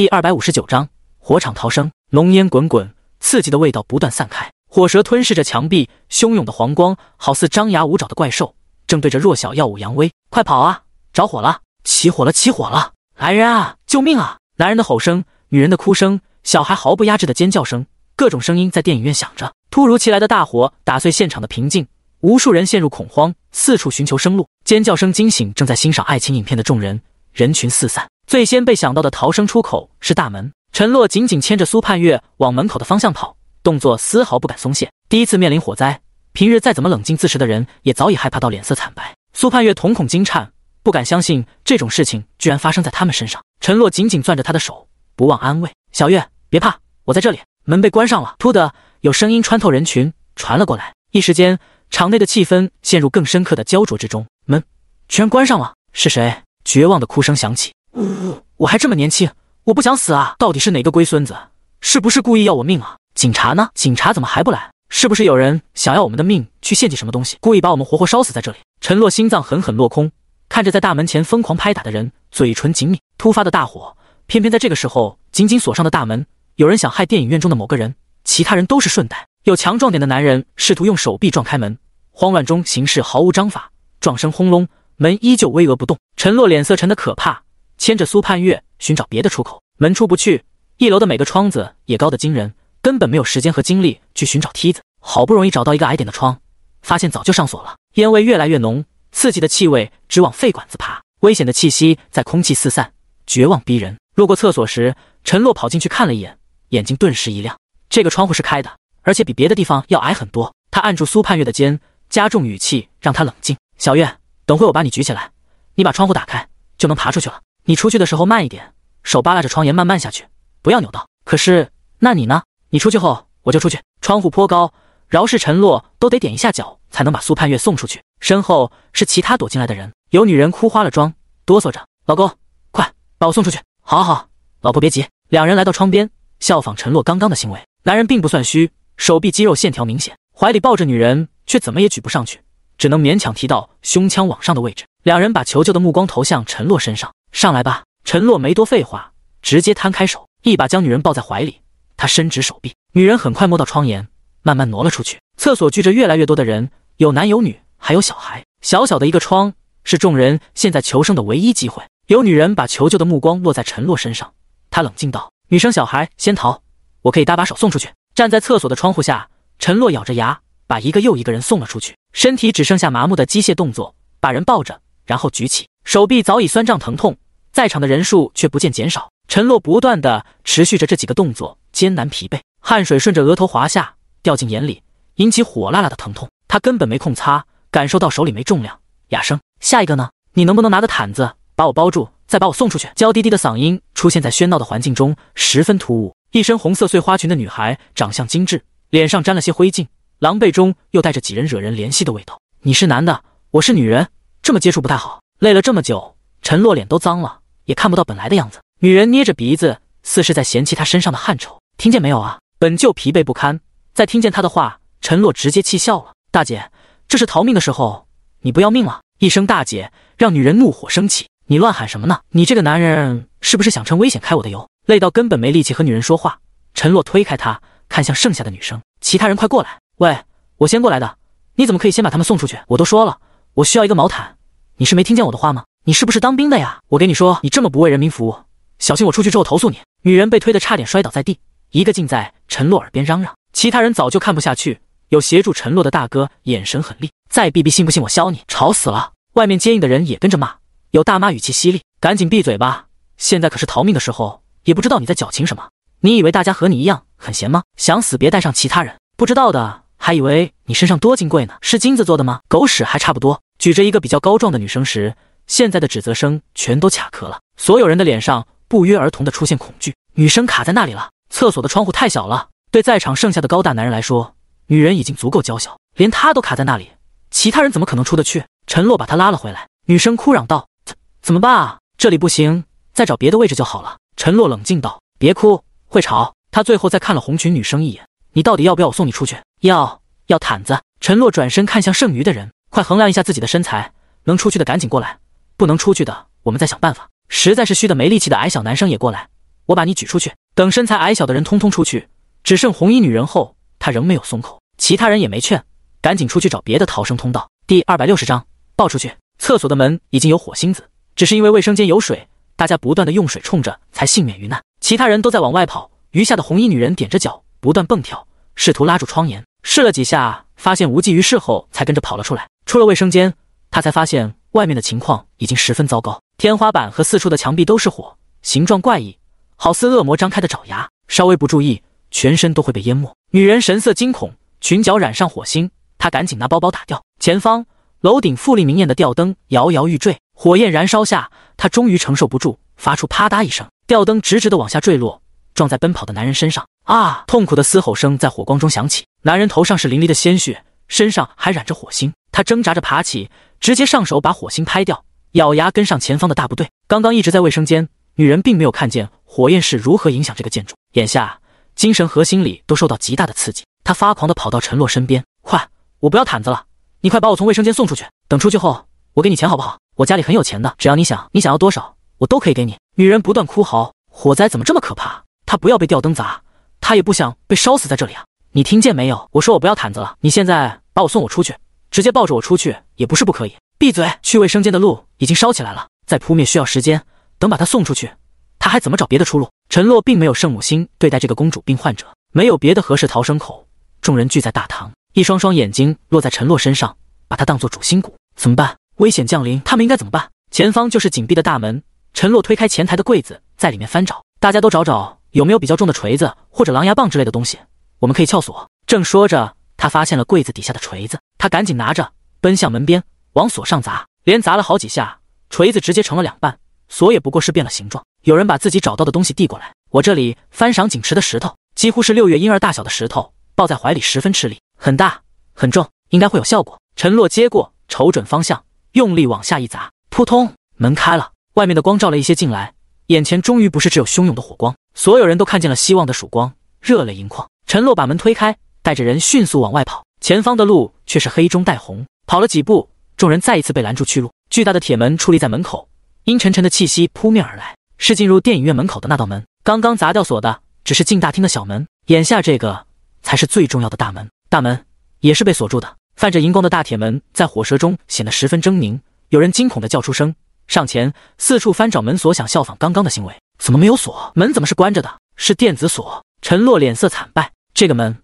第二百五十九章火场逃生。浓烟滚滚，刺激的味道不断散开，火舌吞噬着墙壁，汹涌的黄光好似张牙舞爪的怪兽，正对着弱小耀武扬威。快跑啊！着火了！起火了！起火了！来人啊！救命啊！男人的吼声，女人的哭声，小孩毫不压制的尖叫声，各种声音在电影院响着。突如其来的大火打碎现场的平静，无数人陷入恐慌，四处寻求生路。尖叫声惊醒正在欣赏爱情影片的众人，人群四散。最先被想到的逃生出口是大门。陈洛紧紧牵着苏盼月往门口的方向跑，动作丝毫不敢松懈。第一次面临火灾，平日再怎么冷静自持的人，也早已害怕到脸色惨白。苏盼月瞳孔惊颤，不敢相信这种事情居然发生在他们身上。陈洛紧紧攥着她的手，不忘安慰：“小月，别怕，我在这里。”门被关上了。突的，有声音穿透人群传了过来，一时间，场内的气氛陷入更深刻的焦灼之中。门，居然关上了！是谁？绝望的哭声响起。呜！我还这么年轻，我不想死啊！到底是哪个龟孙子？是不是故意要我命啊？警察呢？警察怎么还不来？是不是有人想要我们的命去献祭什么东西，故意把我们活活烧死在这里？陈洛心脏狠狠落空，看着在大门前疯狂拍打的人，嘴唇紧抿。突发的大火，偏偏在这个时候紧紧锁上的大门，有人想害电影院中的某个人，其他人都是顺带。有强壮点的男人试图用手臂撞开门，慌乱中形势毫无章法，撞声轰隆，门依旧巍峨不动。陈洛脸色沉得可怕。牵着苏盼月寻找别的出口，门出不去，一楼的每个窗子也高得惊人，根本没有时间和精力去寻找梯子。好不容易找到一个矮点的窗，发现早就上锁了。烟味越来越浓，刺激的气味直往肺管子爬，危险的气息在空气四散，绝望逼人。路过厕所时，陈洛跑进去看了一眼，眼睛顿时一亮。这个窗户是开的，而且比别的地方要矮很多。他按住苏盼月的肩，加重语气让她冷静：“小月，等会我把你举起来，你把窗户打开，就能爬出去了。”你出去的时候慢一点，手扒拉着窗沿慢慢下去，不要扭到。可是那你呢？你出去后我就出去。窗户颇高，饶是陈洛都得点一下脚才能把苏盼月送出去。身后是其他躲进来的人，有女人哭花了妆，哆嗦着：“老公，快把我送出去！”“好好，老婆别急。”两人来到窗边，效仿陈洛刚刚的行为。男人并不算虚，手臂肌肉线条明显，怀里抱着女人却怎么也举不上去，只能勉强提到胸腔往上的位置。两人把求救的目光投向陈洛身上。上来吧，陈洛没多废话，直接摊开手，一把将女人抱在怀里。他伸直手臂，女人很快摸到窗沿，慢慢挪了出去。厕所聚着越来越多的人，有男有女，还有小孩。小小的一个窗是众人现在求生的唯一机会。有女人把求救的目光落在陈洛身上，她冷静道：“女生小孩先逃，我可以搭把手送出去。”站在厕所的窗户下，陈洛咬着牙，把一个又一个人送了出去，身体只剩下麻木的机械动作，把人抱着。然后举起手臂，早已酸胀疼痛，在场的人数却不见减少。陈洛不断的持续着这几个动作，艰难疲惫，汗水顺着额头滑下，掉进眼里，引起火辣辣的疼痛。他根本没空擦，感受到手里没重量。雅生，下一个呢？你能不能拿个毯子把我包住，再把我送出去？娇滴滴的嗓音出现在喧闹的环境中，十分突兀。一身红色碎花裙的女孩，长相精致，脸上沾了些灰烬，狼狈中又带着几人惹人怜惜的味道。你是男的，我是女人。这么接触不太好，累了这么久，陈洛脸都脏了，也看不到本来的样子。女人捏着鼻子，似是在嫌弃他身上的汗臭。听见没有啊？本就疲惫不堪，在听见他的话，陈洛直接气笑了。大姐，这是逃命的时候，你不要命了？一声大姐，让女人怒火升起。你乱喊什么呢？你这个男人是不是想趁危险开我的油？累到根本没力气和女人说话。陈洛推开她，看向剩下的女生，其他人快过来。喂，我先过来的，你怎么可以先把他们送出去？我都说了。我需要一个毛毯，你是没听见我的话吗？你是不是当兵的呀？我给你说，你这么不为人民服务，小心我出去之后投诉你。女人被推得差点摔倒在地，一个劲在陈洛耳边嚷嚷。其他人早就看不下去，有协助陈洛的大哥眼神狠厉，再逼逼信不信我削你！吵死了！外面接应的人也跟着骂，有大妈语气犀利，赶紧闭嘴吧！现在可是逃命的时候，也不知道你在矫情什么？你以为大家和你一样很闲吗？想死别带上其他人，不知道的还以为你身上多金贵呢，是金子做的吗？狗屎还差不多。举着一个比较高壮的女生时，现在的指责声全都卡壳了。所有人的脸上不约而同的出现恐惧。女生卡在那里了。厕所的窗户太小了。对在场剩下的高大男人来说，女人已经足够娇小，连他都卡在那里，其他人怎么可能出得去？陈洛把她拉了回来。女生哭嚷道：“怎怎么办啊？这里不行，再找别的位置就好了。”陈洛冷静道：“别哭，会吵。”他最后再看了红裙女生一眼：“你到底要不要我送你出去？要要毯子？”陈洛转身看向剩余的人。快衡量一下自己的身材，能出去的赶紧过来，不能出去的我们再想办法。实在是虚的没力气的矮小男生也过来，我把你举出去。等身材矮小的人通通出去，只剩红衣女人后，他仍没有松口。其他人也没劝，赶紧出去找别的逃生通道。第二百六十章抱出去。厕所的门已经有火星子，只是因为卫生间有水，大家不断的用水冲着，才幸免于难。其他人都在往外跑，余下的红衣女人踮着脚不断蹦跳，试图拉住窗沿，试了几下发现无济于事后，才跟着跑了出来。出了卫生间，他才发现外面的情况已经十分糟糕，天花板和四处的墙壁都是火，形状怪异，好似恶魔张开的爪牙，稍微不注意，全身都会被淹没。女人神色惊恐，裙角染上火星，她赶紧拿包包打掉。前方楼顶富丽明艳的吊灯摇摇欲坠，火焰燃烧下，她终于承受不住，发出啪嗒一声，吊灯直直的往下坠落，撞在奔跑的男人身上，啊！痛苦的嘶吼声在火光中响起，男人头上是淋漓的鲜血。身上还染着火星，他挣扎着爬起，直接上手把火星拍掉，咬牙跟上前方的大部队。刚刚一直在卫生间，女人并没有看见火焰是如何影响这个建筑。眼下，精神和心里都受到极大的刺激，她发狂地跑到陈洛身边：“快，我不要毯子了，你快把我从卫生间送出去！等出去后，我给你钱好不好？我家里很有钱的，只要你想，你想要多少，我都可以给你。”女人不断哭嚎：“火灾怎么这么可怕？她不要被吊灯砸，她也不想被烧死在这里啊！你听见没有？我说我不要毯子了，你现在。”把我送我出去，直接抱着我出去也不是不可以。闭嘴！去卫生间的路已经烧起来了，再扑灭需要时间。等把他送出去，他还怎么找别的出路？陈洛并没有圣母心对待这个公主病患者，没有别的合适逃生口。众人聚在大堂，一双双眼睛落在陈洛身上，把他当做主心骨。怎么办？危险降临，他们应该怎么办？前方就是紧闭的大门。陈洛推开前台的柜子，在里面翻找，大家都找找有没有比较重的锤子或者狼牙棒之类的东西，我们可以撬锁。正说着。他发现了柜子底下的锤子，他赶紧拿着，奔向门边，往锁上砸，连砸了好几下，锤子直接成了两半，锁也不过是变了形状。有人把自己找到的东西递过来，我这里翻赏景池的石头，几乎是六月婴儿大小的石头，抱在怀里十分吃力，很大很重，应该会有效果。陈洛接过，瞅准方向，用力往下一砸，扑通，门开了，外面的光照了一些进来，眼前终于不是只有汹涌的火光，所有人都看见了希望的曙光，热泪盈眶。陈洛把门推开。带着人迅速往外跑，前方的路却是黑中带红。跑了几步，众人再一次被拦住去路。巨大的铁门矗立在门口，阴沉沉的气息扑面而来，是进入电影院门口的那道门。刚刚砸掉锁的只是进大厅的小门，眼下这个才是最重要的大门。大门也是被锁住的，泛着荧光的大铁门在火舌中显得十分狰狞。有人惊恐地叫出声，上前四处翻找门锁，想效仿刚刚的行为。怎么没有锁？门怎么是关着的？是电子锁。陈洛脸色惨败，这个门。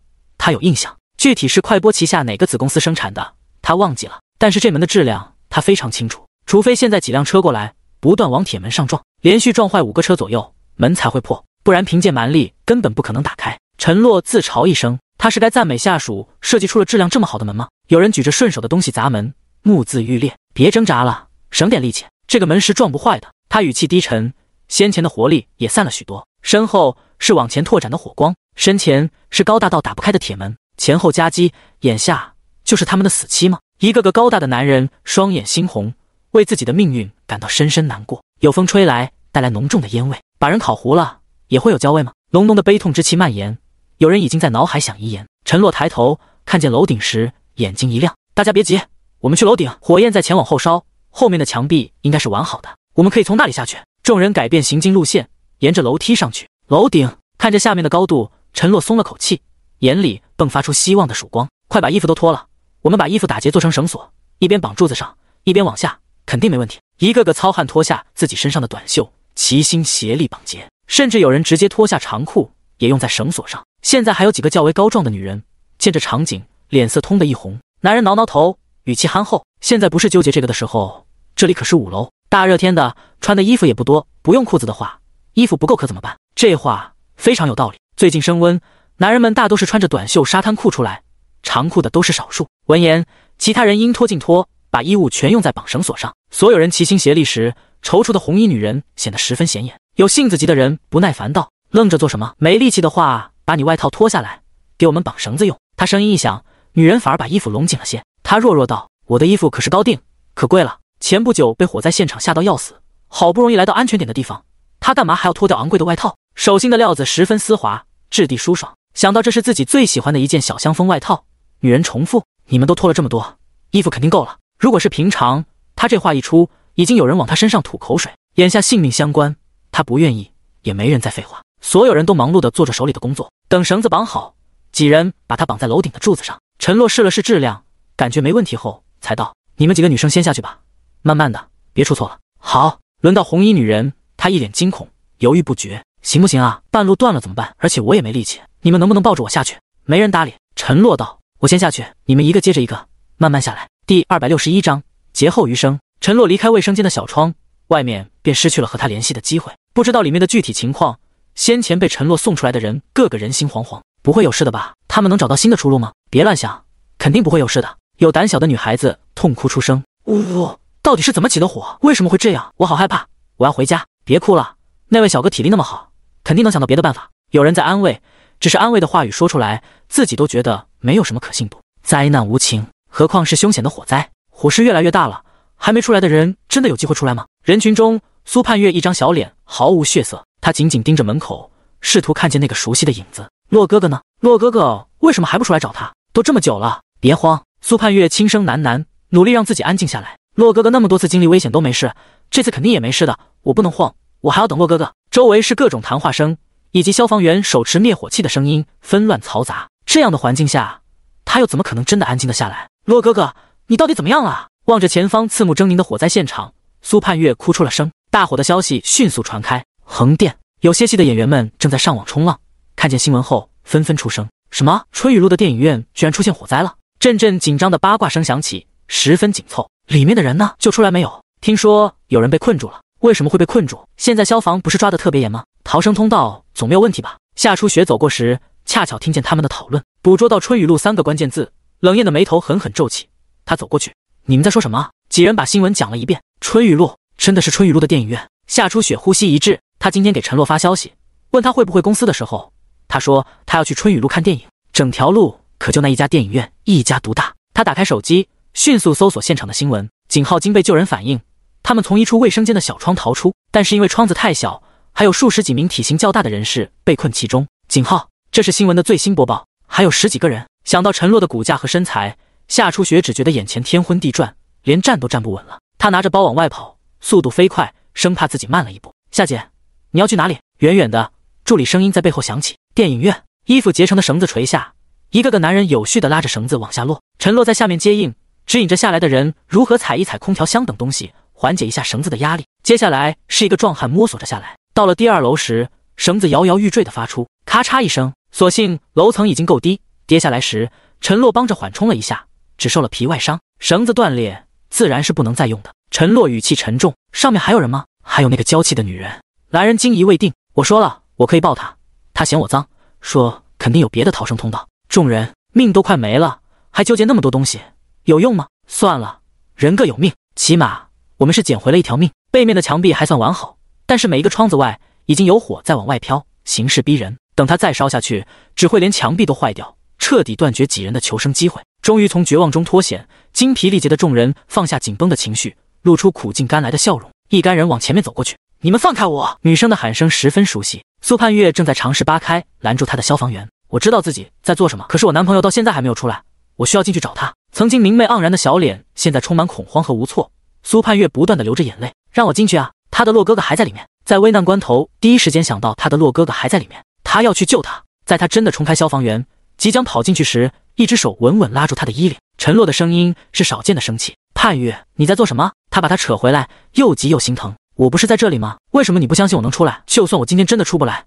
他有印象，具体是快播旗下哪个子公司生产的，他忘记了。但是这门的质量，他非常清楚。除非现在几辆车过来，不断往铁门上撞，连续撞坏五个车左右，门才会破。不然凭借蛮力，根本不可能打开。陈洛自嘲一声，他是该赞美下属设计出了质量这么好的门吗？有人举着顺手的东西砸门，目眦欲裂。别挣扎了，省点力气。这个门是撞不坏的。他语气低沉，先前的活力也散了许多。身后是往前拓展的火光。身前是高大到打不开的铁门，前后夹击，眼下就是他们的死期吗？一个个高大的男人，双眼猩红，为自己的命运感到深深难过。有风吹来，带来浓重的烟味，把人烤糊了也会有焦味吗？浓浓的悲痛之气蔓延，有人已经在脑海想遗言。陈洛抬头看见楼顶时，眼睛一亮。大家别急，我们去楼顶。火焰在前往后烧，后面的墙壁应该是完好的，我们可以从那里下去。众人改变行进路线，沿着楼梯上去楼顶，看着下面的高度。陈洛松了口气，眼里迸发出希望的曙光。快把衣服都脱了，我们把衣服打结做成绳索，一边绑柱子上，一边往下，肯定没问题。一个个糙汉脱下自己身上的短袖，齐心协力绑结，甚至有人直接脱下长裤也用在绳索上。现在还有几个较为高壮的女人，见这场景，脸色通的一红。男人挠挠头，语气憨厚：“现在不是纠结这个的时候，这里可是五楼，大热天的，穿的衣服也不多，不用裤子的话，衣服不够可怎么办？”这话非常有道理。最近升温，男人们大都是穿着短袖沙滩裤出来，长裤的都是少数。闻言，其他人应脱尽脱，把衣物全用在绑绳索上。所有人齐心协力时，踌躇的红衣女人显得十分显眼。有性子急的人不耐烦道：“愣着做什么？没力气的话，把你外套脱下来，给我们绑绳子用。”他声音一响，女人反而把衣服拢紧了些。他弱弱道：“我的衣服可是高定，可贵了。前不久被火灾现场吓到要死，好不容易来到安全点的地方，他干嘛还要脱掉昂贵的外套？”手心的料子十分丝滑，质地舒爽。想到这是自己最喜欢的一件小香风外套，女人重复：“你们都脱了这么多衣服，肯定够了。”如果是平常，他这话一出，已经有人往他身上吐口水。眼下性命相关，他不愿意，也没人再废话。所有人都忙碌的做着手里的工作，等绳子绑好，几人把他绑在楼顶的柱子上。陈洛试了试质量，感觉没问题后，才道：“你们几个女生先下去吧，慢慢的，别出错了。”好，轮到红衣女人，她一脸惊恐，犹豫不决。行不行啊？半路断了怎么办？而且我也没力气，你们能不能抱着我下去？没人搭理。陈洛道：“我先下去，你们一个接着一个，慢慢下来。”第二百六十一章劫后余生。陈洛离开卫生间的小窗，外面便失去了和他联系的机会，不知道里面的具体情况。先前被陈洛送出来的人，个个人心惶惶，不会有事的吧？他们能找到新的出路吗？别乱想，肯定不会有事的。有胆小的女孩子痛哭出声：“呜呜，到底是怎么起的火？为什么会这样？我好害怕，我要回家。”别哭了，那位小哥体力那么好。肯定能想到别的办法。有人在安慰，只是安慰的话语说出来，自己都觉得没有什么可信度。灾难无情，何况是凶险的火灾。火势越来越大了，还没出来的人，真的有机会出来吗？人群中，苏盼月一张小脸毫无血色，他紧紧盯着门口，试图看见那个熟悉的影子。洛哥哥呢？洛哥哥为什么还不出来找他？都这么久了，别慌。苏盼月轻声喃喃，努力让自己安静下来。洛哥哥那么多次经历危险都没事，这次肯定也没事的。我不能慌。我还要等洛哥哥。周围是各种谈话声，以及消防员手持灭火器的声音，纷乱嘈杂。这样的环境下，他又怎么可能真的安静的下来？洛哥哥，你到底怎么样了？望着前方刺目狰狞的火灾现场，苏盼月哭出了声。大火的消息迅速传开，横店有些戏的演员们正在上网冲浪，看见新闻后纷纷出声：“什么春雨路的电影院居然出现火灾了？”阵阵紧张的八卦声响起，十分紧凑。里面的人呢？救出来没有？听说有人被困住了。为什么会被困住？现在消防不是抓得特别严吗？逃生通道总没有问题吧？夏初雪走过时，恰巧听见他们的讨论，捕捉到“春雨路”三个关键字，冷艳的眉头狠狠皱起。他走过去：“你们在说什么？”几人把新闻讲了一遍。春雨路真的是春雨路的电影院？夏初雪呼吸一滞。他今天给陈洛发消息，问他会不会公司的时候，他说他要去春雨路看电影。整条路可就那一家电影院，一家独大。他打开手机，迅速搜索现场的新闻。景号经被救人反应。他们从一处卫生间的小窗逃出，但是因为窗子太小，还有数十几名体型较大的人士被困其中。景浩，这是新闻的最新播报，还有十几个人。想到陈洛的骨架和身材，夏初雪只觉得眼前天昏地转，连站都站不稳了。他拿着包往外跑，速度飞快，生怕自己慢了一步。夏姐，你要去哪里？远远的助理声音在背后响起。电影院，衣服结成的绳子垂下，一个个男人有序的拉着绳子往下落。陈洛在下面接应，指引着下来的人如何踩一踩空调箱等东西。缓解一下绳子的压力。接下来是一个壮汉摸索着下来，到了第二楼时，绳子摇摇欲坠的发出“咔嚓”一声。所幸楼层已经够低，跌下来时陈洛帮着缓冲了一下，只受了皮外伤。绳子断裂自然是不能再用的。陈洛语气沉重：“上面还有人吗？还有那个娇气的女人。”来人惊疑未定：“我说了，我可以抱她，她嫌我脏，说肯定有别的逃生通道。”众人命都快没了，还纠结那么多东西，有用吗？算了，人各有命，起码。我们是捡回了一条命，背面的墙壁还算完好，但是每一个窗子外已经有火在往外飘，形势逼人。等它再烧下去，只会连墙壁都坏掉，彻底断绝几人的求生机会。终于从绝望中脱险，精疲力竭的众人放下紧绷的情绪，露出苦尽甘来的笑容。一干人往前面走过去，你们放开我！女生的喊声十分熟悉，苏盼月正在尝试扒开拦住她的消防员。我知道自己在做什么，可是我男朋友到现在还没有出来，我需要进去找他。曾经明媚盎然的小脸，现在充满恐慌和无措。苏盼月不断地流着眼泪，让我进去啊！他的洛哥哥还在里面，在危难关头，第一时间想到他的洛哥哥还在里面，他要去救他。在他真的冲开消防员，即将跑进去时，一只手稳稳拉住他的衣领。陈洛的声音是少见的生气：“盼月，你在做什么？”他把他扯回来，又急又心疼。我不是在这里吗？为什么你不相信我能出来？就算我今天真的出不来，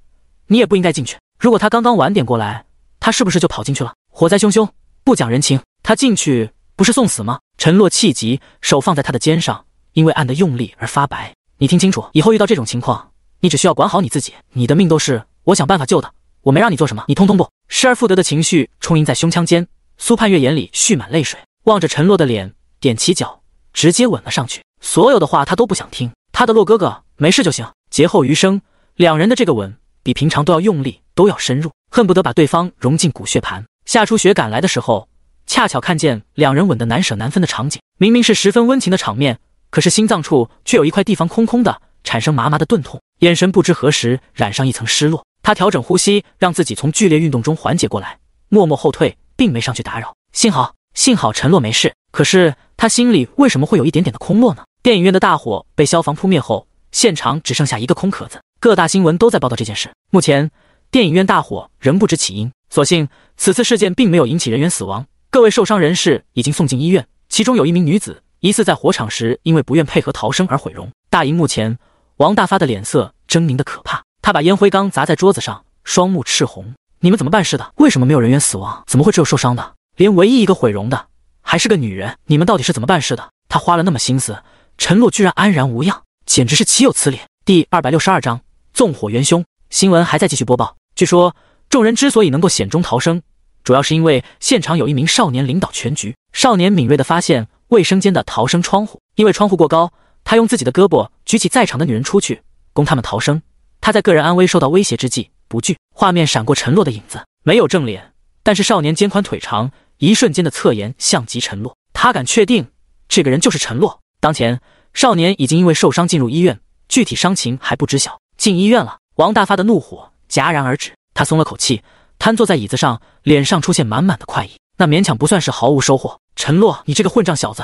你也不应该进去。如果他刚刚晚点过来，他是不是就跑进去了？火灾熊熊，不讲人情，他进去。不是送死吗？陈洛气急，手放在他的肩上，因为按的用力而发白。你听清楚，以后遇到这种情况，你只需要管好你自己，你的命都是我想办法救的，我没让你做什么，你通通不。失而复得的情绪充盈在胸腔间，苏盼月眼里蓄满泪水，望着陈洛的脸，踮起脚直接吻了上去。所有的话他都不想听，他的洛哥哥没事就行。劫后余生，两人的这个吻比平常都要用力，都要深入，恨不得把对方融进骨血盘。夏初雪赶来的时候。恰巧看见两人吻得难舍难分的场景，明明是十分温情的场面，可是心脏处却有一块地方空空的，产生麻麻的钝痛，眼神不知何时染上一层失落。他调整呼吸，让自己从剧烈运动中缓解过来，默默后退，并没上去打扰。幸好，幸好陈洛没事。可是他心里为什么会有一点点的空落呢？电影院的大火被消防扑灭后，现场只剩下一个空壳子。各大新闻都在报道这件事，目前电影院大火仍不知起因。所幸此次事件并没有引起人员死亡。各位受伤人士已经送进医院，其中有一名女子疑似在火场时因为不愿配合逃生而毁容。大荧幕前，王大发的脸色狰狞的可怕，他把烟灰缸砸在桌子上，双目赤红。你们怎么办事的？为什么没有人员死亡？怎么会只有受伤的？连唯一一个毁容的还是个女人？你们到底是怎么办事的？他花了那么心思，陈洛居然安然无恙，简直是岂有此理！第二百六十二章纵火元凶。新闻还在继续播报，据说众人之所以能够险中逃生。主要是因为现场有一名少年领导全局。少年敏锐地发现卫生间的逃生窗户，因为窗户过高，他用自己的胳膊举起在场的女人出去，供他们逃生。他在个人安危受到威胁之际不惧。画面闪过陈洛的影子，没有正脸，但是少年肩宽腿长，一瞬间的侧颜像极陈洛。他敢确定这个人就是陈洛。当前少年已经因为受伤进入医院，具体伤情还不知晓。进医院了，王大发的怒火戛然而止，他松了口气。瘫坐在椅子上，脸上出现满满的快意，那勉强不算是毫无收获。陈洛，你这个混账小子，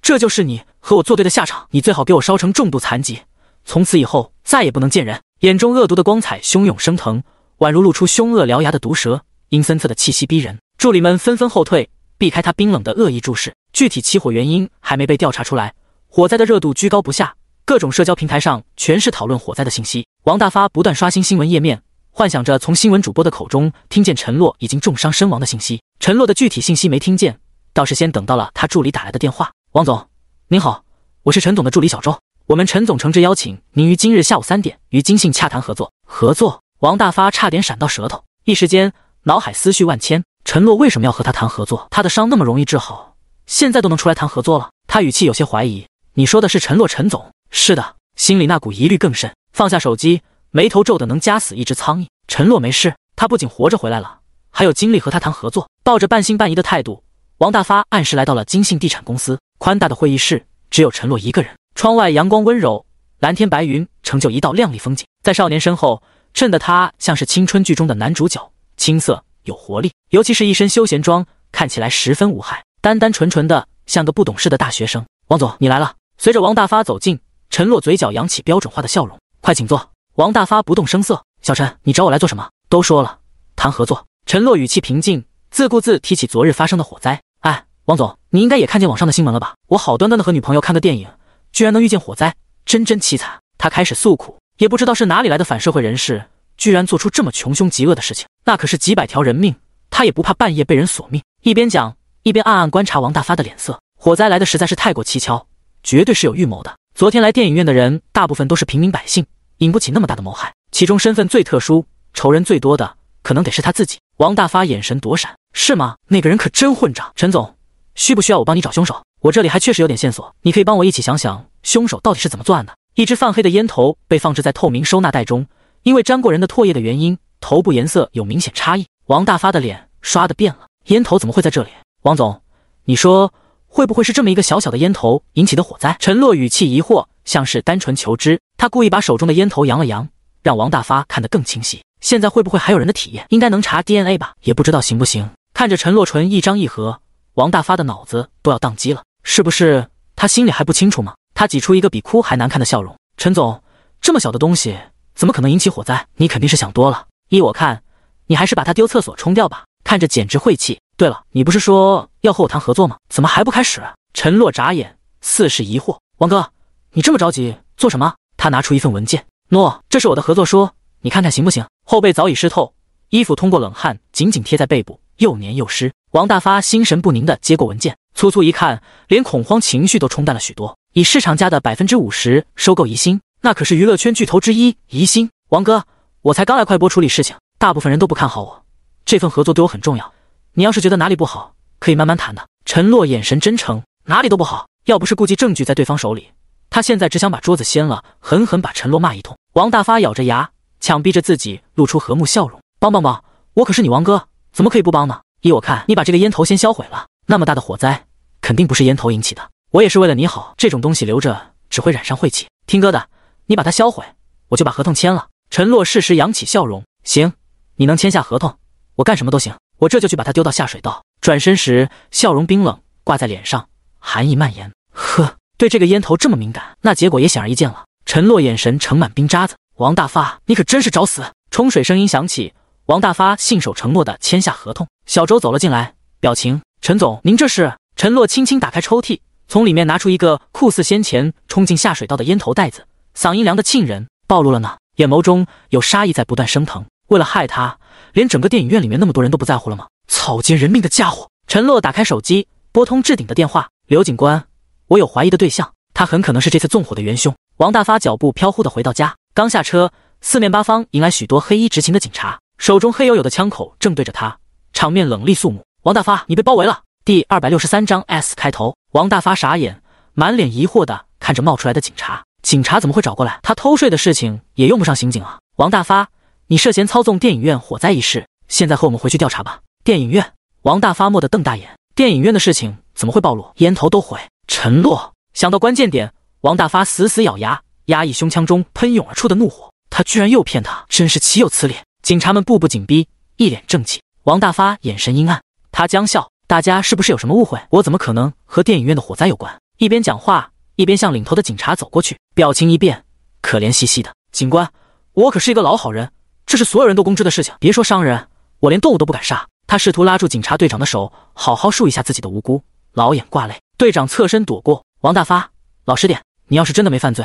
这就是你和我作对的下场！你最好给我烧成重度残疾，从此以后再也不能见人。眼中恶毒的光彩汹涌升腾，宛如露出凶恶獠牙的毒蛇，阴森侧的气息逼人。助理们纷纷后退，避开他冰冷的恶意注视。具体起火原因还没被调查出来，火灾的热度居高不下，各种社交平台上全是讨论火灾的信息。王大发不断刷新新闻页面。幻想着从新闻主播的口中听见陈洛已经重伤身亡的信息，陈洛的具体信息没听见，倒是先等到了他助理打来的电话。王总，您好，我是陈总的助理小周。我们陈总诚挚邀请您于今日下午三点与金信洽谈合作。合作？王大发差点闪到舌头，一时间脑海思绪万千。陈洛为什么要和他谈合作？他的伤那么容易治好，现在都能出来谈合作了？他语气有些怀疑。你说的是陈洛？陈总？是的。心里那股疑虑更甚，放下手机。眉头皱的能夹死一只苍蝇。陈洛没事，他不仅活着回来了，还有精力和他谈合作。抱着半信半疑的态度，王大发按时来到了金信地产公司。宽大的会议室只有陈洛一个人。窗外阳光温柔，蓝天白云成就一道亮丽风景。在少年身后，衬得他像是青春剧中的男主角，青涩有活力，尤其是一身休闲装，看起来十分无害，单单纯纯的像个不懂事的大学生。王总，你来了。随着王大发走近，陈洛嘴角扬起标准化的笑容，快请坐。王大发不动声色，小陈，你找我来做什么？都说了，谈合作。陈洛语气平静，自顾自提起昨日发生的火灾。哎，王总，你应该也看见网上的新闻了吧？我好端端的和女朋友看个电影，居然能遇见火灾，真真凄惨。他开始诉苦，也不知道是哪里来的反社会人士，居然做出这么穷凶极恶的事情，那可是几百条人命。他也不怕半夜被人索命。一边讲，一边暗暗观察王大发的脸色。火灾来的实在是太过蹊跷，绝对是有预谋的。昨天来电影院的人，大部分都是平民百姓。引不起那么大的谋害，其中身份最特殊、仇人最多的，可能得是他自己。王大发眼神躲闪，是吗？那个人可真混账。陈总，需不需要我帮你找凶手？我这里还确实有点线索，你可以帮我一起想想凶手到底是怎么作案的。一支泛黑的烟头被放置在透明收纳袋中，因为沾过人的唾液的原因，头部颜色有明显差异。王大发的脸刷的变了，烟头怎么会在这里？王总，你说会不会是这么一个小小的烟头引起的火灾？陈洛语气疑惑。像是单纯求知，他故意把手中的烟头扬了扬，让王大发看得更清晰。现在会不会还有人的体验？应该能查 DNA 吧？也不知道行不行。看着陈洛纯一张一合，王大发的脑子都要宕机了。是不是？他心里还不清楚吗？他挤出一个比哭还难看的笑容。陈总，这么小的东西怎么可能引起火灾？你肯定是想多了。依我看，你还是把它丢厕所冲掉吧。看着简直晦气。对了，你不是说要和我谈合作吗？怎么还不开始？陈洛眨眼，似是疑惑。王哥。你这么着急做什么？他拿出一份文件，诺，这是我的合作书，你看看行不行？后背早已湿透，衣服通过冷汗紧紧贴在背部，又黏又湿。王大发心神不宁地接过文件，粗粗一看，连恐慌情绪都冲淡了许多。以市场价的百分之五十收购疑兴，那可是娱乐圈巨头之一疑兴，王哥，我才刚来快播处理事情，大部分人都不看好我，这份合作对我很重要。你要是觉得哪里不好，可以慢慢谈的。陈洛眼神真诚，哪里都不好。要不是顾及证据在对方手里。他现在只想把桌子掀了，狠狠把陈洛骂一通。王大发咬着牙，强逼着自己露出和睦笑容：“帮帮帮，我可是你王哥，怎么可以不帮呢？依我看，你把这个烟头先销毁了。那么大的火灾，肯定不是烟头引起的。我也是为了你好，这种东西留着只会染上晦气。听哥的，你把它销毁，我就把合同签了。”陈洛适时扬起笑容：“行，你能签下合同，我干什么都行。我这就去把它丢到下水道。”转身时，笑容冰冷挂在脸上，寒意蔓延。呵。对这个烟头这么敏感，那结果也显而易见了。陈洛眼神盛满冰渣子，王大发，你可真是找死！冲水声音响起，王大发信守承诺的签下合同。小周走了进来，表情：陈总，您这是？陈洛轻轻打开抽屉，从里面拿出一个酷似先前冲进下水道的烟头袋子，嗓音凉的沁人。暴露了呢，眼眸中有杀意在不断升腾。为了害他，连整个电影院里面那么多人都不在乎了吗？草菅人命的家伙！陈洛打开手机，拨通置顶的电话：刘警官。我有怀疑的对象，他很可能是这次纵火的元凶。王大发脚步飘忽的回到家，刚下车，四面八方迎来许多黑衣执勤的警察，手中黑黝黝的枪口正对着他，场面冷厉肃穆。王大发，你被包围了。第二百六十三章 S 开头。王大发傻眼，满脸疑惑的看着冒出来的警察，警察怎么会找过来？他偷税的事情也用不上刑警啊。王大发，你涉嫌操纵电影院火灾一事，现在和我们回去调查吧。电影院。王大发蓦地瞪大眼，电影院的事情怎么会暴露？烟头都毁。陈洛想到关键点，王大发死死咬牙，压抑胸腔中喷涌而出的怒火。他居然又骗他，真是岂有此理！警察们步步紧逼，一脸正气。王大发眼神阴暗，他将笑：“大家是不是有什么误会？我怎么可能和电影院的火灾有关？”一边讲话，一边向领头的警察走过去，表情一变，可怜兮兮的：“警官，我可是一个老好人，这是所有人都公知的事情。别说伤人，我连动物都不敢杀。”他试图拉住警察队长的手，好好述一下自己的无辜，老眼挂泪。队长侧身躲过，王大发，老实点！你要是真的没犯罪，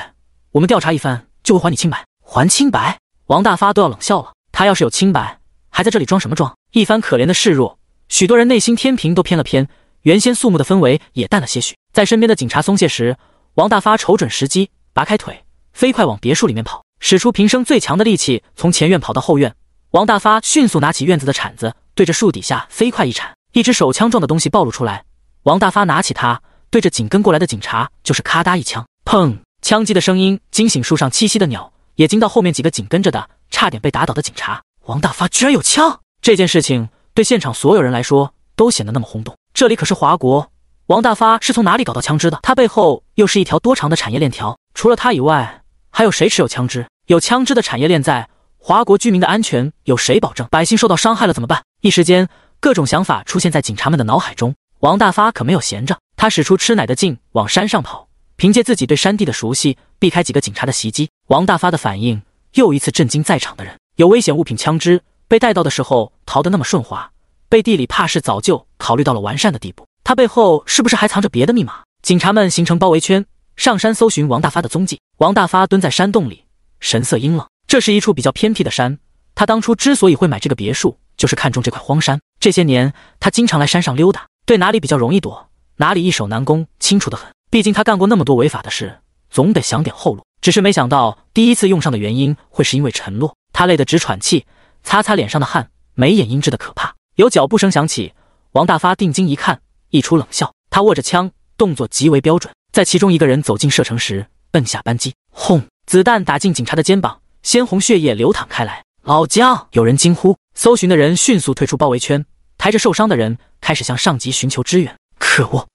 我们调查一番就会还你清白。还清白？王大发都要冷笑了。他要是有清白，还在这里装什么装？一番可怜的示弱，许多人内心天平都偏了偏，原先肃穆的氛围也淡了些许。在身边的警察松懈时，王大发瞅准时机，拔开腿，飞快往别墅里面跑，使出平生最强的力气，从前院跑到后院。王大发迅速拿起院子的铲子，对着树底下飞快一铲，一只手枪状的东西暴露出来。王大发拿起他，对着紧跟过来的警察就是咔嗒一枪，砰！枪击的声音惊醒树上栖息的鸟，也惊到后面几个紧跟着的差点被打倒的警察。王大发居然有枪！这件事情对现场所有人来说都显得那么轰动。这里可是华国，王大发是从哪里搞到枪支的？他背后又是一条多长的产业链条？除了他以外，还有谁持有枪支？有枪支的产业链在华国，居民的安全有谁保证？百姓受到伤害了怎么办？一时间，各种想法出现在警察们的脑海中。王大发可没有闲着，他使出吃奶的劲往山上跑，凭借自己对山地的熟悉，避开几个警察的袭击。王大发的反应又一次震惊在场的人。有危险物品枪支被带到的时候，逃得那么顺滑，背地里怕是早就考虑到了完善的地步。他背后是不是还藏着别的密码？警察们形成包围圈，上山搜寻王大发的踪迹。王大发蹲在山洞里，神色阴冷。这是一处比较偏僻的山，他当初之所以会买这个别墅，就是看中这块荒山。这些年，他经常来山上溜达。对哪里比较容易躲，哪里易守难攻，清楚得很。毕竟他干过那么多违法的事，总得想点后路。只是没想到第一次用上的原因会是因为陈洛。他累得直喘气，擦擦脸上的汗，眉眼阴鸷的可怕。有脚步声响起，王大发定睛一看，一出冷笑。他握着枪，动作极为标准。在其中一个人走进射程时，摁下扳机，轰！子弹打进警察的肩膀，鲜红血液流淌开来。老姜，有人惊呼。搜寻的人迅速退出包围圈。抬着受伤的人，开始向上级寻求支援。可恶！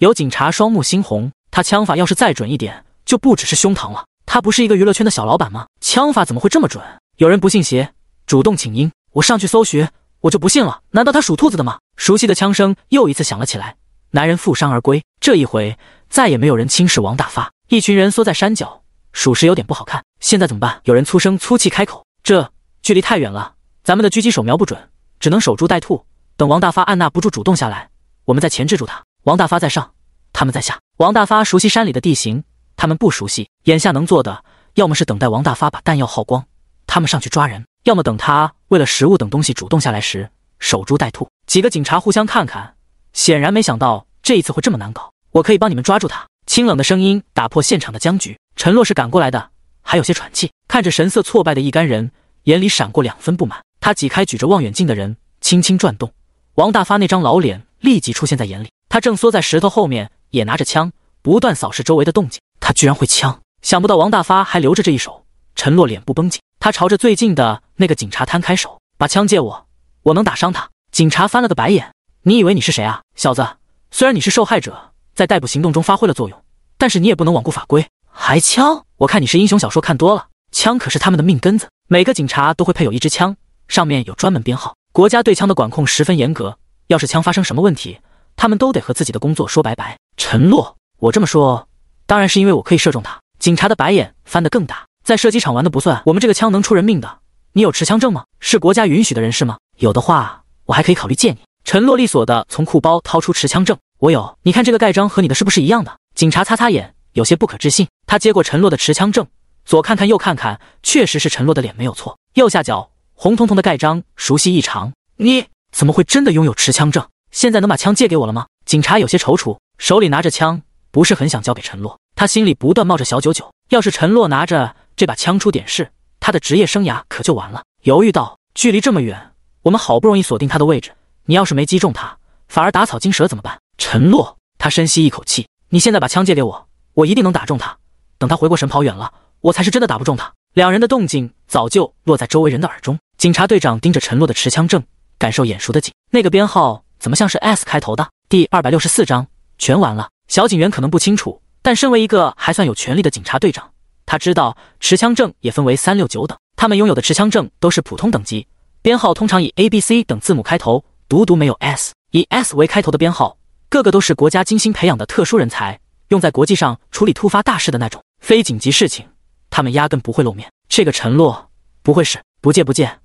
有警察双目猩红，他枪法要是再准一点，就不只是胸膛了。他不是一个娱乐圈的小老板吗？枪法怎么会这么准？有人不信邪，主动请缨。我上去搜寻，我就不信了。难道他属兔子的吗？熟悉的枪声又一次响了起来。男人负伤而归，这一回再也没有人轻视王大发。一群人缩在山脚，属实有点不好看。现在怎么办？有人粗声粗气开口：“这距离太远了，咱们的狙击手瞄不准，只能守株待兔。”王大发按捺不住，主动下来，我们再钳制住他。王大发在上，他们在下。王大发熟悉山里的地形，他们不熟悉。眼下能做的，要么是等待王大发把弹药耗光，他们上去抓人；要么等他为了食物等东西主动下来时，守株待兔。几个警察互相看看，显然没想到这一次会这么难搞。我可以帮你们抓住他。清冷的声音打破现场的僵局。陈洛是赶过来的，还有些喘气，看着神色挫败的一干人，眼里闪过两分不满。他挤开举着望远镜的人，轻轻转动。王大发那张老脸立即出现在眼里，他正缩在石头后面，也拿着枪，不断扫视周围的动静。他居然会枪，想不到王大发还留着这一手。陈洛脸部绷紧，他朝着最近的那个警察摊开手，把枪借我，我能打伤他。警察翻了个白眼，你以为你是谁啊，小子？虽然你是受害者，在逮捕行动中发挥了作用，但是你也不能罔顾法规。还枪？我看你是英雄小说看多了，枪可是他们的命根子，每个警察都会配有一支枪，上面有专门编号。国家对枪的管控十分严格，要是枪发生什么问题，他们都得和自己的工作说拜拜。陈洛，我这么说，当然是因为我可以射中他。警察的白眼翻得更大，在射击场玩的不算，我们这个枪能出人命的。你有持枪证吗？是国家允许的人士吗？有的话，我还可以考虑借你。陈洛利索的从裤包掏出持枪证，我有。你看这个盖章和你的是不是一样的？警察擦擦眼，有些不可置信。他接过陈洛的持枪证，左看看右看看，确实是陈洛的脸没有错。右下角。红彤彤的盖章，熟悉异常。你怎么会真的拥有持枪证？现在能把枪借给我了吗？警察有些踌躇，手里拿着枪，不是很想交给陈洛。他心里不断冒着小九九，要是陈洛拿着这把枪出点事，他的职业生涯可就完了。犹豫道：“距离这么远，我们好不容易锁定他的位置，你要是没击中他，反而打草惊蛇怎么办？”陈洛，他深吸一口气：“你现在把枪借给我，我一定能打中他。等他回过神跑远了，我才是真的打不中他。”两人的动静。早就落在周围人的耳中。警察队长盯着陈洛的持枪证，感受眼熟的紧。那个编号怎么像是 S 开头的？第二百六十四章全完了。小警员可能不清楚，但身为一个还算有权力的警察队长，他知道持枪证也分为三六九等。他们拥有的持枪证都是普通等级，编号通常以 A、B、C 等字母开头。独独没有 S。以 S 为开头的编号，个个都是国家精心培养的特殊人才，用在国际上处理突发大事的那种。非紧急事情，他们压根不会露面。这个陈洛不会是不借不借？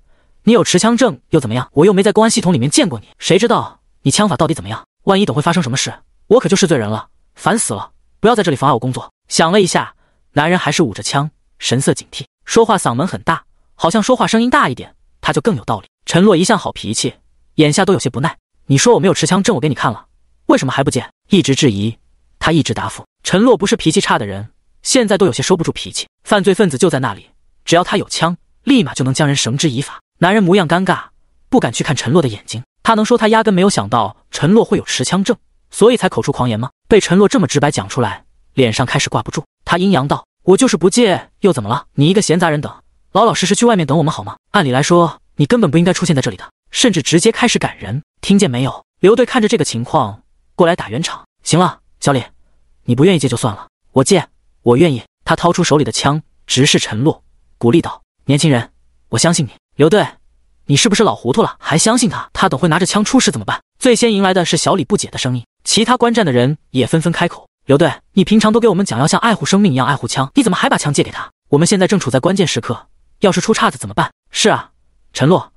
你有持枪证又怎么样？我又没在公安系统里面见过你，谁知道你枪法到底怎么样？万一等会发生什么事，我可就是罪人了。烦死了！不要在这里妨碍我工作。想了一下，男人还是捂着枪，神色警惕，说话嗓门很大，好像说话声音大一点，他就更有道理。陈洛一向好脾气，眼下都有些不耐。你说我没有持枪证，我给你看了，为什么还不借？一直质疑，他一直答复。陈洛不是脾气差的人，现在都有些收不住脾气。犯罪分子就在那里。只要他有枪，立马就能将人绳之以法。男人模样尴尬，不敢去看陈洛的眼睛。他能说他压根没有想到陈洛会有持枪证，所以才口出狂言吗？被陈洛这么直白讲出来，脸上开始挂不住。他阴阳道：“我就是不借，又怎么了？你一个闲杂人等，老老实实去外面等我们好吗？按理来说，你根本不应该出现在这里的，甚至直接开始赶人。听见没有？”刘队看着这个情况，过来打圆场：“行了，小李，你不愿意借就算了，我借，我愿意。”他掏出手里的枪，直视陈洛。鼓励道：“年轻人，我相信你。”刘队，你是不是老糊涂了，还相信他？他等会拿着枪出事怎么办？最先迎来的是小李不解的声音，其他观战的人也纷纷开口：“刘队，你平常都给我们讲要像爱护生命一样爱护枪，你怎么还把枪借给他？我们现在正处在关键时刻，要是出岔子怎么办？”是啊，陈洛，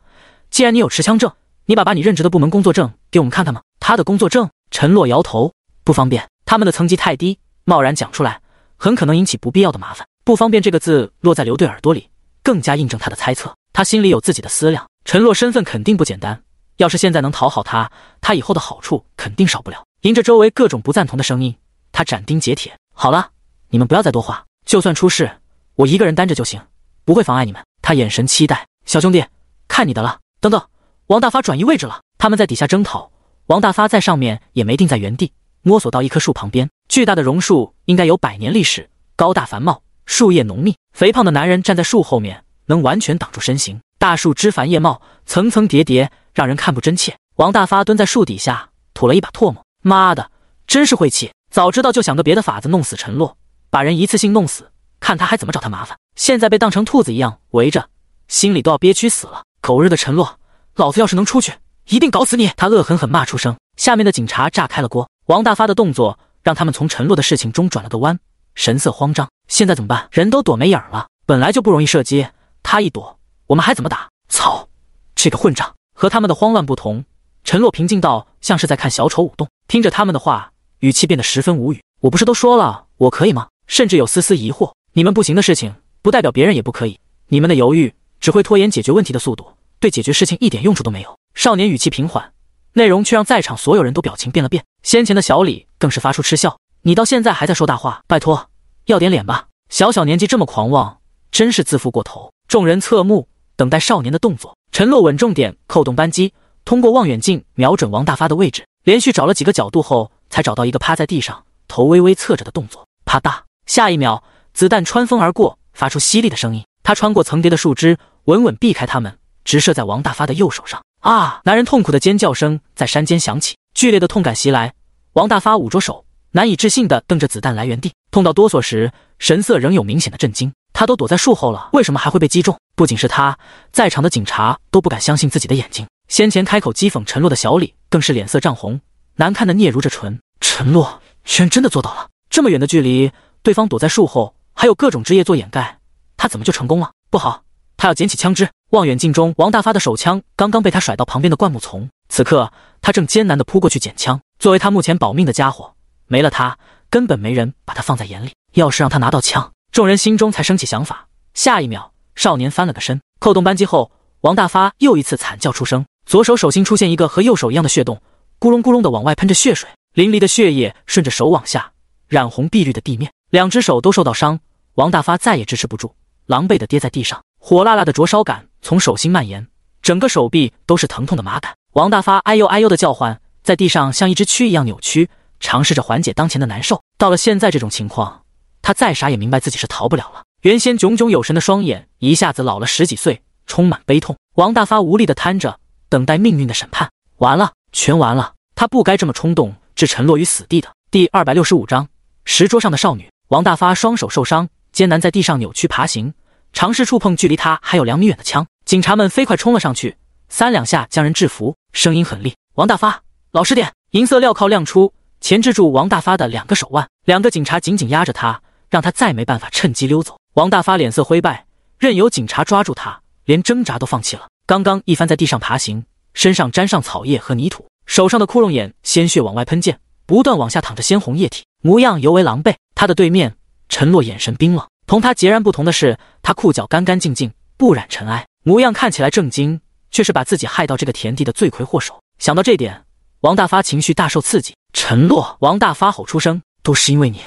既然你有持枪证，你把把你任职的部门工作证给我们看看吗？他的工作证？陈洛摇头，不方便，他们的层级太低，贸然讲出来，很可能引起不必要的麻烦。不方便这个字落在刘队耳朵里，更加印证他的猜测。他心里有自己的思量，陈洛身份肯定不简单。要是现在能讨好他，他以后的好处肯定少不了。迎着周围各种不赞同的声音，他斩钉截铁：“好了，你们不要再多话。就算出事，我一个人担着就行，不会妨碍你们。”他眼神期待：“小兄弟，看你的了。”等等，王大发转移位置了。他们在底下争讨，王大发在上面也没定在原地，摸索到一棵树旁边。巨大的榕树应该有百年历史，高大繁茂。树叶浓密，肥胖的男人站在树后面，能完全挡住身形。大树枝繁叶茂，层层叠叠，让人看不真切。王大发蹲在树底下，吐了一把唾沫：“妈的，真是晦气！早知道就想个别的法子弄死陈洛，把人一次性弄死，看他还怎么找他麻烦。现在被当成兔子一样围着，心里都要憋屈死了。狗日的陈洛，老子要是能出去，一定搞死你！”他恶狠狠骂出声。下面的警察炸开了锅。王大发的动作让他们从陈洛的事情中转了个弯。神色慌张，现在怎么办？人都躲没影儿了，本来就不容易射击，他一躲，我们还怎么打？操！这个混账！和他们的慌乱不同，陈洛平静到像是在看小丑舞动。听着他们的话，语气变得十分无语。我不是都说了，我可以吗？甚至有丝丝疑惑。你们不行的事情，不代表别人也不可以。你们的犹豫只会拖延解决问题的速度，对解决事情一点用处都没有。少年语气平缓，内容却让在场所有人都表情变了变。先前的小李更是发出嗤笑。你到现在还在说大话，拜托，要点脸吧！小小年纪这么狂妄，真是自负过头。众人侧目，等待少年的动作。陈洛稳重点扣动扳机，通过望远镜瞄准王大发的位置，连续找了几个角度后，才找到一个趴在地上、头微微侧着的动作。啪嗒！下一秒，子弹穿风而过，发出犀利的声音。他穿过层叠的树枝，稳稳避开他们，直射在王大发的右手上。啊！男人痛苦的尖叫声在山间响起，剧烈的痛感袭来。王大发捂着手。难以置信地瞪着子弹来源地，痛到哆嗦时，神色仍有明显的震惊。他都躲在树后了，为什么还会被击中？不仅是他，在场的警察都不敢相信自己的眼睛。先前开口讥讽陈洛的小李更是脸色涨红，难看的嗫嚅着唇。陈洛居然真的做到了！这么远的距离，对方躲在树后，还有各种枝叶做掩盖，他怎么就成功了？不好，他要捡起枪支。望远镜中，王大发的手枪刚刚被他甩到旁边的灌木丛，此刻他正艰难地扑过去捡枪。作为他目前保命的家伙。没了他，根本没人把他放在眼里。要是让他拿到枪，众人心中才升起想法。下一秒，少年翻了个身，扣动扳机后，王大发又一次惨叫出声，左手手心出现一个和右手一样的血洞，咕隆咕隆的往外喷着血水，淋漓的血液顺着手往下染红碧绿的地面。两只手都受到伤，王大发再也支持不住，狼狈的跌在地上，火辣辣的灼烧感从手心蔓延，整个手臂都是疼痛的麻感。王大发哎呦哎呦的叫唤，在地上像一只蛆一样扭曲。尝试着缓解当前的难受。到了现在这种情况，他再傻也明白自己是逃不了了。原先炯炯有神的双眼一下子老了十几岁，充满悲痛。王大发无力地瘫着，等待命运的审判。完了，全完了！他不该这么冲动，置沉落于死地的。第二百六十五章，石桌上的少女。王大发双手受伤，艰难在地上扭曲爬行，尝试触碰距离他还有两米远的枪。警察们飞快冲了上去，三两下将人制服，声音很厉：“王大发，老实点！”银色镣铐亮出。钳制住王大发的两个手腕，两个警察紧紧压着他，让他再没办法趁机溜走。王大发脸色灰败，任由警察抓住他，连挣扎都放弃了。刚刚一翻在地上爬行，身上沾上草叶和泥土，手上的窟窿眼鲜血往外喷溅，不断往下淌着鲜红液体，模样尤为狼狈。他的对面，陈洛眼神冰冷，同他截然不同的是，他裤脚干干净净，不染尘埃，模样看起来正经，却是把自己害到这个田地的罪魁祸首。想到这点，王大发情绪大受刺激。陈洛，王大发吼出声：“都是因为你，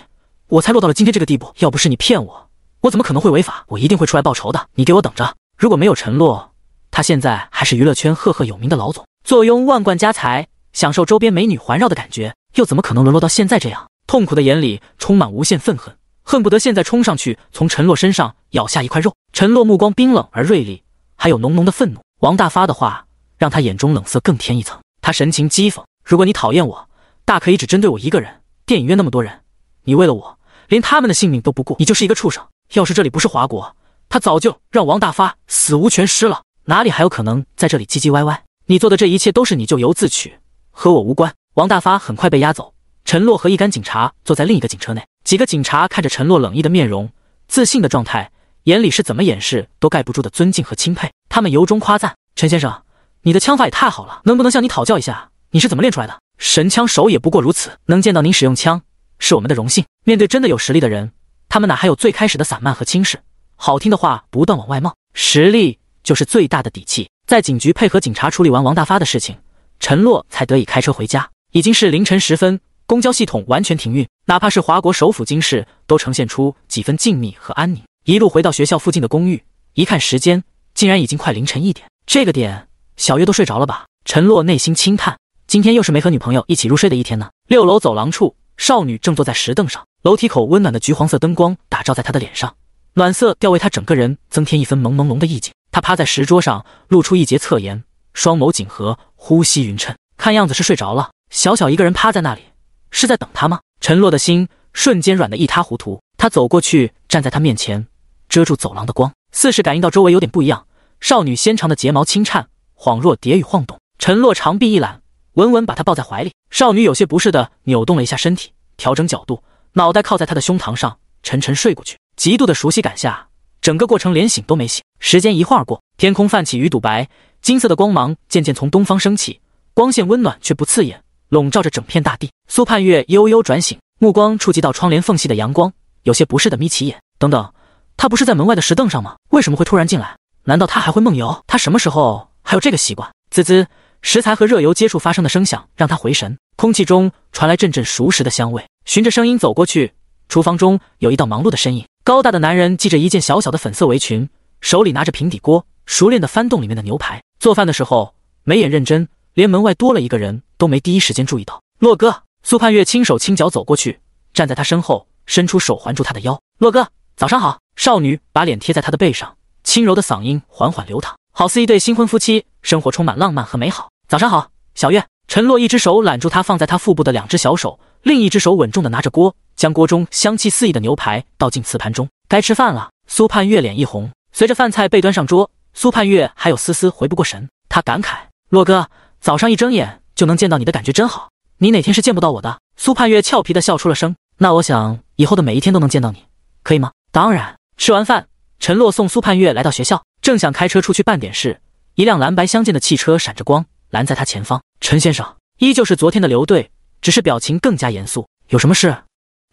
我才落到了今天这个地步。要不是你骗我，我怎么可能会违法？我一定会出来报仇的，你给我等着！”如果没有陈洛，他现在还是娱乐圈赫赫有名的老总，坐拥万贯家财，享受周边美女环绕的感觉，又怎么可能沦落到现在这样？痛苦的眼里充满无限愤恨，恨不得现在冲上去从陈洛身上咬下一块肉。陈洛目光冰冷而锐利，还有浓浓的愤怒。王大发的话让他眼中冷色更添一层，他神情讥讽：“如果你讨厌我。”大可以只针对我一个人，电影院那么多人，你为了我连他们的性命都不顾，你就是一个畜生。要是这里不是华国，他早就让王大发死无全尸了，哪里还有可能在这里唧唧歪歪？你做的这一切都是你咎由自取，和我无关。王大发很快被押走，陈洛和一干警察坐在另一个警车内，几个警察看着陈洛冷意的面容、自信的状态，眼里是怎么掩饰都盖不住的尊敬和钦佩，他们由衷夸赞陈先生，你的枪法也太好了，能不能向你讨教一下，你是怎么练出来的？神枪手也不过如此，能见到您使用枪是我们的荣幸。面对真的有实力的人，他们哪还有最开始的散漫和轻视？好听的话不断往外冒，实力就是最大的底气。在警局配合警察处理完王大发的事情，陈洛才得以开车回家。已经是凌晨时分，公交系统完全停运，哪怕是华国首府京市，都呈现出几分静谧和安宁。一路回到学校附近的公寓，一看时间，竟然已经快凌晨一点。这个点，小月都睡着了吧？陈洛内心轻叹。今天又是没和女朋友一起入睡的一天呢。六楼走廊处，少女正坐在石凳上，楼梯口温暖的橘黄色灯光打照在她的脸上，暖色调为她整个人增添一分朦朦胧胧的意境。她趴在石桌上，露出一截侧颜，双眸紧合，呼吸匀称，看样子是睡着了。小小一个人趴在那里，是在等他吗？陈洛的心瞬间软得一塌糊涂。他走过去，站在她面前，遮住走廊的光，似是感应到周围有点不一样。少女纤长的睫毛轻颤，恍若蝶语晃动。陈洛长臂一揽。稳稳把他抱在怀里，少女有些不适的扭动了一下身体，调整角度，脑袋靠在他的胸膛上，沉沉睡过去。极度的熟悉感下，整个过程连醒都没醒。时间一晃过，天空泛起鱼肚白，金色的光芒渐渐从东方升起，光线温暖却不刺眼，笼罩着整片大地。苏盼月悠悠转醒，目光触及到窗帘缝隙的阳光，有些不适的眯起眼。等等，他不是在门外的石凳上吗？为什么会突然进来？难道他还会梦游？他什么时候还有这个习惯？滋滋。食材和热油接触发生的声响让他回神，空气中传来阵阵熟食的香味。循着声音走过去，厨房中有一道忙碌的身影。高大的男人系着一件小小的粉色围裙，手里拿着平底锅，熟练地翻动里面的牛排。做饭的时候眉眼认真，连门外多了一个人都没第一时间注意到。洛哥，苏盼月轻手轻脚走过去，站在他身后，伸出手环住他的腰。洛哥，早上好。少女把脸贴在他的背上，轻柔的嗓音缓缓流淌，好似一对新婚夫妻，生活充满浪漫和美好。早上好，小月。陈洛一只手揽住她放在他腹部的两只小手，另一只手稳重的拿着锅，将锅中香气四溢的牛排倒进瓷盘中。该吃饭了。苏盼月脸一红。随着饭菜被端上桌，苏盼月还有丝丝回不过神。他感慨：洛哥，早上一睁眼就能见到你的感觉真好。你哪天是见不到我的？苏盼月俏皮的笑出了声。那我想以后的每一天都能见到你，可以吗？当然。吃完饭，陈洛送苏盼月来到学校，正想开车出去办点事，一辆蓝白相间的汽车闪着光。拦在他前方，陈先生依旧是昨天的刘队，只是表情更加严肃。有什么事？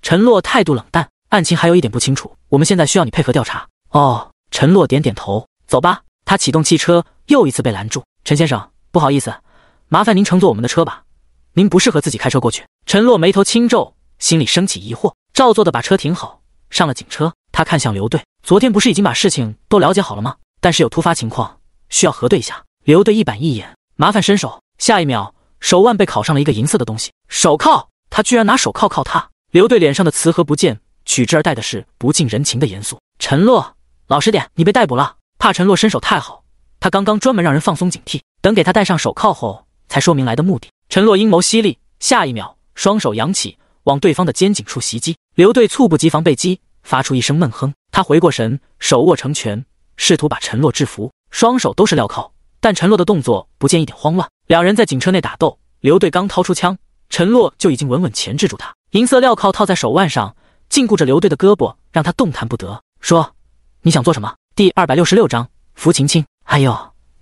陈洛态度冷淡，案情还有一点不清楚，我们现在需要你配合调查。哦，陈洛点点头，走吧。他启动汽车，又一次被拦住。陈先生，不好意思，麻烦您乘坐我们的车吧，您不适合自己开车过去。陈洛眉头轻皱，心里升起疑惑，照做的把车停好，上了警车。他看向刘队，昨天不是已经把事情都了解好了吗？但是有突发情况，需要核对一下。刘队一板一眼。麻烦伸手，下一秒手腕被铐上了一个银色的东西，手铐。他居然拿手铐铐他。刘队脸上的慈和不见，取之而代的是不近人情的严肃。陈洛，老实点，你被逮捕了。怕陈洛身手太好，他刚刚专门让人放松警惕，等给他戴上手铐后才说明来的目的。陈洛阴谋犀利，下一秒双手扬起，往对方的肩颈处袭击。刘队猝不及防被击，发出一声闷哼。他回过神，手握成拳，试图把陈洛制服，双手都是镣铐。但陈洛的动作不见一点慌乱，两人在警车内打斗。刘队刚掏出枪，陈洛就已经稳稳钳制住他，银色镣铐套在手腕上，禁锢着刘队的胳膊，让他动弹不得。说：“你想做什么？”第二百六十六章扶秦晴。哎呦，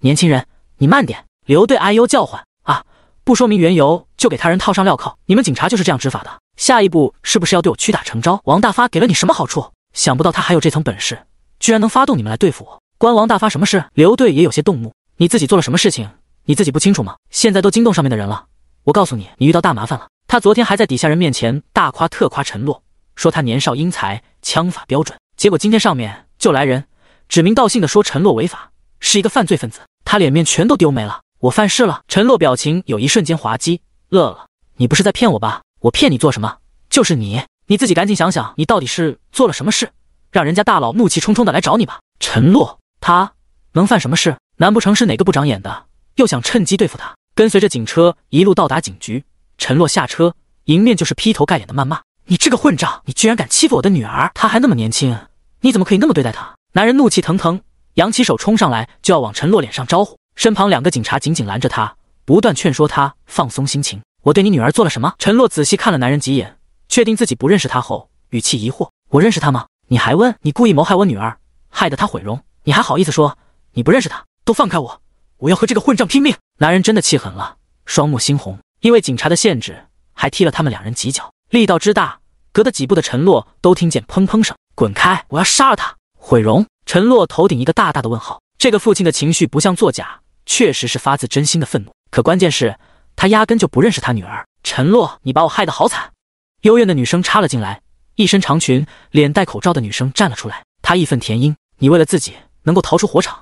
年轻人，你慢点！刘队哎呦叫唤啊！不说明缘由就给他人套上镣铐，你们警察就是这样执法的？下一步是不是要对我屈打成招？王大发给了你什么好处？想不到他还有这层本事，居然能发动你们来对付我。关王大发什么事？刘队也有些动怒。你自己做了什么事情？你自己不清楚吗？现在都惊动上面的人了。我告诉你，你遇到大麻烦了。他昨天还在底下人面前大夸特夸陈洛，说他年少英才，枪法标准。结果今天上面就来人，指名道姓的说陈洛违法，是一个犯罪分子。他脸面全都丢没了。我犯事了？陈洛表情有一瞬间滑稽，乐了。你不是在骗我吧？我骗你做什么？就是你，你自己赶紧想想，你到底是做了什么事，让人家大佬怒气冲冲的来找你吧。陈洛，他能犯什么事？难不成是哪个不长眼的，又想趁机对付他？跟随着警车一路到达警局，陈洛下车，迎面就是劈头盖脸的谩骂：“你这个混账！你居然敢欺负我的女儿！她还那么年轻，你怎么可以那么对待她？”男人怒气腾腾，扬起手冲上来就要往陈洛脸上招呼，身旁两个警察紧紧拦着他，不断劝说他放松心情。我对你女儿做了什么？陈洛仔细看了男人几眼，确定自己不认识他后，语气疑惑：“我认识他吗？你还问？你故意谋害我女儿，害得她毁容，你还好意思说你不认识他？”都放开我！我要和这个混账拼命！男人真的气狠了，双目猩红。因为警察的限制，还踢了他们两人几脚，力道之大，隔得几步的陈洛都听见砰砰声。滚开！我要杀了他！毁容！陈洛头顶一个大大的问号。这个父亲的情绪不像作假，确实是发自真心的愤怒。可关键是，他压根就不认识他女儿。陈洛，你把我害得好惨！幽怨的女生插了进来，一身长裙、脸戴口罩的女生站了出来，她义愤填膺：“你为了自己能够逃出火场。”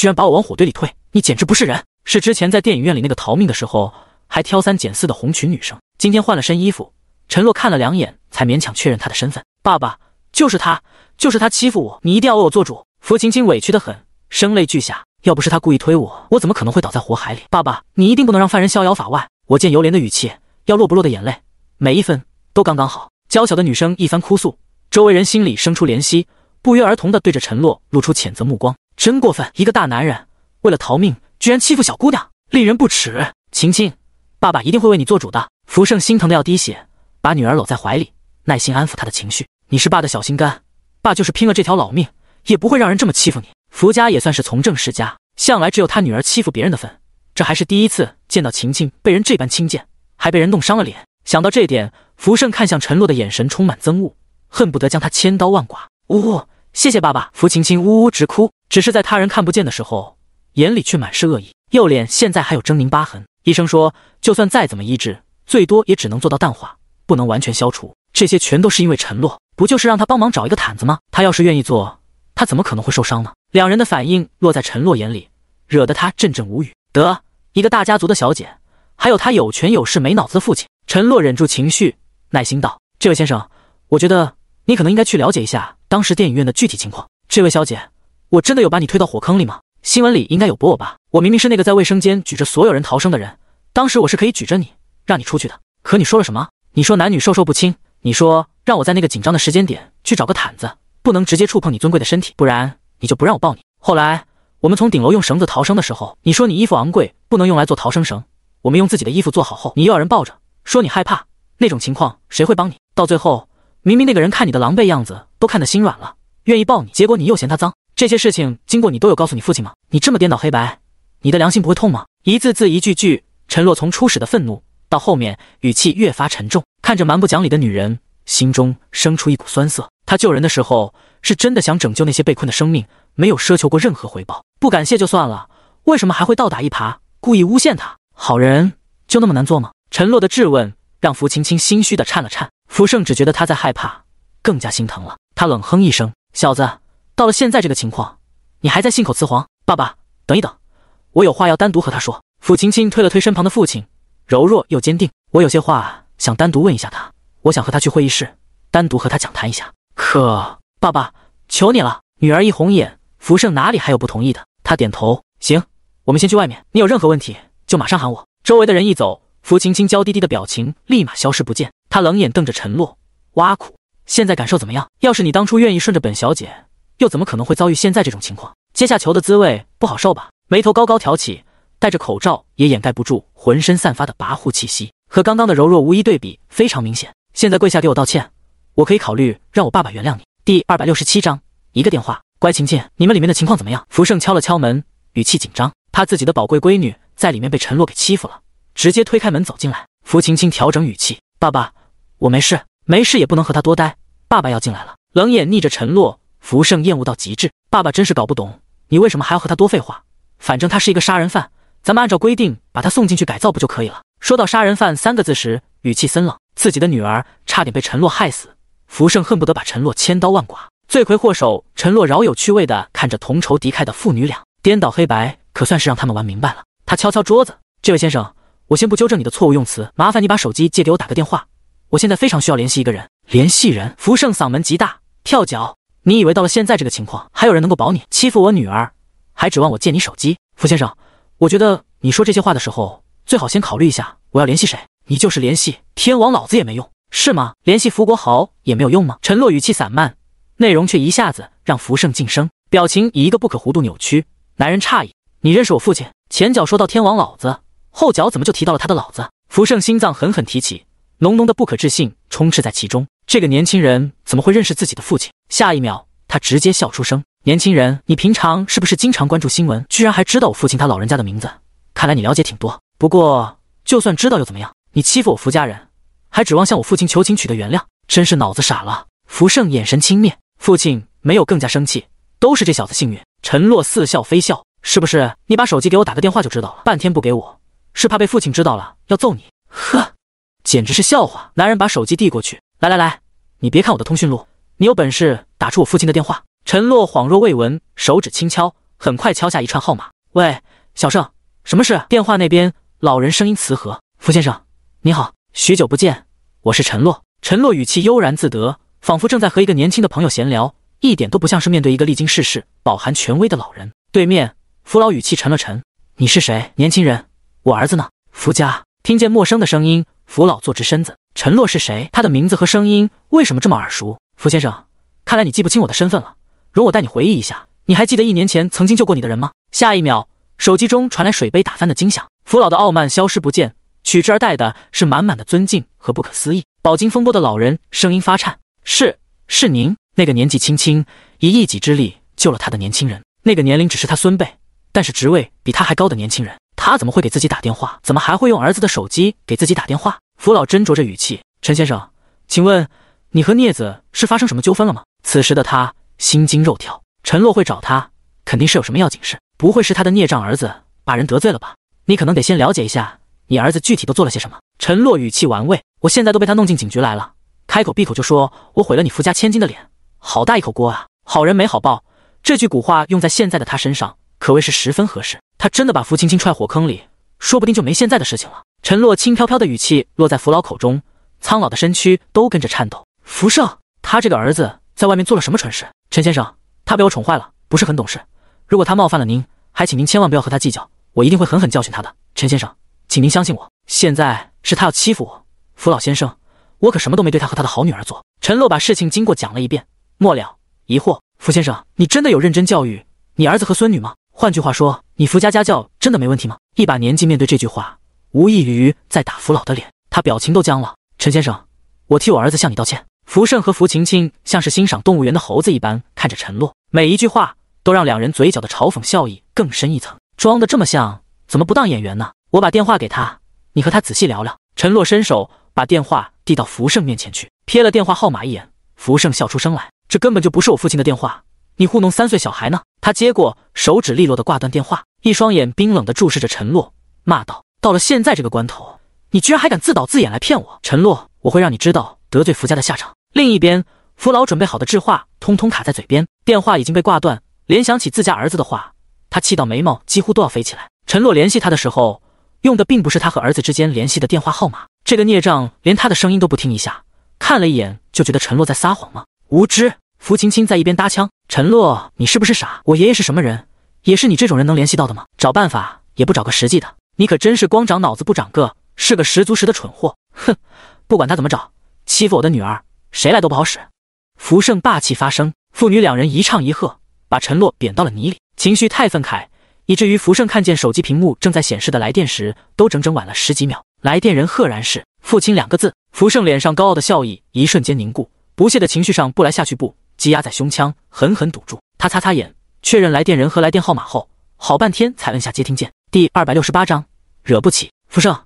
居然把我往火堆里推！你简直不是人！是之前在电影院里那个逃命的时候还挑三拣四的红裙女生，今天换了身衣服。陈洛看了两眼，才勉强确认她的身份。爸爸，就是她，就是她欺负我，你一定要为我做主！福琴青委屈的很，声泪俱下。要不是她故意推我，我怎么可能会倒在火海里？爸爸，你一定不能让犯人逍遥法外！我见犹怜的语气，要落不落的眼泪，每一分都刚刚好。娇小的女生一番哭诉，周围人心里生出怜惜，不约而同的对着陈洛露出谴责目光。真过分！一个大男人为了逃命，居然欺负小姑娘，令人不齿。晴晴，爸爸一定会为你做主的。福盛心疼的要滴血，把女儿搂在怀里，耐心安抚她的情绪。你是爸的小心肝，爸就是拼了这条老命，也不会让人这么欺负你。福家也算是从政世家，向来只有他女儿欺负别人的份，这还是第一次见到晴晴被人这般轻贱，还被人弄伤了脸。想到这点，福盛看向陈洛的眼神充满憎恶，恨不得将他千刀万剐。呜。谢谢爸爸，福晴晴呜呜直哭，只是在他人看不见的时候，眼里却满是恶意。右脸现在还有狰狞疤痕，医生说，就算再怎么医治，最多也只能做到淡化，不能完全消除。这些全都是因为陈洛，不就是让他帮忙找一个毯子吗？他要是愿意做，他怎么可能会受伤呢？两人的反应落在陈洛眼里，惹得他阵阵无语。得一个大家族的小姐，还有他有权有势没脑子的父亲，陈洛忍住情绪，耐心道：“这位先生，我觉得。”你可能应该去了解一下当时电影院的具体情况。这位小姐，我真的有把你推到火坑里吗？新闻里应该有播我吧？我明明是那个在卫生间举着所有人逃生的人，当时我是可以举着你让你出去的。可你说了什么？你说男女授受不亲，你说让我在那个紧张的时间点去找个毯子，不能直接触碰你尊贵的身体，不然你就不让我抱你。后来我们从顶楼用绳子逃生的时候，你说你衣服昂贵不能用来做逃生绳，我们用自己的衣服做好后，你又要人抱着，说你害怕。那种情况谁会帮你？到最后。明明那个人看你的狼狈样子都看得心软了，愿意抱你，结果你又嫌他脏。这些事情经过你都有告诉你父亲吗？你这么颠倒黑白，你的良心不会痛吗？一字字一句句，陈洛从初始的愤怒到后面语气越发沉重，看着蛮不讲理的女人，心中生出一股酸涩。他救人的时候是真的想拯救那些被困的生命，没有奢求过任何回报。不感谢就算了，为什么还会倒打一耙，故意诬陷他？好人就那么难做吗？陈洛的质问让福青青心虚的颤了颤。福盛只觉得他在害怕，更加心疼了。他冷哼一声：“小子，到了现在这个情况，你还在信口雌黄？”爸爸，等一等，我有话要单独和他说。傅青青推了推身旁的父亲，柔弱又坚定：“我有些话想单独问一下他，我想和他去会议室，单独和他讲谈一下。”可爸爸，求你了！女儿一红眼，福盛哪里还有不同意的？他点头：“行，我们先去外面，你有任何问题就马上喊我。”周围的人一走，傅青青娇滴滴的表情立马消失不见。他冷眼瞪着陈洛，挖苦：“现在感受怎么样？要是你当初愿意顺着本小姐，又怎么可能会遭遇现在这种情况？阶下囚的滋味不好受吧？”眉头高高挑起，戴着口罩也掩盖不住浑身散发的跋扈气息，和刚刚的柔弱无一对比非常明显。现在跪下给我道歉，我可以考虑让我爸爸原谅你。”第二百六十七章一个电话，乖晴晴，你们里面的情况怎么样？”福盛敲了敲门，语气紧张，怕自己的宝贵闺女在里面被陈洛给欺负了，直接推开门走进来。福晴晴调整语气：“爸爸。”我没事，没事也不能和他多待。爸爸要进来了，冷眼睨着陈洛，福盛厌恶到极致。爸爸真是搞不懂，你为什么还要和他多废话？反正他是一个杀人犯，咱们按照规定把他送进去改造不就可以了？说到杀人犯三个字时，语气森冷。自己的女儿差点被陈洛害死，福盛恨不得把陈洛千刀万剐。罪魁祸首陈洛饶有趣味地看着同仇敌忾的父女俩，颠倒黑白可算是让他们玩明白了。他敲敲桌子，这位先生，我先不纠正你的错误用词，麻烦你把手机借给我打个电话。我现在非常需要联系一个人。联系人，福盛嗓门极大，跳脚。你以为到了现在这个情况，还有人能够保你？欺负我女儿，还指望我借你手机？福先生，我觉得你说这些话的时候，最好先考虑一下我要联系谁。你就是联系天王老子也没用，是吗？联系福国豪也没有用吗？陈洛语气散漫，内容却一下子让福盛晋升，表情以一个不可弧度扭曲。男人诧异：你认识我父亲？前脚说到天王老子，后脚怎么就提到了他的老子？福盛心脏狠狠提起。浓浓的不可置信充斥在其中。这个年轻人怎么会认识自己的父亲？下一秒，他直接笑出声。年轻人，你平常是不是经常关注新闻？居然还知道我父亲他老人家的名字，看来你了解挺多。不过，就算知道又怎么样？你欺负我福家人，还指望向我父亲求情取得原谅，真是脑子傻了。福盛眼神轻蔑，父亲没有更加生气，都是这小子幸运。陈洛似笑非笑：“是不是你把手机给我打个电话就知道了？半天不给我，是怕被父亲知道了要揍你？”呵。简直是笑话！男人把手机递过去，来来来，你别看我的通讯录，你有本事打出我父亲的电话。陈洛恍若未闻，手指轻敲，很快敲下一串号码。喂，小盛，什么事？电话那边老人声音慈和。福先生，你好，许久不见，我是陈洛。陈洛语气悠然自得，仿佛正在和一个年轻的朋友闲聊，一点都不像是面对一个历经世事、饱含权威的老人。对面傅老语气沉了沉，你是谁？年轻人，我儿子呢？福家听见陌生的声音。扶老坐直身子，陈洛是谁？他的名字和声音为什么这么耳熟？福先生，看来你记不清我的身份了，容我带你回忆一下。你还记得一年前曾经救过你的人吗？下一秒，手机中传来水杯打翻的惊响，扶老的傲慢消失不见，取之而代的是满满的尊敬和不可思议。饱经风波的老人声音发颤：“是是您，那个年纪轻轻以一己之力救了他的年轻人，那个年龄只是他孙辈，但是职位比他还高的年轻人。”他怎么会给自己打电话？怎么还会用儿子的手机给自己打电话？福老斟酌着语气：“陈先生，请问你和聂子是发生什么纠纷了吗？”此时的他心惊肉跳。陈洛会找他，肯定是有什么要紧事，不会是他的孽障儿子把人得罪了吧？你可能得先了解一下你儿子具体都做了些什么。陈洛语气玩味：“我现在都被他弄进警局来了，开口闭口就说我毁了你福家千金的脸，好大一口锅啊！好人没好报，这句古话用在现在的他身上。”可谓是十分合适。他真的把傅青青踹火坑里，说不定就没现在的事情了。陈洛轻飘飘的语气落在扶老口中，苍老的身躯都跟着颤抖。福盛，他这个儿子在外面做了什么蠢事？陈先生，他被我宠坏了，不是很懂事。如果他冒犯了您，还请您千万不要和他计较，我一定会狠狠教训他的。陈先生，请您相信我。现在是他要欺负我，福老先生，我可什么都没对他和他的好女儿做。陈洛把事情经过讲了一遍，末了疑惑：福先生，你真的有认真教育你儿子和孙女吗？换句话说，你福家家教真的没问题吗？一把年纪面对这句话，无异于在打福老的脸。他表情都僵了。陈先生，我替我儿子向你道歉。福盛和福晴晴像是欣赏动物园的猴子一般看着陈洛，每一句话都让两人嘴角的嘲讽笑意更深一层。装得这么像，怎么不当演员呢？我把电话给他，你和他仔细聊聊。陈洛伸手把电话递到福盛面前去，瞥了电话号码一眼，福盛笑出声来。这根本就不是我父亲的电话。你糊弄三岁小孩呢？他接过手指利落的挂断电话，一双眼冰冷的注视着陈洛，骂道：“到了现在这个关头，你居然还敢自导自演来骗我！”陈洛，我会让你知道得罪福家的下场。另一边，福老准备好的智话通通卡在嘴边，电话已经被挂断。联想起自家儿子的话，他气到眉毛几乎都要飞起来。陈洛联系他的时候，用的并不是他和儿子之间联系的电话号码。这个孽障，连他的声音都不听一下，看了一眼就觉得陈洛在撒谎吗？无知。福青青在一边搭腔：“陈洛，你是不是傻？我爷爷是什么人，也是你这种人能联系到的吗？找办法也不找个实际的，你可真是光长脑子不长个，是个十足十的蠢货！”哼，不管他怎么找，欺负我的女儿，谁来都不好使。福盛霸气发声，父女两人一唱一和，把陈洛贬到了泥里。情绪太愤慨，以至于福盛看见手机屏幕正在显示的来电时，都整整晚了十几秒。来电人赫然是父亲两个字，福盛脸上高傲的笑意一瞬间凝固，不屑的情绪上不来下去不。积压在胸腔，狠狠堵住。他擦擦眼，确认来电人和来电号码后，好半天才按下接听键。第二百六十八章，惹不起。福盛，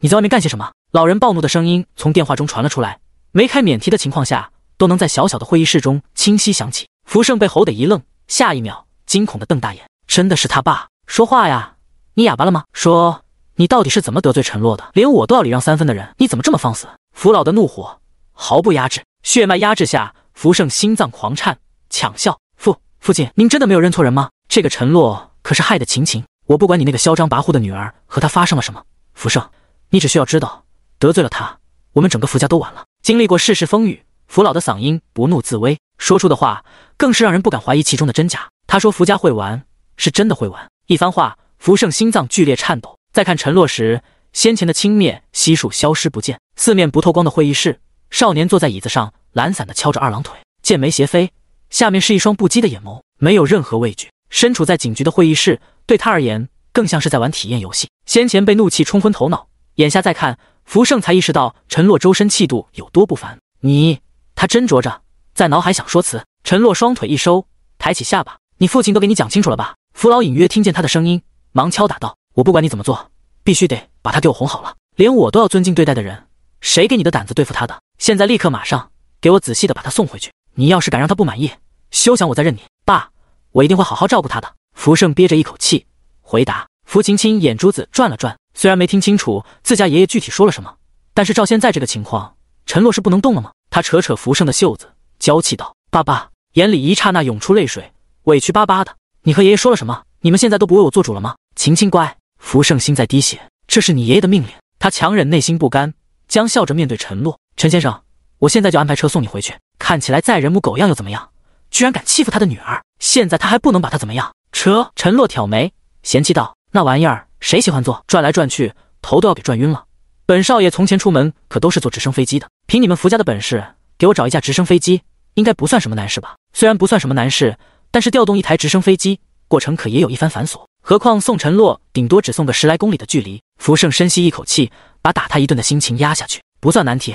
你在外面干些什么？老人暴怒的声音从电话中传了出来，没开免提的情况下，都能在小小的会议室中清晰响起。福盛被吼得一愣，下一秒惊恐的瞪大眼，真的是他爸！说话呀，你哑巴了吗？说，你到底是怎么得罪陈洛的？连我都要礼让三分的人，你怎么这么放肆？福老的怒火毫不压制，血脉压制下。福盛心脏狂颤，抢笑：“父父亲，您真的没有认错人吗？这个陈洛可是害得琴琴，我不管你那个嚣张跋扈的女儿和他发生了什么，福盛，你只需要知道，得罪了他，我们整个福家都完了。”经历过世事风雨，福老的嗓音不怒自威，说出的话更是让人不敢怀疑其中的真假。他说：“福家会完，是真的会完。”一番话，福盛心脏剧烈颤抖。再看陈洛时，先前的轻蔑悉数消失不见。四面不透光的会议室。少年坐在椅子上，懒散地敲着二郎腿，剑眉斜飞，下面是一双不羁的眼眸，没有任何畏惧。身处在警局的会议室，对他而言更像是在玩体验游戏。先前被怒气冲昏头脑，眼下再看福盛，才意识到陈洛周身气度有多不凡。你，他斟酌着，在脑海想说辞。陈洛双腿一收，抬起下巴：“你父亲都给你讲清楚了吧？”福老隐约听见他的声音，忙敲打道：“我不管你怎么做，必须得把他给我哄好了。连我都要尊敬对待的人，谁给你的胆子对付他的？”现在立刻马上给我仔细的把他送回去！你要是敢让他不满意，休想我再认你爸！我一定会好好照顾他的。福盛憋着一口气回答。福琴琴眼珠子转了转，虽然没听清楚自家爷爷具体说了什么，但是照现在这个情况，陈洛是不能动了吗？他扯扯福盛的袖子，娇气道：“爸爸。”眼里一刹那涌出泪水，委屈巴巴的。你和爷爷说了什么？你们现在都不为我做主了吗？晴晴乖。福盛心在滴血，这是你爷爷的命令。他强忍内心不甘，将笑着面对陈洛。陈先生，我现在就安排车送你回去。看起来再人模狗样又怎么样？居然敢欺负他的女儿，现在他还不能把他怎么样？车，陈洛挑眉嫌弃道：“那玩意儿谁喜欢坐？转来转去，头都要给转晕了。本少爷从前出门可都是坐直升飞机的。凭你们福家的本事，给我找一架直升飞机，应该不算什么难事吧？虽然不算什么难事，但是调动一台直升飞机，过程可也有一番繁琐。何况送陈洛，顶多只送个十来公里的距离。”福盛深吸一口气，把打他一顿的心情压下去，不算难题。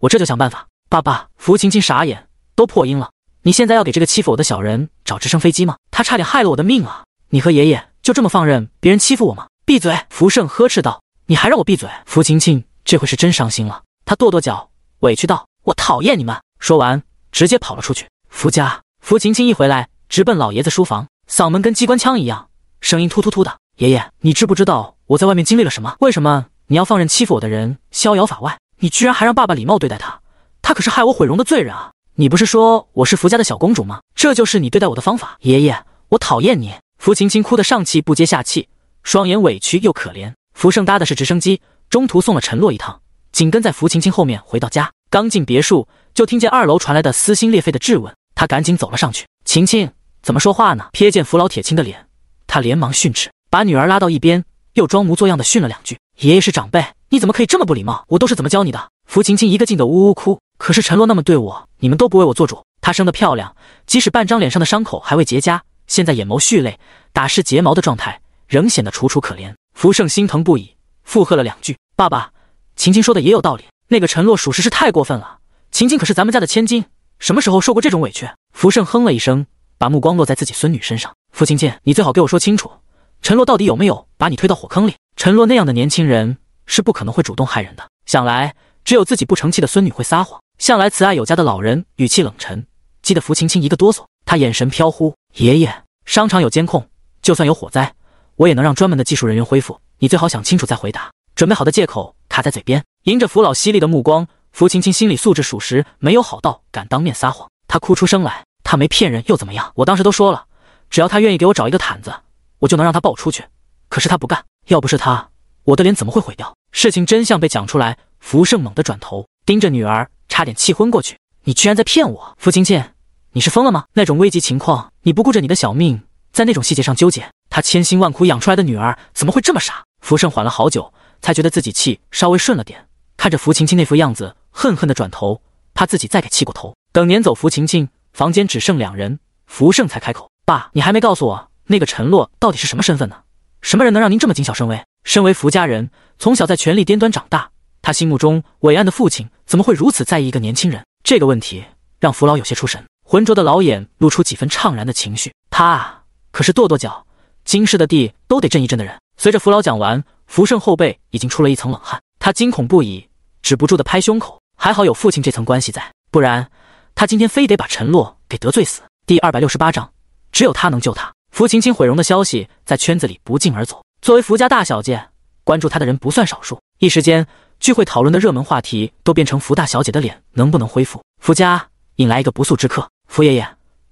我这就想办法，爸爸！福晴晴傻眼，都破音了。你现在要给这个欺负我的小人找直升飞机吗？他差点害了我的命啊！你和爷爷就这么放任别人欺负我吗？闭嘴！福盛呵斥道。你还让我闭嘴？福晴晴这回是真伤心了，她跺跺脚，委屈道：“我讨厌你们！”说完，直接跑了出去。福家，福晴晴一回来，直奔老爷子书房，嗓门跟机关枪一样，声音突突突的。爷爷，你知不知道我在外面经历了什么？为什么你要放任欺负我的人逍遥法外？你居然还让爸爸礼貌对待他，他可是害我毁容的罪人啊！你不是说我是福家的小公主吗？这就是你对待我的方法？爷爷，我讨厌你！福晴晴哭得上气不接下气，双眼委屈又可怜。福盛搭的是直升机，中途送了陈洛一趟，紧跟在福晴晴后面回到家。刚进别墅，就听见二楼传来的撕心裂肺的质问，他赶紧走了上去。晴晴，怎么说话呢？瞥见福老铁青的脸，他连忙训斥，把女儿拉到一边，又装模作样的训了两句。爷爷是长辈。你怎么可以这么不礼貌？我都是怎么教你的？福琴琴一个劲的呜呜哭，可是陈洛那么对我，你们都不为我做主。她生得漂亮，即使半张脸上的伤口还未结痂，现在眼眸蓄泪，打湿睫毛的状态，仍显得楚楚可怜。福盛心疼不已，附和了两句：“爸爸，琴琴说的也有道理。那个陈洛属实是太过分了。琴琴可是咱们家的千金，什么时候受过这种委屈？”福盛哼了一声，把目光落在自己孙女身上：“福琴琴，你最好给我说清楚，陈洛到底有没有把你推到火坑里？陈洛那样的年轻人。”是不可能会主动害人的。想来，只有自己不成器的孙女会撒谎。向来慈爱有加的老人语气冷沉，激得福晴晴一个哆嗦。他眼神飘忽：“爷爷，商场有监控，就算有火灾，我也能让专门的技术人员恢复。你最好想清楚再回答。”准备好的借口卡在嘴边，迎着福老犀利的目光，福晴晴心理素质属实没有好到敢当面撒谎。她哭出声来：“他没骗人又怎么样？我当时都说了，只要他愿意给我找一个毯子，我就能让他抱我出去。可是他不干。要不是他，我的脸怎么会毁掉？”事情真相被讲出来，福盛猛地转头盯着女儿，差点气昏过去。你居然在骗我，福琴琴，你是疯了吗？那种危急情况，你不顾着你的小命，在那种细节上纠结？他千辛万苦养出来的女儿，怎么会这么傻？福盛缓了好久，才觉得自己气稍微顺了点，看着福琴琴那副样子，恨恨地转头，怕自己再给气过头。等撵走福琴琴，房间只剩两人，福盛才开口：“爸，你还没告诉我，那个陈洛到底是什么身份呢？什么人能让您这么谨小慎微？”身为福家人，从小在权力颠端长大，他心目中伟岸的父亲怎么会如此在意一个年轻人？这个问题让福老有些出神，浑浊的老眼露出几分怅然的情绪。他啊，可是跺跺脚，今世的地都得震一震的人。随着福老讲完，福胜后背已经出了一层冷汗，他惊恐不已，止不住的拍胸口。还好有父亲这层关系在，不然他今天非得把陈洛给得罪死。第二百六十八章，只有他能救他。福琴琴毁容的消息在圈子里不胫而走。作为福家大小姐，关注她的人不算少数。一时间，聚会讨论的热门话题都变成福大小姐的脸能不能恢复。福家引来一个不速之客：“福爷爷，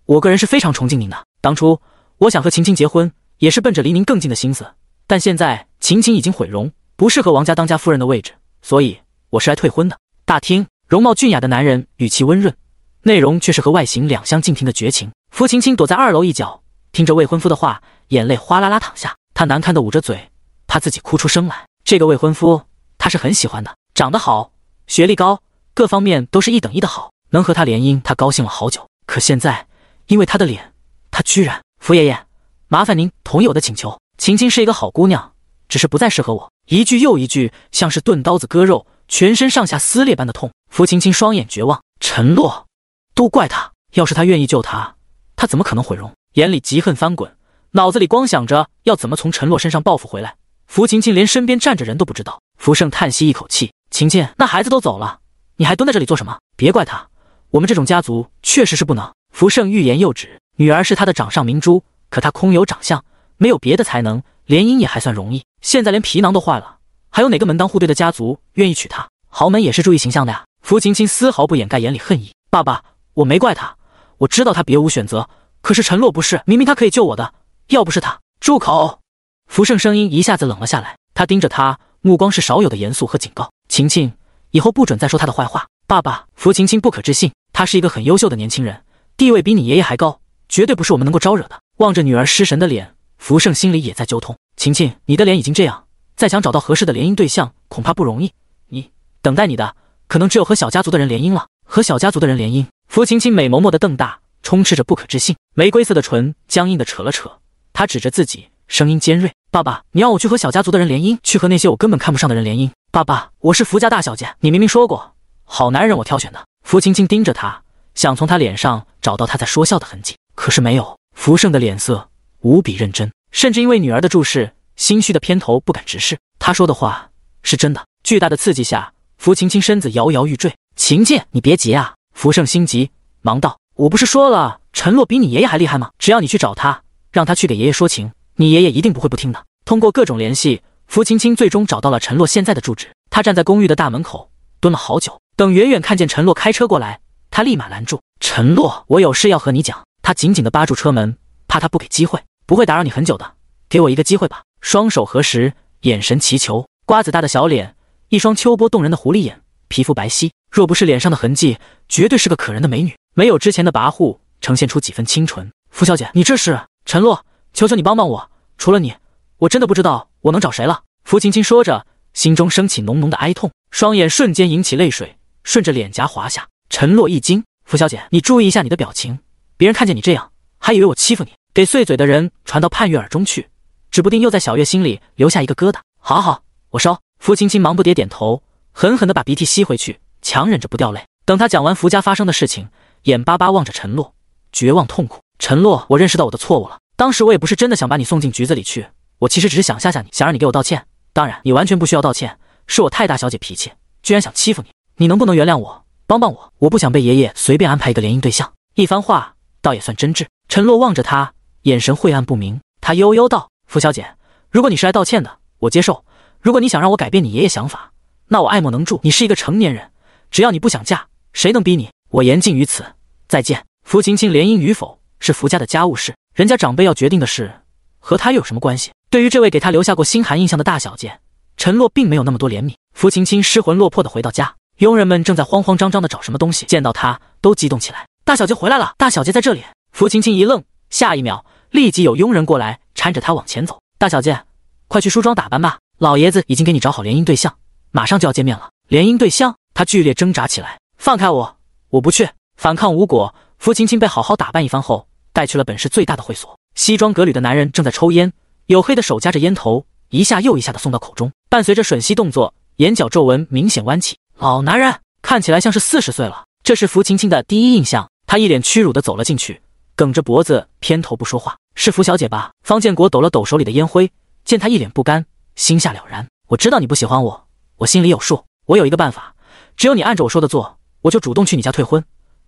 我个人是非常崇敬您的。当初我想和秦青结婚，也是奔着离您更近的心思。但现在秦青已经毁容，不适合王家当家夫人的位置，所以我是来退婚的。”大厅容貌俊雅的男人语气温润，内容却是和外形两相径庭的绝情。福晴青躲在二楼一角，听着未婚夫的话，眼泪哗啦啦淌下。他难堪的捂着嘴，怕自己哭出声来。这个未婚夫，他是很喜欢的，长得好，学历高，各方面都是一等一的好。能和他联姻，他高兴了好久。可现在，因为他的脸，他居然……福爷爷，麻烦您同意我的请求。晴晴是一个好姑娘，只是不再适合我。一句又一句，像是钝刀子割肉，全身上下撕裂般的痛。福晴晴双眼绝望。陈洛，都怪他！要是他愿意救她，她怎么可能毁容？眼里嫉恨翻滚。脑子里光想着要怎么从陈洛身上报复回来，福琴琴连身边站着人都不知道。福盛叹息一口气：“琴琴，那孩子都走了，你还蹲在这里做什么？别怪他，我们这种家族确实是不能。”福盛欲言又止。女儿是他的掌上明珠，可他空有长相，没有别的才能，联姻也还算容易。现在连皮囊都坏了，还有哪个门当户对的家族愿意娶她？豪门也是注意形象的呀。福琴琴丝毫不掩盖眼里恨意：“爸爸，我没怪他，我知道他别无选择。可是陈洛不是，明明他可以救我的。”要不是他，住口！福盛声音一下子冷了下来，他盯着他，目光是少有的严肃和警告。晴晴，以后不准再说他的坏话。爸爸，福晴晴不可置信，他是一个很优秀的年轻人，地位比你爷爷还高，绝对不是我们能够招惹的。望着女儿失神的脸，福盛心里也在揪痛。晴晴，你的脸已经这样，再想找到合适的联姻对象，恐怕不容易。你等待你的，可能只有和小家族的人联姻了。和小家族的人联姻，福晴晴美眸蓦地瞪大，充斥着不可置信，玫瑰色的唇僵硬地扯了扯。他指着自己，声音尖锐：“爸爸，你让我去和小家族的人联姻，去和那些我根本看不上的人联姻。爸爸，我是福家大小姐，你明明说过好男人我挑选的。”福晴晴盯着他，想从他脸上找到他在说笑的痕迹，可是没有。福盛的脸色无比认真，甚至因为女儿的注视，心虚的偏头不敢直视。他说的话是真的。巨大的刺激下，福晴晴身子摇摇欲坠。秦剑，你别急啊！福盛心急，忙道：“我不是说了，陈洛比你爷爷还厉害吗？只要你去找他。”让他去给爷爷说情，你爷爷一定不会不听的。通过各种联系，福青青最终找到了陈洛现在的住址。她站在公寓的大门口蹲了好久，等远远看见陈洛开车过来，她立马拦住陈洛：“我有事要和你讲。”他紧紧地扒住车门，怕他不给机会，不会打扰你很久的，给我一个机会吧。双手合十，眼神祈求，瓜子大的小脸，一双秋波动人的狐狸眼，皮肤白皙，若不是脸上的痕迹，绝对是个可人的美女。没有之前的跋扈，呈现出几分清纯。傅小姐，你这是？陈洛，求求你帮帮我！除了你，我真的不知道我能找谁了。福青青说着，心中升起浓浓的哀痛，双眼瞬间引起泪水，顺着脸颊滑下。陈洛一惊：“福小姐，你注意一下你的表情，别人看见你这样，还以为我欺负你，给碎嘴的人传到盼月耳中去，指不定又在小月心里留下一个疙瘩。”“好好，我收。”福青青忙不迭点头，狠狠的把鼻涕吸回去，强忍着不掉泪。等她讲完福家发生的事情，眼巴巴望着陈洛，绝望痛苦。陈洛，我认识到我的错误了。当时我也不是真的想把你送进局子里去，我其实只是想吓吓你，想让你给我道歉。当然，你完全不需要道歉，是我太大小姐脾气，居然想欺负你。你能不能原谅我，帮帮我？我不想被爷爷随便安排一个联姻对象。一番话倒也算真挚。陈洛望着他，眼神晦暗不明。他悠悠道：“傅小姐，如果你是来道歉的，我接受；如果你想让我改变你爷爷想法，那我爱莫能助。你是一个成年人，只要你不想嫁，谁能逼你？我言尽于此，再见。”傅晴晴联姻与否？是福家的家务事，人家长辈要决定的事，和他又有什么关系？对于这位给他留下过心寒印象的大小姐，陈洛并没有那么多怜悯。福琴琴失魂落魄的回到家，佣人们正在慌慌张张的找什么东西，见到她都激动起来：“大小姐回来了！大小姐在这里！”福琴琴一愣，下一秒立即有佣人过来搀着她往前走：“大小姐，快去梳妆打扮吧，老爷子已经给你找好联姻对象，马上就要见面了。”联姻对象？她剧烈挣扎起来：“放开我，我不去！”反抗无果，福琴琴被好好打扮一番后。带去了本市最大的会所，西装革履的男人正在抽烟，黝黑的手夹着烟头，一下又一下的送到口中，伴随着吮吸动作，眼角皱纹明显弯起，老男人看起来像是四十岁了，这是福琴琴的第一印象。他一脸屈辱的走了进去，梗着脖子偏头不说话。是福小姐吧？方建国抖了抖手里的烟灰，见他一脸不甘，心下了然。我知道你不喜欢我，我心里有数。我有一个办法，只有你按着我说的做，我就主动去你家退婚，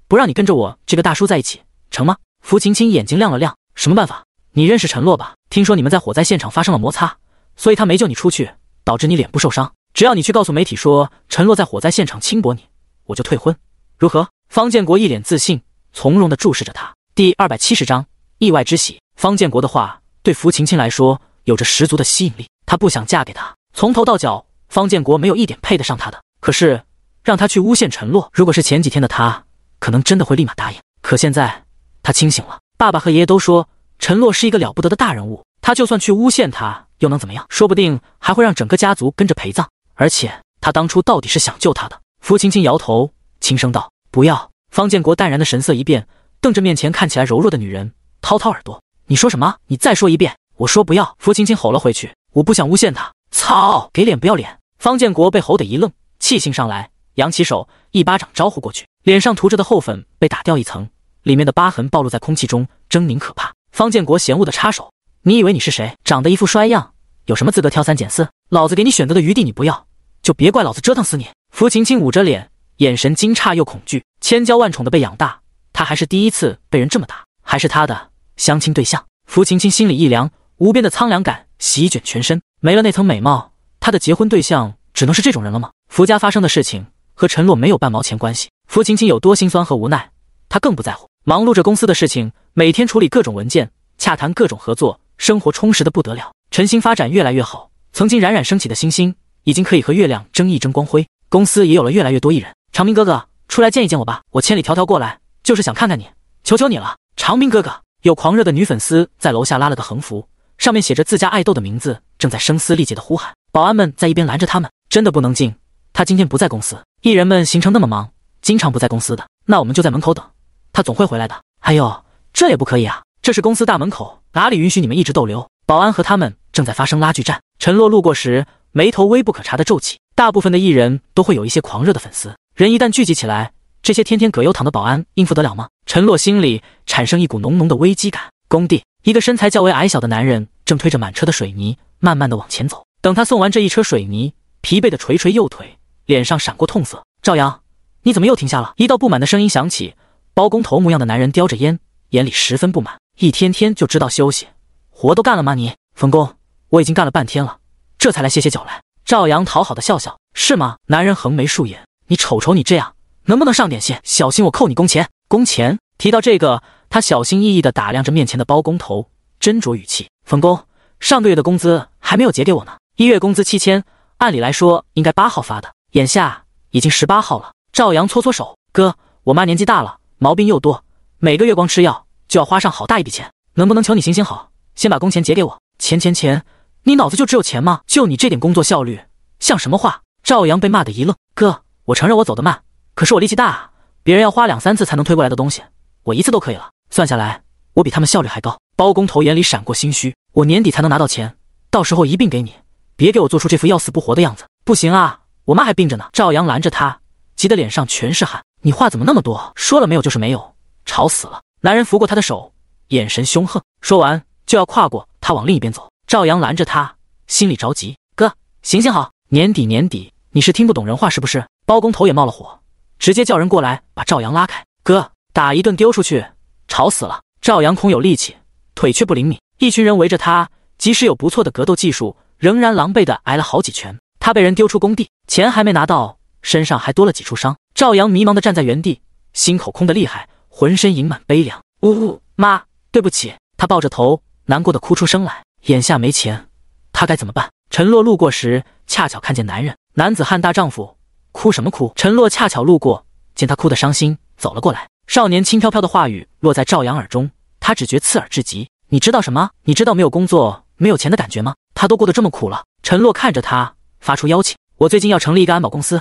不让你跟着我这个大叔在一起，成吗？福晴晴眼睛亮了亮，什么办法？你认识陈洛吧？听说你们在火灾现场发生了摩擦，所以他没救你出去，导致你脸部受伤。只要你去告诉媒体说陈洛在火灾现场轻薄你，我就退婚，如何？方建国一脸自信从容地注视着他。第二百七十章意外之喜。方建国的话对福晴晴来说有着十足的吸引力。她不想嫁给他，从头到脚方建国没有一点配得上她的。可是让他去诬陷陈洛，如果是前几天的他，可能真的会立马答应。可现在。他清醒了。爸爸和爷爷都说，陈洛是一个了不得的大人物。他就算去诬陷他，又能怎么样？说不定还会让整个家族跟着陪葬。而且他当初到底是想救他的。福青青摇头，轻声道：“不要。”方建国淡然的神色一变，瞪着面前看起来柔弱的女人，掏掏耳朵：“你说什么？你再说一遍。”“我说不要。”福青青吼了回去：“我不想诬陷他！操，给脸不要脸！”方建国被吼得一愣，气性上来，扬起手一巴掌招呼过去，脸上涂着的厚粉被打掉一层。里面的疤痕暴露在空气中，狰狞可怕。方建国嫌恶的插手，你以为你是谁？长得一副衰样，有什么资格挑三拣四？老子给你选择的余地，你不要，就别怪老子折腾死你！福晴晴捂着脸，眼神惊诧又恐惧。千娇万宠的被养大，她还是第一次被人这么打，还是她的相亲对象。福晴晴心里一凉，无边的苍凉感席卷全身。没了那层美貌，她的结婚对象只能是这种人了吗？福家发生的事情和陈洛没有半毛钱关系。福晴晴有多心酸和无奈，他更不在乎。忙碌着公司的事情，每天处理各种文件，洽谈各种合作，生活充实的不得了。陈星发展越来越好，曾经冉冉升起的星星已经可以和月亮争一争光辉。公司也有了越来越多艺人。长明哥哥，出来见一见我吧！我千里迢迢过来就是想看看你，求求你了，长明哥哥！有狂热的女粉丝在楼下拉了个横幅，上面写着自家爱豆的名字，正在声嘶力竭的呼喊。保安们在一边拦着他们，真的不能进。他今天不在公司，艺人们行程那么忙，经常不在公司的。那我们就在门口等。他总会回来的。还有，这也不可以啊！这是公司大门口，哪里允许你们一直逗留？保安和他们正在发生拉锯战。陈洛路过时，眉头微不可察的皱起。大部分的艺人都会有一些狂热的粉丝，人一旦聚集起来，这些天天葛优躺的保安应付得了吗？陈洛心里产生一股浓浓的危机感。工地，一个身材较为矮小的男人正推着满车的水泥，慢慢的往前走。等他送完这一车水泥，疲惫的捶捶右腿，脸上闪过痛色。赵阳，你怎么又停下了？一道不满的声音响起。包工头模样的男人叼着烟，眼里十分不满。一天天就知道休息，活都干了吗你？冯工，我已经干了半天了，这才来歇歇脚。来，赵阳讨好的笑笑，是吗？男人横眉竖眼，你瞅瞅你这样，能不能上点线？小心我扣你工钱！工钱？提到这个，他小心翼翼地打量着面前的包工头，斟酌语气。冯工，上个月的工资还没有结给我呢，一月工资七千，按理来说应该八号发的，眼下已经十八号了。赵阳搓搓手，哥，我妈年纪大了。毛病又多，每个月光吃药就要花上好大一笔钱，能不能求你行行好，先把工钱结给我？钱钱钱，你脑子就只有钱吗？就你这点工作效率，像什么话？赵阳被骂得一愣：“哥，我承认我走得慢，可是我力气大，啊，别人要花两三次才能推过来的东西，我一次都可以了。算下来，我比他们效率还高。”包工头眼里闪过心虚：“我年底才能拿到钱，到时候一并给你，别给我做出这副要死不活的样子。”不行啊，我妈还病着呢。赵阳拦着他，急得脸上全是汗。你话怎么那么多？说了没有就是没有，吵死了！男人扶过他的手，眼神凶横，说完就要跨过他往另一边走。赵阳拦着他，心里着急，哥，行行好，年底年底，你是听不懂人话是不是？包工头也冒了火，直接叫人过来把赵阳拉开。哥，打一顿丢出去，吵死了！赵阳恐有力气，腿却不灵敏，一群人围着他，即使有不错的格斗技术，仍然狼狈的挨了好几拳。他被人丢出工地，钱还没拿到。身上还多了几处伤，赵阳迷茫的站在原地，心口空的厉害，浑身盈满悲凉。呜呜，妈，对不起！他抱着头，难过的哭出声来。眼下没钱，他该怎么办？陈洛路过时，恰巧看见男人。男子汉大丈夫，哭什么哭？陈洛恰巧路过，见他哭得伤心，走了过来。少年轻飘飘的话语落在赵阳耳中，他只觉刺耳至极。你知道什么？你知道没有工作、没有钱的感觉吗？他都过得这么苦了。陈洛看着他，发出邀请：“我最近要成立一个安保公司。”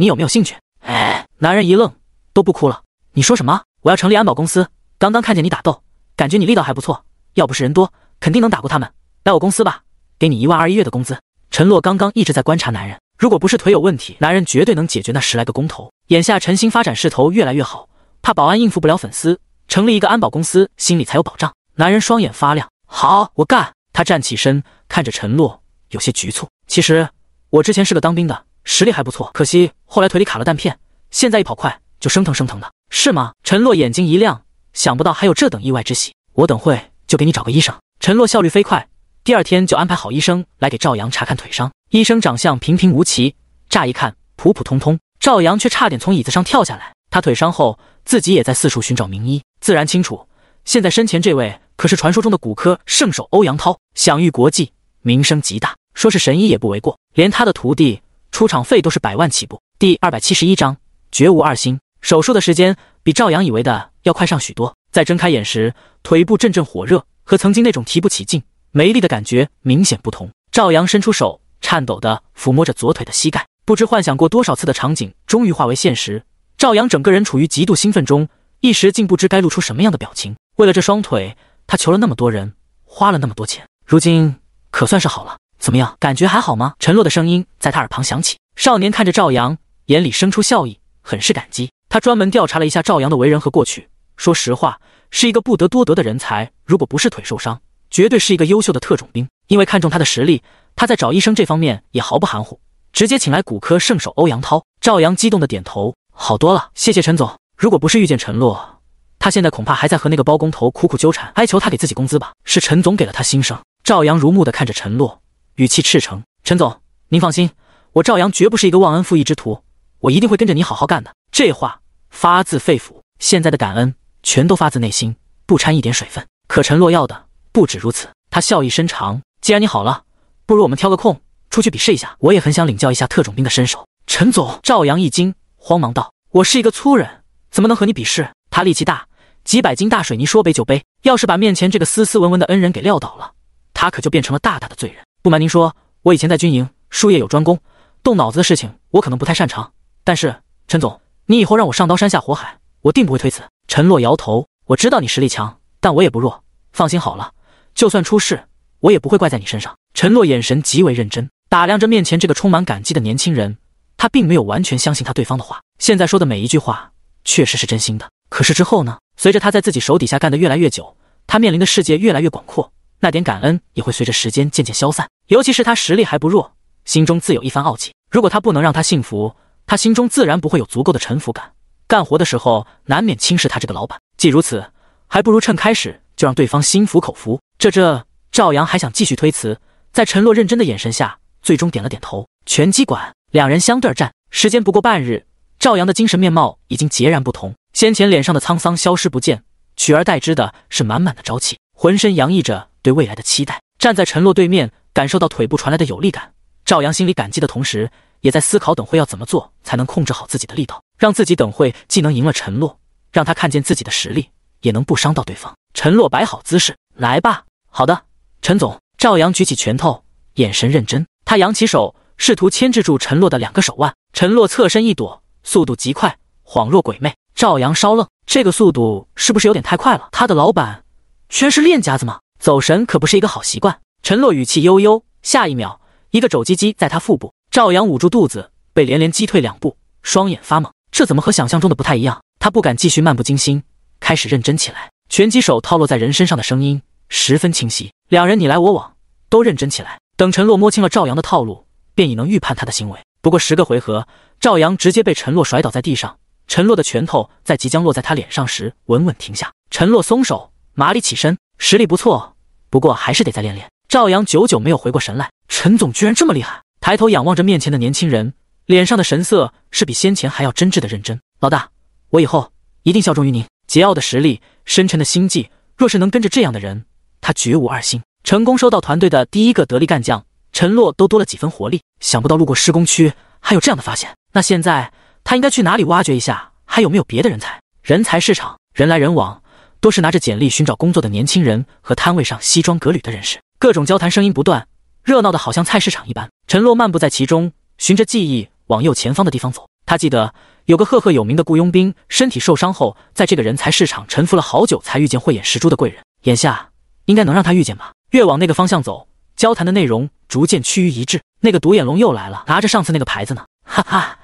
你有没有兴趣？哎，男人一愣，都不哭了。你说什么？我要成立安保公司。刚刚看见你打斗，感觉你力道还不错。要不是人多，肯定能打过他们。来我公司吧，给你一万二一月的工资。陈洛刚刚一直在观察男人，如果不是腿有问题，男人绝对能解决那十来个工头。眼下陈星发展势头越来越好，怕保安应付不了粉丝，成立一个安保公司，心里才有保障。男人双眼发亮，好，我干。他站起身，看着陈洛，有些局促。其实我之前是个当兵的。实力还不错，可惜后来腿里卡了弹片，现在一跑快就生疼生疼的，是吗？陈洛眼睛一亮，想不到还有这等意外之喜，我等会就给你找个医生。陈洛效率飞快，第二天就安排好医生来给赵阳查看腿伤。医生长相平平无奇，乍一看普普通通，赵阳却差点从椅子上跳下来。他腿伤后自己也在四处寻找名医，自然清楚现在身前这位可是传说中的骨科圣手欧阳涛，享誉国际，名声极大，说是神医也不为过，连他的徒弟。出场费都是百万起步。第二百七十一章，绝无二心。手术的时间比赵阳以为的要快上许多。在睁开眼时，腿部阵阵火热，和曾经那种提不起劲、没力的感觉明显不同。赵阳伸出手，颤抖的抚摸着左腿的膝盖，不知幻想过多少次的场景，终于化为现实。赵阳整个人处于极度兴奋中，一时竟不知该露出什么样的表情。为了这双腿，他求了那么多人，花了那么多钱，如今可算是好了。怎么样，感觉还好吗？陈洛的声音在他耳旁响起。少年看着赵阳，眼里生出笑意，很是感激。他专门调查了一下赵阳的为人和过去，说实话，是一个不得多得的人才。如果不是腿受伤，绝对是一个优秀的特种兵。因为看中他的实力，他在找医生这方面也毫不含糊，直接请来骨科圣手欧阳涛。赵阳激动的点头，好多了，谢谢陈总。如果不是遇见陈洛，他现在恐怕还在和那个包工头苦苦纠缠，哀求他给自己工资吧。是陈总给了他新生。赵阳如目的看着陈洛。语气赤诚，陈总，您放心，我赵阳绝不是一个忘恩负义之徒，我一定会跟着你好好干的。这话发自肺腑，现在的感恩全都发自内心，不掺一点水分。可陈洛要的不止如此，他笑意深长，既然你好了，不如我们挑个空出去比试一下。我也很想领教一下特种兵的身手。陈总，赵阳一惊，慌忙道：“我是一个粗人，怎么能和你比试？他力气大，几百斤大水泥说背就背。要是把面前这个斯斯文文的恩人给撂倒了，他可就变成了大大的罪人。”不瞒您说，我以前在军营，术业有专攻，动脑子的事情我可能不太擅长。但是陈总，你以后让我上刀山下火海，我定不会推辞。陈洛摇头，我知道你实力强，但我也不弱。放心好了，就算出事，我也不会怪在你身上。陈洛眼神极为认真，打量着面前这个充满感激的年轻人。他并没有完全相信他对方的话，现在说的每一句话确实是真心的。可是之后呢？随着他在自己手底下干得越来越久，他面临的世界越来越广阔。那点感恩也会随着时间渐渐消散，尤其是他实力还不弱，心中自有一番傲气。如果他不能让他信服，他心中自然不会有足够的臣服感。干活的时候难免轻视他这个老板。既如此，还不如趁开始就让对方心服口服。这这，赵阳还想继续推辞，在陈洛认真的眼神下，最终点了点头。拳击馆，两人相对而战。时间不过半日，赵阳的精神面貌已经截然不同。先前脸上的沧桑消失不见，取而代之的是满满的朝气，浑身洋溢着。对未来的期待。站在陈洛对面，感受到腿部传来的有力感，赵阳心里感激的同时，也在思考等会要怎么做才能控制好自己的力道，让自己等会既能赢了陈洛，让他看见自己的实力，也能不伤到对方。陈洛摆好姿势，来吧。好的，陈总。赵阳举起拳头，眼神认真。他扬起手，试图牵制住陈洛的两个手腕。陈洛侧身一躲，速度极快，恍若鬼魅。赵阳稍愣，这个速度是不是有点太快了？他的老板全是练家子吗？走神可不是一个好习惯。陈洛语气悠悠，下一秒，一个肘击击在他腹部。赵阳捂住肚子，被连连击退两步，双眼发懵。这怎么和想象中的不太一样？他不敢继续漫不经心，开始认真起来。拳击手套落在人身上的声音十分清晰。两人你来我往，都认真起来。等陈洛摸清了赵阳的套路，便已能预判他的行为。不过十个回合，赵阳直接被陈洛甩倒在地上。陈洛的拳头在即将落在他脸上时，稳稳停下。陈洛松手，麻利起身。实力不错，不过还是得再练练。赵阳久久没有回过神来，陈总居然这么厉害！抬头仰望着面前的年轻人，脸上的神色是比先前还要真挚的认真。老大，我以后一定效忠于您。桀骜的实力，深沉的心计，若是能跟着这样的人，他绝无二心。成功收到团队的第一个得力干将，陈洛都多了几分活力。想不到路过施工区还有这样的发现，那现在他应该去哪里挖掘一下，还有没有别的人才？人才市场，人来人往。都是拿着简历寻找工作的年轻人和摊位上西装革履的人士，各种交谈声音不断，热闹的好像菜市场一般。陈洛漫步在其中，循着记忆往右前方的地方走。他记得有个赫赫有名的雇佣兵，身体受伤后，在这个人才市场沉浮了好久，才遇见慧眼识珠的贵人。眼下应该能让他遇见吧。越往那个方向走，交谈的内容逐渐趋于一致。那个独眼龙又来了，拿着上次那个牌子呢。哈哈，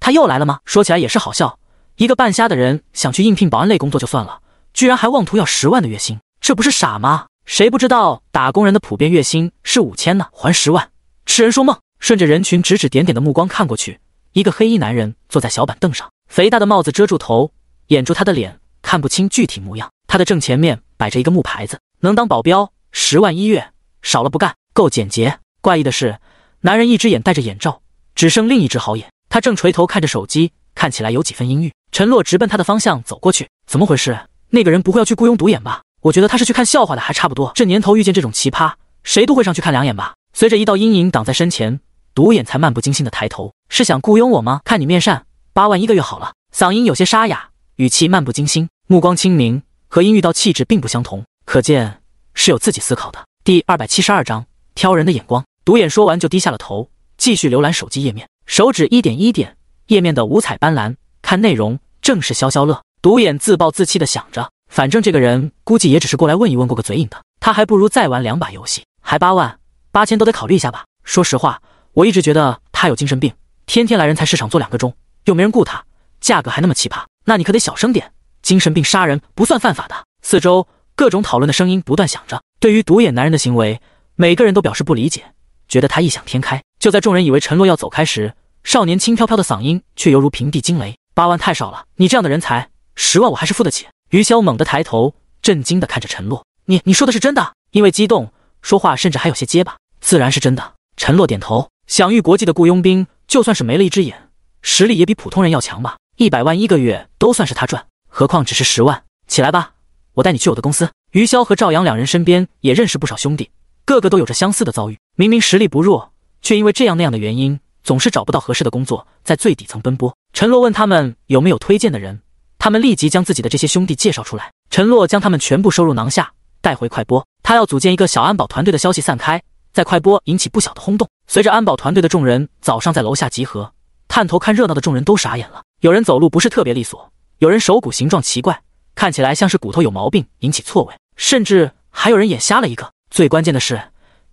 他又来了吗？说起来也是好笑，一个半瞎的人想去应聘保安类工作，就算了。居然还妄图要十万的月薪，这不是傻吗？谁不知道打工人的普遍月薪是五千呢？还十万，痴人说梦。顺着人群指指点点的目光看过去，一个黑衣男人坐在小板凳上，肥大的帽子遮住头，掩住他的脸，看不清具体模样。他的正前面摆着一个木牌子，能当保镖，十万一月，少了不干。够简洁。怪异的是，男人一只眼戴着眼罩，只剩另一只好眼。他正垂头看着手机，看起来有几分阴郁。陈洛直奔他的方向走过去，怎么回事？那个人不会要去雇佣独眼吧？我觉得他是去看笑话的，还差不多。这年头遇见这种奇葩，谁都会上去看两眼吧。随着一道阴影挡在身前，独眼才漫不经心地抬头，是想雇佣我吗？看你面善，八万一个月好了。嗓音有些沙哑，语气漫不经心，目光清明，和阴郁到气质并不相同，可见是有自己思考的。第二百七十二章挑人的眼光。独眼说完就低下了头，继续浏览手机页面，手指一点一点，页面的五彩斑斓，看内容正是消消乐。独眼自暴自弃的想着，反正这个人估计也只是过来问一问，过个嘴瘾的，他还不如再玩两把游戏，还八万八千都得考虑一下吧。说实话，我一直觉得他有精神病，天天来人才市场做两个钟，又没人雇他，价格还那么奇葩。那你可得小声点，精神病杀人不算犯法的。四周各种讨论的声音不断响着，对于独眼男人的行为，每个人都表示不理解，觉得他异想天开。就在众人以为陈洛要走开时，少年轻飘飘的嗓音却犹如平地惊雷：“八万太少了，你这样的人才。”十万我还是付得起。余潇猛地抬头，震惊地看着陈洛：“你你说的是真的？”因为激动，说话甚至还有些结巴。自然是真的。陈洛点头。享誉国际的雇佣兵，就算是没了一只眼，实力也比普通人要强吧？一百万一个月都算是他赚，何况只是十万？起来吧，我带你去我的公司。余潇和赵阳两人身边也认识不少兄弟，个个都有着相似的遭遇：明明实力不弱，却因为这样那样的原因，总是找不到合适的工作，在最底层奔波。陈洛问他们有没有推荐的人。他们立即将自己的这些兄弟介绍出来，陈洛将他们全部收入囊下，带回快播。他要组建一个小安保团队的消息散开，在快播引起不小的轰动。随着安保团队的众人早上在楼下集合，探头看热闹的众人都傻眼了。有人走路不是特别利索，有人手骨形状奇怪，看起来像是骨头有毛病引起错位，甚至还有人眼瞎了一个。最关键的是，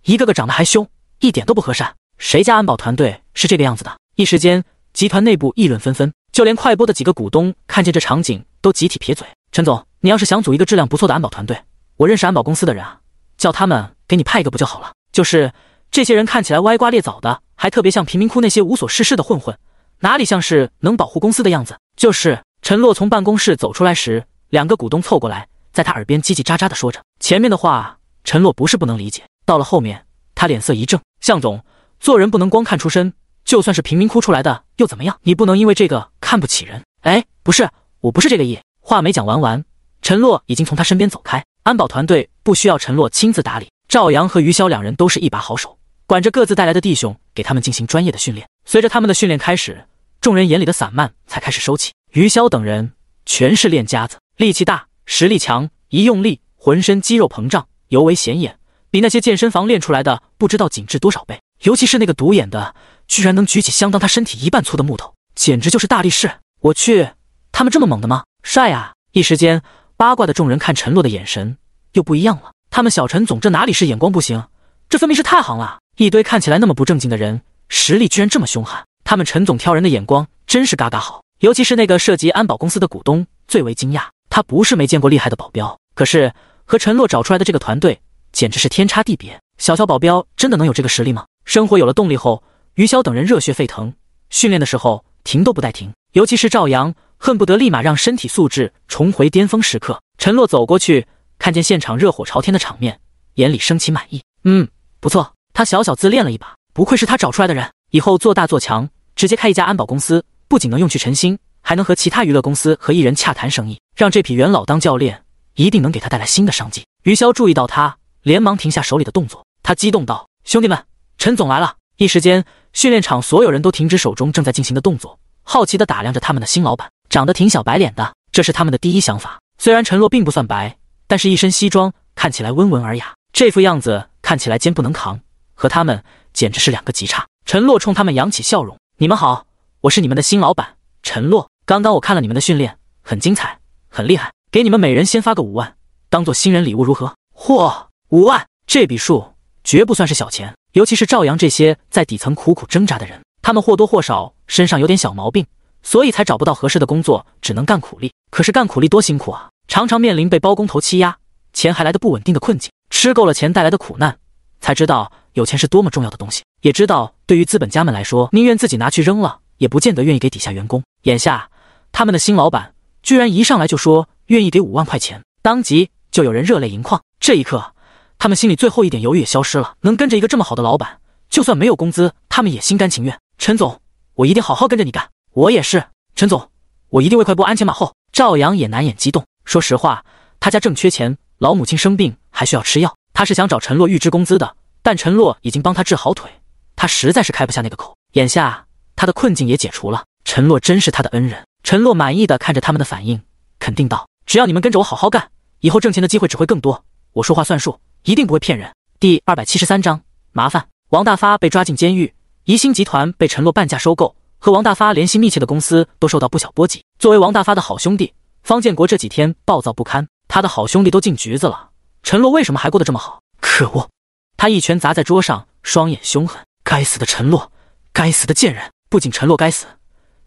一个个长得还凶，一点都不和善。谁家安保团队是这个样子的？一时间，集团内部议论纷纷。就连快播的几个股东看见这场景，都集体撇嘴。陈总，你要是想组一个质量不错的安保团队，我认识安保公司的人啊，叫他们给你派一个不就好了？就是这些人看起来歪瓜裂枣的，还特别像贫民窟那些无所事事的混混，哪里像是能保护公司的样子？就是陈洛从办公室走出来时，两个股东凑过来，在他耳边叽叽喳喳地说着前面的话。陈洛不是不能理解，到了后面，他脸色一正。向总，做人不能光看出身。就算是贫民窟出来的又怎么样？你不能因为这个看不起人。哎，不是，我不是这个意。话没讲完完，陈洛已经从他身边走开。安保团队不需要陈洛亲自打理，赵阳和余潇两人都是一把好手，管着各自带来的弟兄，给他们进行专业的训练。随着他们的训练开始，众人眼里的散漫才开始收起。余潇等人全是练家子，力气大，实力强，一用力，浑身肌肉膨胀，尤为显眼，比那些健身房练出来的不知道紧致多少倍。尤其是那个独眼的。居然能举起相当他身体一半粗的木头，简直就是大力士！我去，他们这么猛的吗？帅啊！一时间，八卦的众人看陈洛的眼神又不一样了。他们小陈总这哪里是眼光不行，这分明是太行了！一堆看起来那么不正经的人，实力居然这么凶悍。他们陈总挑人的眼光真是嘎嘎好，尤其是那个涉及安保公司的股东最为惊讶。他不是没见过厉害的保镖，可是和陈洛找出来的这个团队简直是天差地别。小小保镖真的能有这个实力吗？生活有了动力后。余潇等人热血沸腾，训练的时候停都不带停。尤其是赵阳，恨不得立马让身体素质重回巅峰时刻。陈洛走过去，看见现场热火朝天的场面，眼里升起满意。嗯，不错，他小小自恋了一把，不愧是他找出来的人。以后做大做强，直接开一家安保公司，不仅能用去陈星，还能和其他娱乐公司和艺人洽谈生意。让这批元老当教练，一定能给他带来新的商机。余潇注意到他，连忙停下手里的动作，他激动道：“兄弟们，陈总来了！”一时间。训练场所有人都停止手中正在进行的动作，好奇的打量着他们的新老板，长得挺小白脸的，这是他们的第一想法。虽然陈洛并不算白，但是一身西装看起来温文尔雅，这副样子看起来肩不能扛，和他们简直是两个极差。陈洛冲他们扬起笑容：“你们好，我是你们的新老板陈洛。刚刚我看了你们的训练，很精彩，很厉害。给你们每人先发个五万，当做新人礼物，如何？”“嚯，五万，这笔数绝不算是小钱。”尤其是赵阳这些在底层苦苦挣扎的人，他们或多或少身上有点小毛病，所以才找不到合适的工作，只能干苦力。可是干苦力多辛苦啊，常常面临被包工头欺压，钱还来的不稳定的困境。吃够了钱带来的苦难，才知道有钱是多么重要的东西，也知道对于资本家们来说，宁愿自己拿去扔了，也不见得愿意给底下员工。眼下他们的新老板居然一上来就说愿意给五万块钱，当即就有人热泪盈眶。这一刻。他们心里最后一点犹豫也消失了，能跟着一个这么好的老板，就算没有工资，他们也心甘情愿。陈总，我一定好好跟着你干。我也是，陈总，我一定为快播鞍前马后。赵阳也难掩激动，说实话，他家正缺钱，老母亲生病还需要吃药，他是想找陈洛预支工资的，但陈洛已经帮他治好腿，他实在是开不下那个口。眼下他的困境也解除了，陈洛真是他的恩人。陈洛满意的看着他们的反应，肯定道：“只要你们跟着我好好干，以后挣钱的机会只会更多。我说话算数。”一定不会骗人。第二百七十三章麻烦。王大发被抓进监狱，宜兴集团被陈洛半价收购，和王大发联系密切的公司都受到不小波及。作为王大发的好兄弟，方建国这几天暴躁不堪。他的好兄弟都进局子了，陈洛为什么还过得这么好？可恶！他一拳砸在桌上，双眼凶狠。该死的陈洛，该死的贱人！不仅陈洛该死，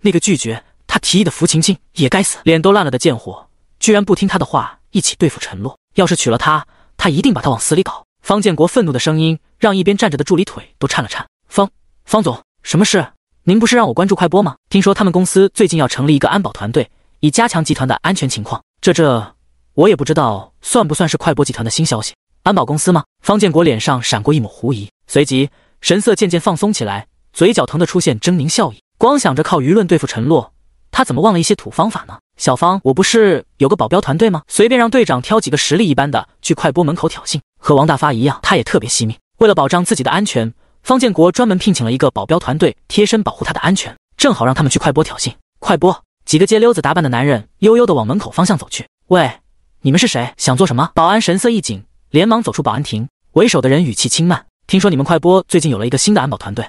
那个拒绝他提议的福晴晴也该死。脸都烂了的贱货，居然不听他的话，一起对付陈洛。要是娶了她。他一定把他往死里搞！方建国愤怒的声音让一边站着的助理腿都颤了颤。方方总，什么事？您不是让我关注快播吗？听说他们公司最近要成立一个安保团队，以加强集团的安全情况。这这，我也不知道算不算是快播集团的新消息？安保公司吗？方建国脸上闪过一抹狐疑，随即神色渐渐放松起来，嘴角疼的出现狰狞笑意。光想着靠舆论对付陈洛，他怎么忘了一些土方法呢？小芳，我不是有个保镖团队吗？随便让队长挑几个实力一般的去快播门口挑衅。和王大发一样，他也特别惜命，为了保障自己的安全，方建国专门聘请了一个保镖团队贴身保护他的安全，正好让他们去快播挑衅。快播，几个街溜子打扮的男人悠悠的往门口方向走去。喂，你们是谁？想做什么？保安神色一紧，连忙走出保安亭。为首的人语气轻慢：“听说你们快播最近有了一个新的安保团队，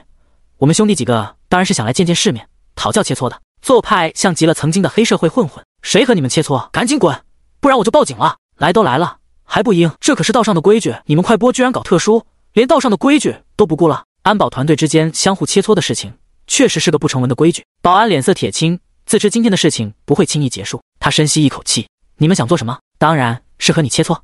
我们兄弟几个当然是想来见见世面，讨教切磋的。”做派像极了曾经的黑社会混混，谁和你们切磋，赶紧滚，不然我就报警了。来都来了，还不应？这可是道上的规矩，你们快播居然搞特殊，连道上的规矩都不顾了。安保团队之间相互切磋的事情，确实是个不成文的规矩。保安脸色铁青，自知今天的事情不会轻易结束，他深吸一口气：“你们想做什么？当然是和你切磋。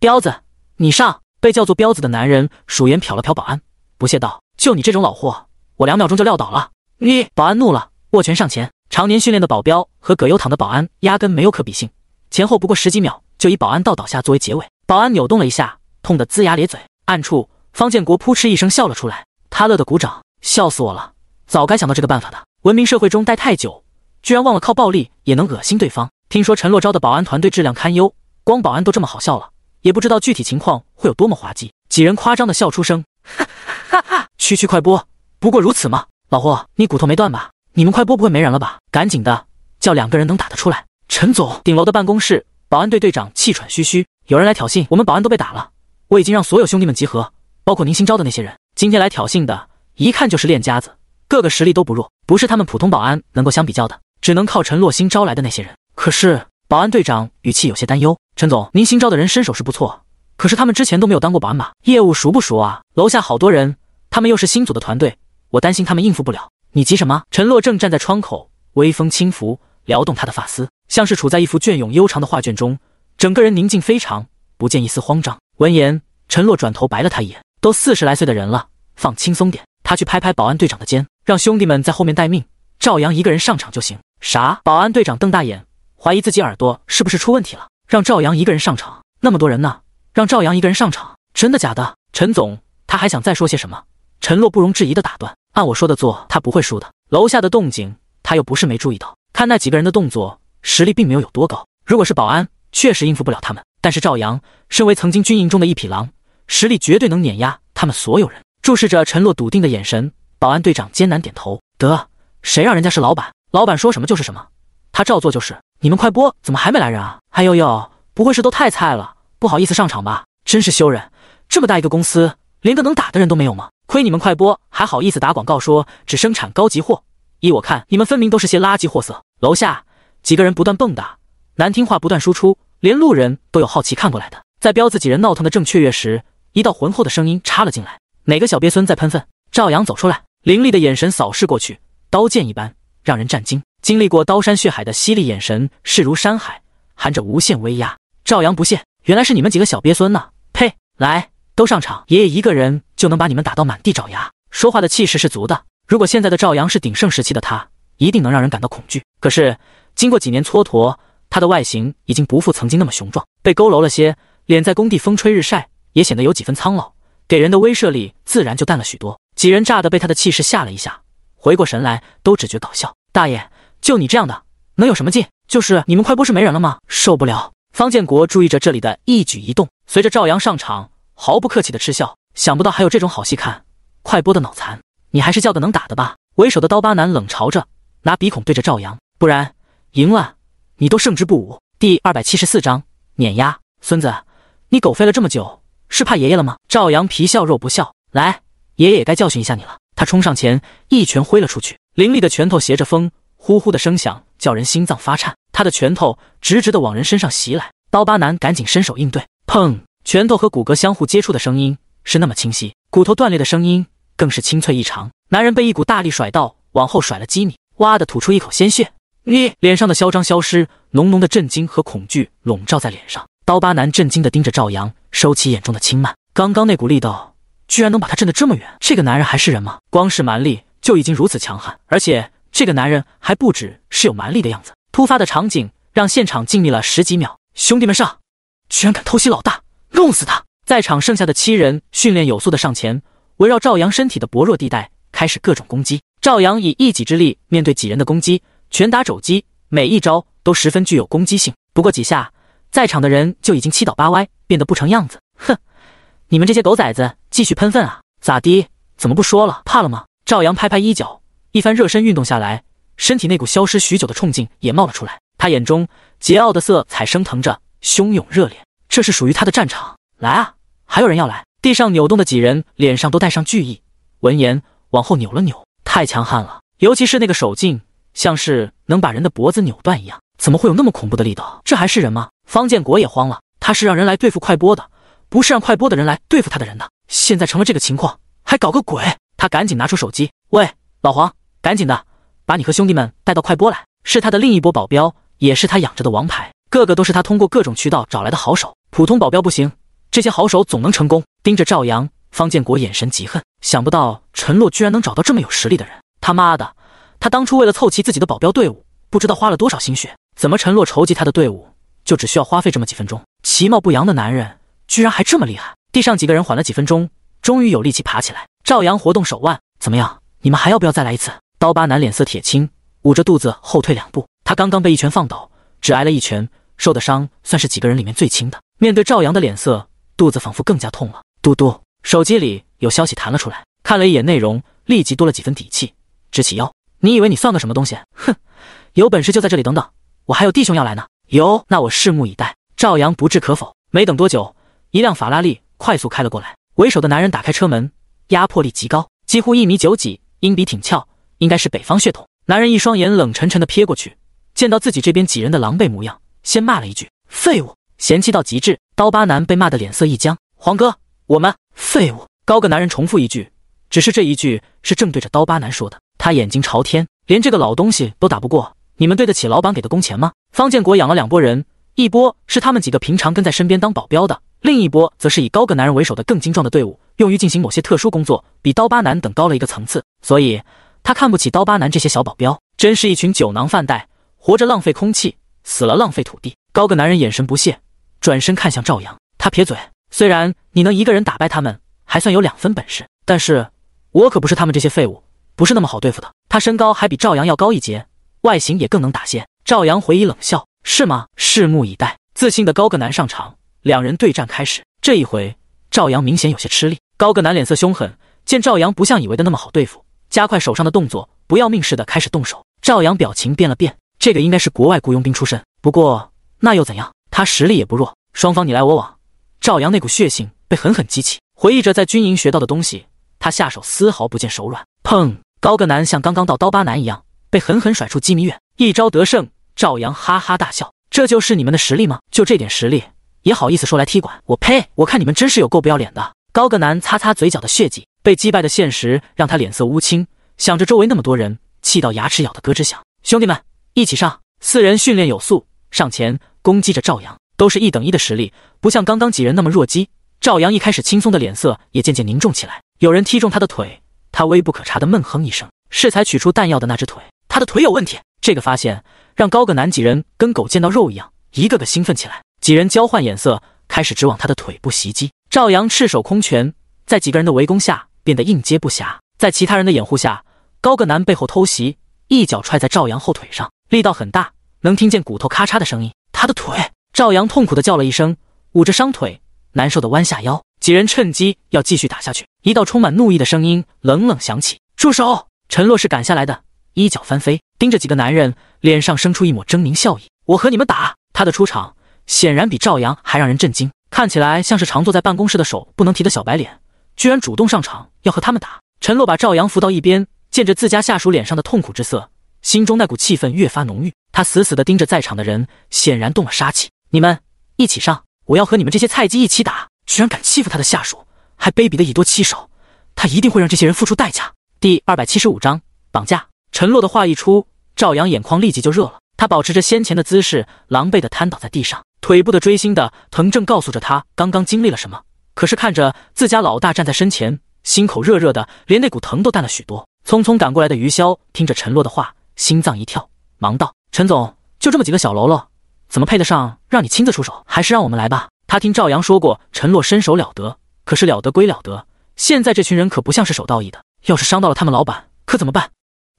彪子，你上！”被叫做彪子的男人，数眼瞟了瞟保安，不屑道：“就你这种老货，我两秒钟就撂倒了你。”保安怒了，握拳上前。常年训练的保镖和葛优躺的保安压根没有可比性，前后不过十几秒就以保安倒倒下作为结尾。保安扭动了一下，痛得龇牙咧嘴。暗处，方建国扑哧一声笑了出来，他乐得鼓掌，笑死我了！早该想到这个办法的。文明社会中待太久，居然忘了靠暴力也能恶心对方。听说陈洛昭的保安团队质量堪忧，光保安都这么好笑了，也不知道具体情况会有多么滑稽。几人夸张的笑出声，哈哈哈，区区快播不过如此嘛！老霍，你骨头没断吧？你们快播不会没人了吧？赶紧的，叫两个人能打得出来。陈总，顶楼的办公室，保安队队长气喘吁吁：“有人来挑衅，我们保安都被打了。我已经让所有兄弟们集合，包括您新招的那些人。今天来挑衅的，一看就是练家子，个个实力都不弱，不是他们普通保安能够相比较的，只能靠陈洛新招来的那些人。可是，保安队长语气有些担忧：陈总，您新招的人身手是不错，可是他们之前都没有当过保安吧？业务熟不熟啊？楼下好多人，他们又是新组的团队，我担心他们应付不了。”你急什么？陈洛正站在窗口，微风轻拂，撩动他的发丝，像是处在一幅隽永悠长的画卷中，整个人宁静非常，不见一丝慌张。闻言，陈洛转头白了他一眼：“都四十来岁的人了，放轻松点。”他去拍拍保安队长的肩，让兄弟们在后面待命，赵阳一个人上场就行。啥？保安队长瞪大眼，怀疑自己耳朵是不是出问题了？让赵阳一个人上场？那么多人呢？让赵阳一个人上场？真的假的？陈总，他还想再说些什么，陈洛不容置疑的打断。按我说的做，他不会输的。楼下的动静，他又不是没注意到。看那几个人的动作，实力并没有有多高。如果是保安，确实应付不了他们。但是赵阳身为曾经军营中的一匹狼，实力绝对能碾压他们所有人。注视着陈洛笃定的眼神，保安队长艰难点头。得，谁让人家是老板，老板说什么就是什么，他照做就是。你们快播，怎么还没来人啊？哎呦呦，不会是都太菜了，不好意思上场吧？真是羞人，这么大一个公司，连个能打的人都没有吗？亏你们快播还好意思打广告说只生产高级货，依我看你们分明都是些垃圾货色。楼下几个人不断蹦跶，难听话不断输出，连路人都有好奇看过来的。在彪子几人闹腾的正雀跃时，一道浑厚的声音插了进来：“哪个小鳖孙在喷粪？”赵阳走出来，凌厉的眼神扫视过去，刀剑一般，让人震惊。经历过刀山血海的犀利眼神，势如山海，含着无限威压。赵阳不屑：“原来是你们几个小鳖孙呢，呸！来，都上场，爷爷一个人。”就能把你们打到满地找牙。说话的气势是足的。如果现在的赵阳是鼎盛时期的他，一定能让人感到恐惧。可是经过几年蹉跎，他的外形已经不复曾经那么雄壮，被佝偻了些，脸在工地风吹日晒也显得有几分苍老，给人的威慑力自然就淡了许多。几人炸的被他的气势吓了一下，回过神来都只觉搞笑。大爷，就你这样的，能有什么劲？就是你们快不是没人了吗？受不了。方建国注意着这里的一举一动，随着赵阳上场，毫不客气的嗤笑。想不到还有这种好戏看，快播的脑残，你还是叫个能打的吧。为首的刀疤男冷嘲着，拿鼻孔对着赵阳，不然赢了你都胜之不武。第二百七十四章碾压孙子，你狗吠了这么久，是怕爷爷了吗？赵阳皮笑肉不笑，来，爷爷也该教训一下你了。他冲上前，一拳挥了出去，凌厉的拳头携着风，呼呼的声响叫人心脏发颤。他的拳头直直的往人身上袭来，刀疤男赶紧伸手应对，砰，拳头和骨骼相互接触的声音。是那么清晰，骨头断裂的声音更是清脆异常。男人被一股大力甩到，往后甩了几米，哇的吐出一口鲜血。你脸上的嚣张消失，浓浓的震惊和恐惧笼罩在脸上。刀疤男震惊的盯着赵阳，收起眼中的轻慢。刚刚那股力道，居然能把他震得这么远。这个男人还是人吗？光是蛮力就已经如此强悍，而且这个男人还不止是有蛮力的样子。突发的场景让现场静谧了十几秒。兄弟们上，居然敢偷袭老大，弄死他！在场剩下的七人训练有素的上前，围绕赵阳身体的薄弱地带开始各种攻击。赵阳以一己之力面对几人的攻击，拳打肘击，每一招都十分具有攻击性。不过几下，在场的人就已经七倒八歪，变得不成样子。哼，你们这些狗崽子，继续喷粪啊？咋的？怎么不说了？怕了吗？赵阳拍拍衣角，一番热身运动下来，身体那股消失许久的冲劲也冒了出来。他眼中桀骜的色彩升腾着，汹涌热烈。这是属于他的战场，来啊！还有人要来？地上扭动的几人脸上都带上惧意，闻言往后扭了扭。太强悍了，尤其是那个手劲，像是能把人的脖子扭断一样。怎么会有那么恐怖的力道？这还是人吗？方建国也慌了，他是让人来对付快播的，不是让快播的人来对付他的人的。现在成了这个情况，还搞个鬼？他赶紧拿出手机，喂，老黄，赶紧的，把你和兄弟们带到快播来。是他的另一波保镖，也是他养着的王牌，个个都是他通过各种渠道找来的好手，普通保镖不行。这些好手总能成功。盯着赵阳，方建国眼神极恨。想不到陈洛居然能找到这么有实力的人！他妈的，他当初为了凑齐自己的保镖队伍，不知道花了多少心血。怎么陈洛筹集他的队伍，就只需要花费这么几分钟？其貌不扬的男人，居然还这么厉害！地上几个人缓了几分钟，终于有力气爬起来。赵阳活动手腕，怎么样？你们还要不要再来一次？刀疤男脸色铁青，捂着肚子后退两步。他刚刚被一拳放倒，只挨了一拳，受的伤算是几个人里面最轻的。面对赵阳的脸色。肚子仿佛更加痛了。嘟嘟，手机里有消息弹了出来，看了一眼内容，立即多了几分底气，直起腰。你以为你算个什么东西？哼，有本事就在这里等等，我还有弟兄要来呢。有，那我拭目以待。赵阳不置可否。没等多久，一辆法拉利快速开了过来，为首的男人打开车门，压迫力极高，几乎一米九几，英鼻挺翘，应该是北方血统。男人一双眼冷沉沉的瞥过去，见到自己这边几人的狼狈模样，先骂了一句：“废物。”嫌弃到极致，刀疤男被骂得脸色一僵。黄哥，我们废物。高个男人重复一句，只是这一句是正对着刀疤男说的。他眼睛朝天，连这个老东西都打不过，你们对得起老板给的工钱吗？方建国养了两拨人，一波是他们几个平常跟在身边当保镖的，另一波则是以高个男人为首的更精壮的队伍，用于进行某些特殊工作，比刀疤男等高了一个层次。所以，他看不起刀疤男这些小保镖，真是一群酒囊饭袋，活着浪费空气，死了浪费土地。高个男人眼神不屑。转身看向赵阳，他撇嘴：“虽然你能一个人打败他们，还算有两分本事，但是我可不是他们这些废物，不是那么好对付的。”他身高还比赵阳要高一截，外形也更能打些。赵阳回以冷笑：“是吗？拭目以待。”自信的高个男上场，两人对战开始。这一回，赵阳明显有些吃力。高个男脸色凶狠，见赵阳不像以为的那么好对付，加快手上的动作，不要命似的开始动手。赵阳表情变了变：“这个应该是国外雇佣兵出身，不过那又怎样？”他实力也不弱，双方你来我往，赵阳那股血性被狠狠激起。回忆着在军营学到的东西，他下手丝毫不见手软。砰！高个男像刚刚到刀疤男一样，被狠狠甩出几米远，一招得胜。赵阳哈哈大笑：“这就是你们的实力吗？就这点实力，也好意思说来踢馆？我呸！我看你们真是有够不要脸的。”高个男擦擦嘴角的血迹，被击败的现实让他脸色乌青，想着周围那么多人，气到牙齿咬得咯吱响。兄弟们，一起上！四人训练有素，上前。攻击着赵阳，都是一等一的实力，不像刚刚几人那么弱鸡。赵阳一开始轻松的脸色也渐渐凝重起来。有人踢中他的腿，他微不可察的闷哼一声，是才取出弹药的那只腿，他的腿有问题。这个发现让高个男几人跟狗见到肉一样，一个个兴奋起来。几人交换眼色，开始直往他的腿部袭击。赵阳赤手空拳，在几个人的围攻下变得应接不暇。在其他人的掩护下，高个男背后偷袭，一脚踹在赵阳后腿上，力道很大，能听见骨头咔嚓的声音。他的腿，赵阳痛苦的叫了一声，捂着伤腿，难受的弯下腰。几人趁机要继续打下去，一道充满怒意的声音冷冷响起：“住手！”陈洛是赶下来的，衣角翻飞，盯着几个男人，脸上生出一抹狰狞笑意：“我和你们打。”他的出场显然比赵阳还让人震惊，看起来像是常坐在办公室的手不能提的小白脸，居然主动上场要和他们打。陈洛把赵阳扶到一边，见着自家下属脸上的痛苦之色。心中那股气氛越发浓郁，他死死地盯着在场的人，显然动了杀气。你们一起上，我要和你们这些菜鸡一起打！居然敢欺负他的下属，还卑鄙的以多欺少，他一定会让这些人付出代价。第二百七十五章绑架。陈洛的话一出，赵阳眼眶立即就热了。他保持着先前的姿势，狼狈地瘫倒在地上，腿部的锥心的疼正告诉着他刚刚经历了什么。可是看着自家老大站在身前，心口热热的，连那股疼都淡了许多。匆匆赶过来的余潇听着陈洛的话。心脏一跳，忙道：“陈总，就这么几个小喽啰，怎么配得上让你亲自出手？还是让我们来吧。”他听赵阳说过，陈洛身手了得，可是了得归了得，现在这群人可不像是守道义的。要是伤到了他们老板，可怎么办？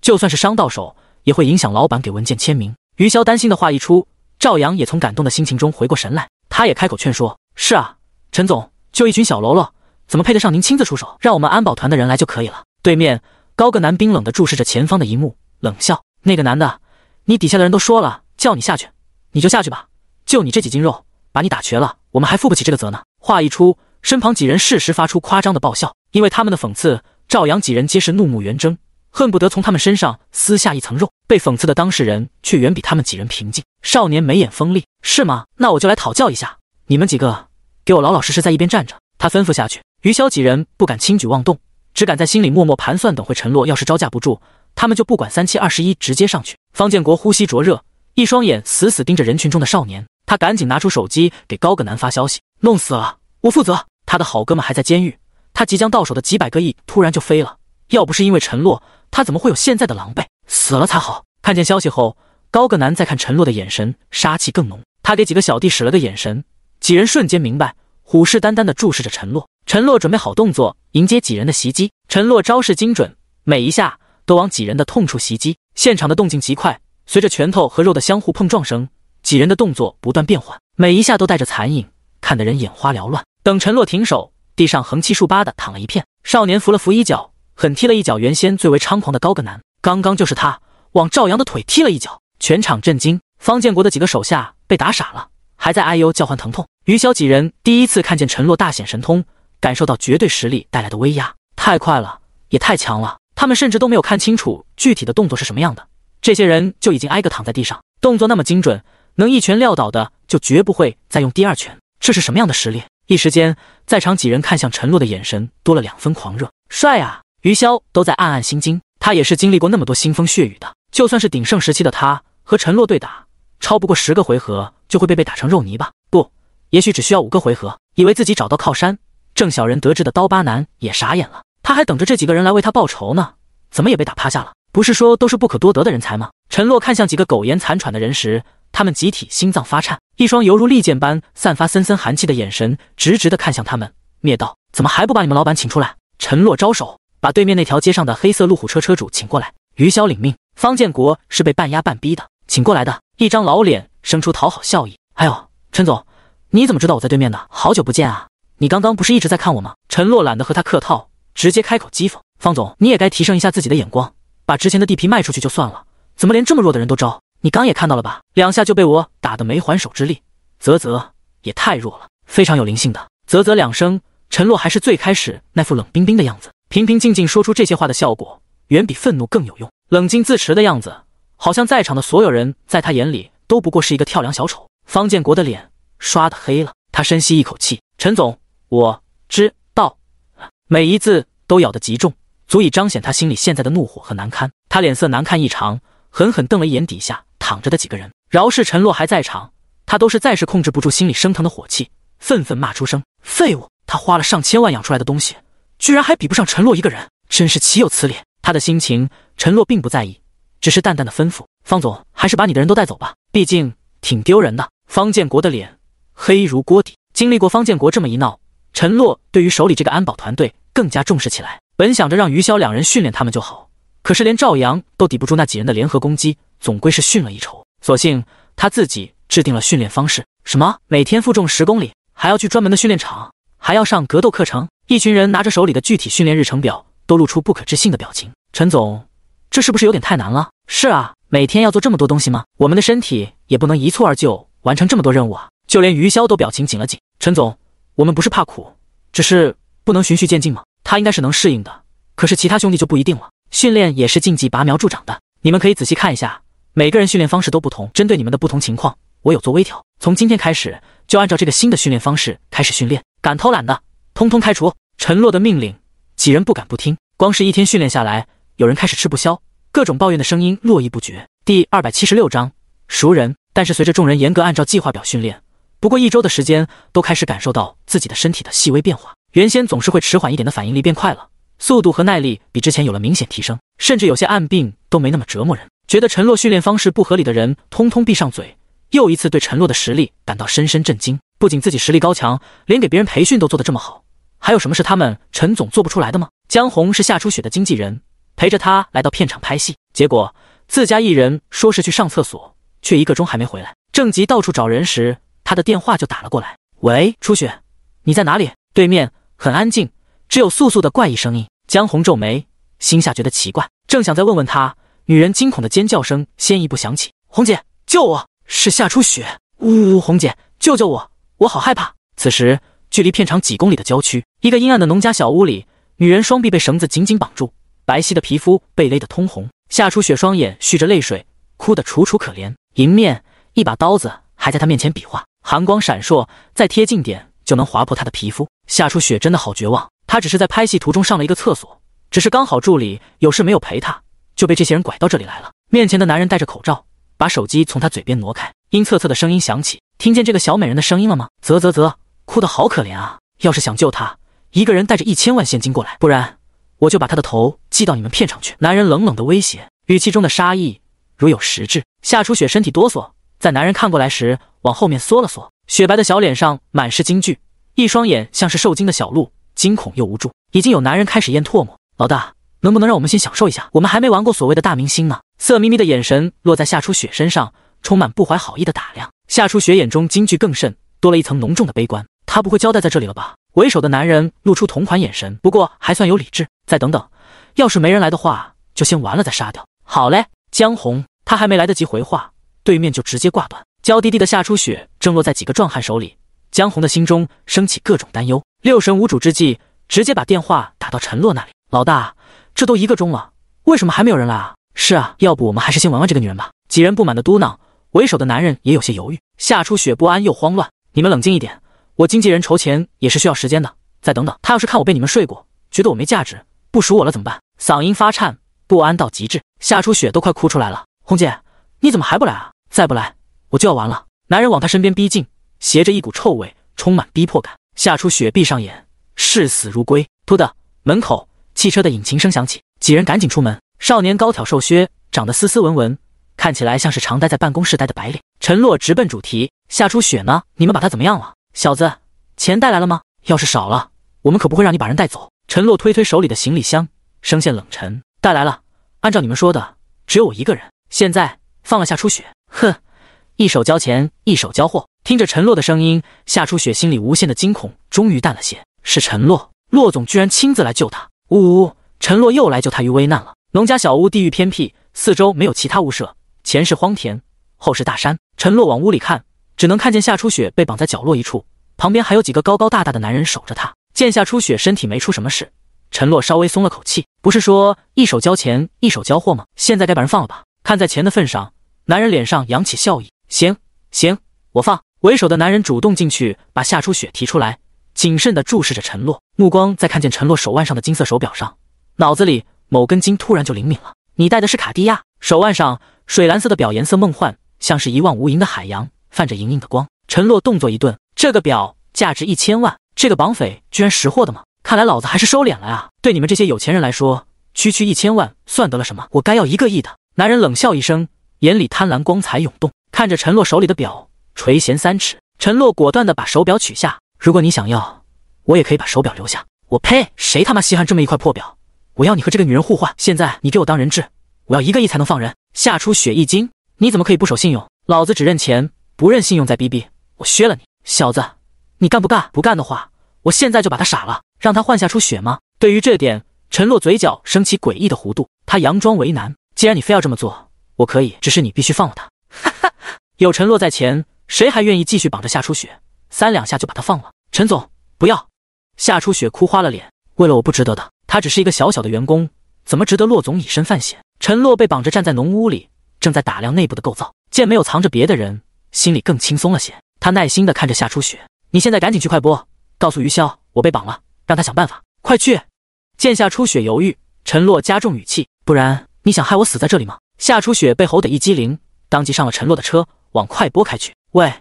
就算是伤到手，也会影响老板给文件签名。余潇担心的话一出，赵阳也从感动的心情中回过神来，他也开口劝说：“是啊，陈总，就一群小喽啰，怎么配得上您亲自出手？让我们安保团的人来就可以了。”对面高个男冰冷的注视着前方的一幕，冷笑。那个男的，你底下的人都说了叫你下去，你就下去吧。就你这几斤肉，把你打瘸了，我们还负不起这个责呢。话一出，身旁几人适时发出夸张的爆笑，因为他们的讽刺，赵阳几人皆是怒目圆睁，恨不得从他们身上撕下一层肉。被讽刺的当事人却远比他们几人平静。少年眉眼锋利，是吗？那我就来讨教一下。你们几个，给我老老实实在一边站着。他吩咐下去，余潇几人不敢轻举妄动，只敢在心里默默盘算，等会陈洛要是招架不住。他们就不管三七二十，一直接上去。方建国呼吸灼热，一双眼死死盯着人群中的少年。他赶紧拿出手机给高个男发消息：“弄死了，我负责。”他的好哥们还在监狱，他即将到手的几百个亿突然就飞了。要不是因为陈洛，他怎么会有现在的狼狈？死了才好。看见消息后，高个男再看陈洛的眼神杀气更浓。他给几个小弟使了个眼神，几人瞬间明白，虎视眈眈的注视着陈洛。陈洛准备好动作，迎接几人的袭击。陈洛招式精准，每一下。都往几人的痛处袭击，现场的动静极快，随着拳头和肉的相互碰撞声，几人的动作不断变换，每一下都带着残影，看得人眼花缭乱。等陈洛停手，地上横七竖八的躺了一片。少年扶了扶衣角，狠踢了一脚原先最为猖狂的高个男，刚刚就是他往赵阳的腿踢了一脚。全场震惊，方建国的几个手下被打傻了，还在哎呦叫唤疼痛。余小几人第一次看见陈洛大显神通，感受到绝对实力带来的威压，太快了，也太强了。他们甚至都没有看清楚具体的动作是什么样的，这些人就已经挨个躺在地上，动作那么精准，能一拳撂倒的就绝不会再用第二拳，这是什么样的实力？一时间，在场几人看向陈洛的眼神多了两分狂热。帅啊！余潇都在暗暗心惊，他也是经历过那么多腥风血雨的，就算是鼎盛时期的他和陈洛对打，超不过十个回合就会被打成肉泥吧？不，也许只需要五个回合。以为自己找到靠山，正小人得知的刀疤男也傻眼了。他还等着这几个人来为他报仇呢，怎么也被打趴下了？不是说都是不可多得的人才吗？陈洛看向几个苟延残喘的人时，他们集体心脏发颤，一双犹如利剑般散发森森寒气的眼神直直的看向他们。灭道，怎么还不把你们老板请出来？陈洛招手，把对面那条街上的黑色路虎车车主请过来。余霄领命。方建国是被半压半逼的，请过来的一张老脸生出讨好笑意。哎呦，陈总，你怎么知道我在对面呢？好久不见啊！你刚刚不是一直在看我吗？陈洛懒得和他客套。直接开口讥讽方总，你也该提升一下自己的眼光，把值钱的地皮卖出去就算了，怎么连这么弱的人都招？你刚也看到了吧，两下就被我打得没还手之力，啧啧，也太弱了，非常有灵性的，啧啧两声。陈洛还是最开始那副冷冰冰的样子，平平静静说出这些话的效果，远比愤怒更有用。冷静自持的样子，好像在场的所有人在他眼里都不过是一个跳梁小丑。方建国的脸刷的黑了，他深吸一口气，陈总，我知。每一字都咬得极重，足以彰显他心里现在的怒火和难堪。他脸色难看异常，狠狠瞪了一眼底下躺着的几个人。饶是陈洛还在场，他都是再是控制不住心里升腾的火气，愤愤骂出声：“废物！他花了上千万养出来的东西，居然还比不上陈洛一个人，真是岂有此理！”他的心情，陈洛并不在意，只是淡淡的吩咐：“方总，还是把你的人都带走吧，毕竟挺丢人的。”方建国的脸黑如锅底，经历过方建国这么一闹。陈洛对于手里这个安保团队更加重视起来。本想着让于潇两人训练他们就好，可是连赵阳都抵不住那几人的联合攻击，总归是逊了一筹。索性他自己制定了训练方式：什么每天负重十公里，还要去专门的训练场，还要上格斗课程。一群人拿着手里的具体训练日程表，都露出不可置信的表情。陈总，这是不是有点太难了？是啊，每天要做这么多东西吗？我们的身体也不能一蹴而就完成这么多任务啊！就连于潇都表情紧了紧。陈总。我们不是怕苦，只是不能循序渐进吗？他应该是能适应的，可是其他兄弟就不一定了。训练也是禁忌拔苗助长的，你们可以仔细看一下，每个人训练方式都不同，针对你们的不同情况，我有做微调。从今天开始，就按照这个新的训练方式开始训练。敢偷懒的，通通开除！陈洛的命令，几人不敢不听。光是一天训练下来，有人开始吃不消，各种抱怨的声音络绎不绝。第二百七十六章熟人。但是随着众人严格按照计划表训练。不过一周的时间，都开始感受到自己的身体的细微变化。原先总是会迟缓一点的反应力变快了，速度和耐力比之前有了明显提升，甚至有些暗病都没那么折磨人。觉得陈洛训练方式不合理的人，通通闭上嘴。又一次对陈洛的实力感到深深震惊。不仅自己实力高强，连给别人培训都做得这么好，还有什么是他们陈总做不出来的吗？江红是夏初雪的经纪人，陪着她来到片场拍戏，结果自家艺人说是去上厕所，却一个钟还没回来，正急到处找人时。他的电话就打了过来。喂，初雪，你在哪里？对面很安静，只有素素的怪异声音。江红皱眉，心下觉得奇怪，正想再问问他，女人惊恐的尖叫声先一步响起：“红姐，救我！是夏初雪！呜，红姐，救救我，我好害怕！”此时，距离片场几公里的郊区，一个阴暗的农家小屋里，女人双臂被绳子紧紧绑住，白皙的皮肤被勒得通红。夏初雪双眼蓄着泪水，哭得楚楚可怜。迎面一把刀子还在她面前比划。寒光闪烁，再贴近点就能划破他的皮肤。夏初雪真的好绝望，她只是在拍戏途中上了一个厕所，只是刚好助理有事没有陪她，就被这些人拐到这里来了。面前的男人戴着口罩，把手机从他嘴边挪开，阴恻恻的声音响起：“听见这个小美人的声音了吗？啧啧啧，哭的好可怜啊！要是想救她，一个人带着一千万现金过来，不然我就把她的头寄到你们片场去。”男人冷冷的威胁，语气中的杀意如有实质。夏初雪身体哆嗦，在男人看过来时。往后面缩了缩，雪白的小脸上满是惊惧，一双眼像是受惊的小鹿，惊恐又无助。已经有男人开始咽唾沫。老大，能不能让我们先享受一下？我们还没玩过所谓的大明星呢。色眯眯的眼神落在夏初雪身上，充满不怀好意的打量。夏初雪眼中惊惧更甚，多了一层浓重的悲观。他不会交代在这里了吧？为首的男人露出同款眼神，不过还算有理智。再等等，要是没人来的话，就先完了再杀掉。好嘞，江红。他还没来得及回话，对面就直接挂断。娇滴滴的夏初雪正落在几个壮汉手里，江红的心中升起各种担忧，六神无主之际，直接把电话打到陈洛那里。老大，这都一个钟了，为什么还没有人来啊？是啊，要不我们还是先玩玩这个女人吧。几人不满的嘟囔，为首的男人也有些犹豫。夏初雪不安又慌乱，你们冷静一点，我经纪人筹钱也是需要时间的，再等等。他要是看我被你们睡过，觉得我没价值，不属我了怎么办？嗓音发颤，不安到极致，夏初雪都快哭出来了。红姐，你怎么还不来啊？再不来。我就要完了。男人往他身边逼近，携着一股臭味，充满逼迫感。夏初雪闭上眼，视死如归。突的，门口汽车的引擎声响起，几人赶紧出门。少年高挑瘦削，长得斯斯文文，看起来像是常待在办公室待的白领。陈洛直奔主题：“夏初雪呢？你们把他怎么样了？小子，钱带来了吗？要是少了，我们可不会让你把人带走。”陈洛推推手里的行李箱，声线冷沉：“带来了。按照你们说的，只有我一个人。现在放了夏初雪。”哼。一手交钱，一手交货。听着陈洛的声音，夏初雪心里无限的惊恐终于淡了些。是陈洛，洛总居然亲自来救他！呜呜，陈洛又来救他于危难了。农家小屋地域偏僻，四周没有其他屋舍，前是荒田，后是大山。陈洛往屋里看，只能看见夏初雪被绑在角落一处，旁边还有几个高高大大的男人守着他。见夏初雪身体没出什么事，陈洛稍微松了口气。不是说一手交钱，一手交货吗？现在该把人放了吧？看在钱的份上，男人脸上扬起笑意。行行，我放为首的男人主动进去，把夏初雪提出来，谨慎地注视着陈洛，目光在看见陈洛手腕上的金色手表上，脑子里某根筋突然就灵敏了。你戴的是卡地亚，手腕上水蓝色的表，颜色梦幻，像是一望无垠的海洋，泛着莹莹的光。陈洛动作一顿，这个表价值一千万，这个绑匪居然识货的吗？看来老子还是收敛了啊！对你们这些有钱人来说，区区一千万算得了什么？我该要一个亿的。男人冷笑一声，眼里贪婪光彩涌动。看着陈洛手里的表，垂涎三尺。陈洛果断地把手表取下。如果你想要，我也可以把手表留下。我呸！谁他妈稀罕这么一块破表？我要你和这个女人互换。现在你给我当人质，我要一个亿才能放人。夏初雪一惊，你怎么可以不守信用？老子只认钱不认信用！再逼逼，我削了你！小子，你干不干？不干的话，我现在就把他杀了，让他换夏初雪吗？对于这点，陈洛嘴角升起诡异的弧度，他佯装为难。既然你非要这么做，我可以，只是你必须放了他。哈哈，有陈洛在前，谁还愿意继续绑着夏初雪？三两下就把他放了。陈总，不要！夏初雪哭花了脸，为了我不值得的。他只是一个小小的员工，怎么值得洛总以身犯险？陈洛被绑着站在农屋里，正在打量内部的构造，见没有藏着别的人，心里更轻松了些。他耐心地看着夏初雪：“你现在赶紧去快播，告诉余潇我被绑了，让他想办法。快去！”见夏初雪犹豫，陈洛加重语气：“不然你想害我死在这里吗？”夏初雪被吼得一激灵。当即上了陈洛的车，往快播开去。喂，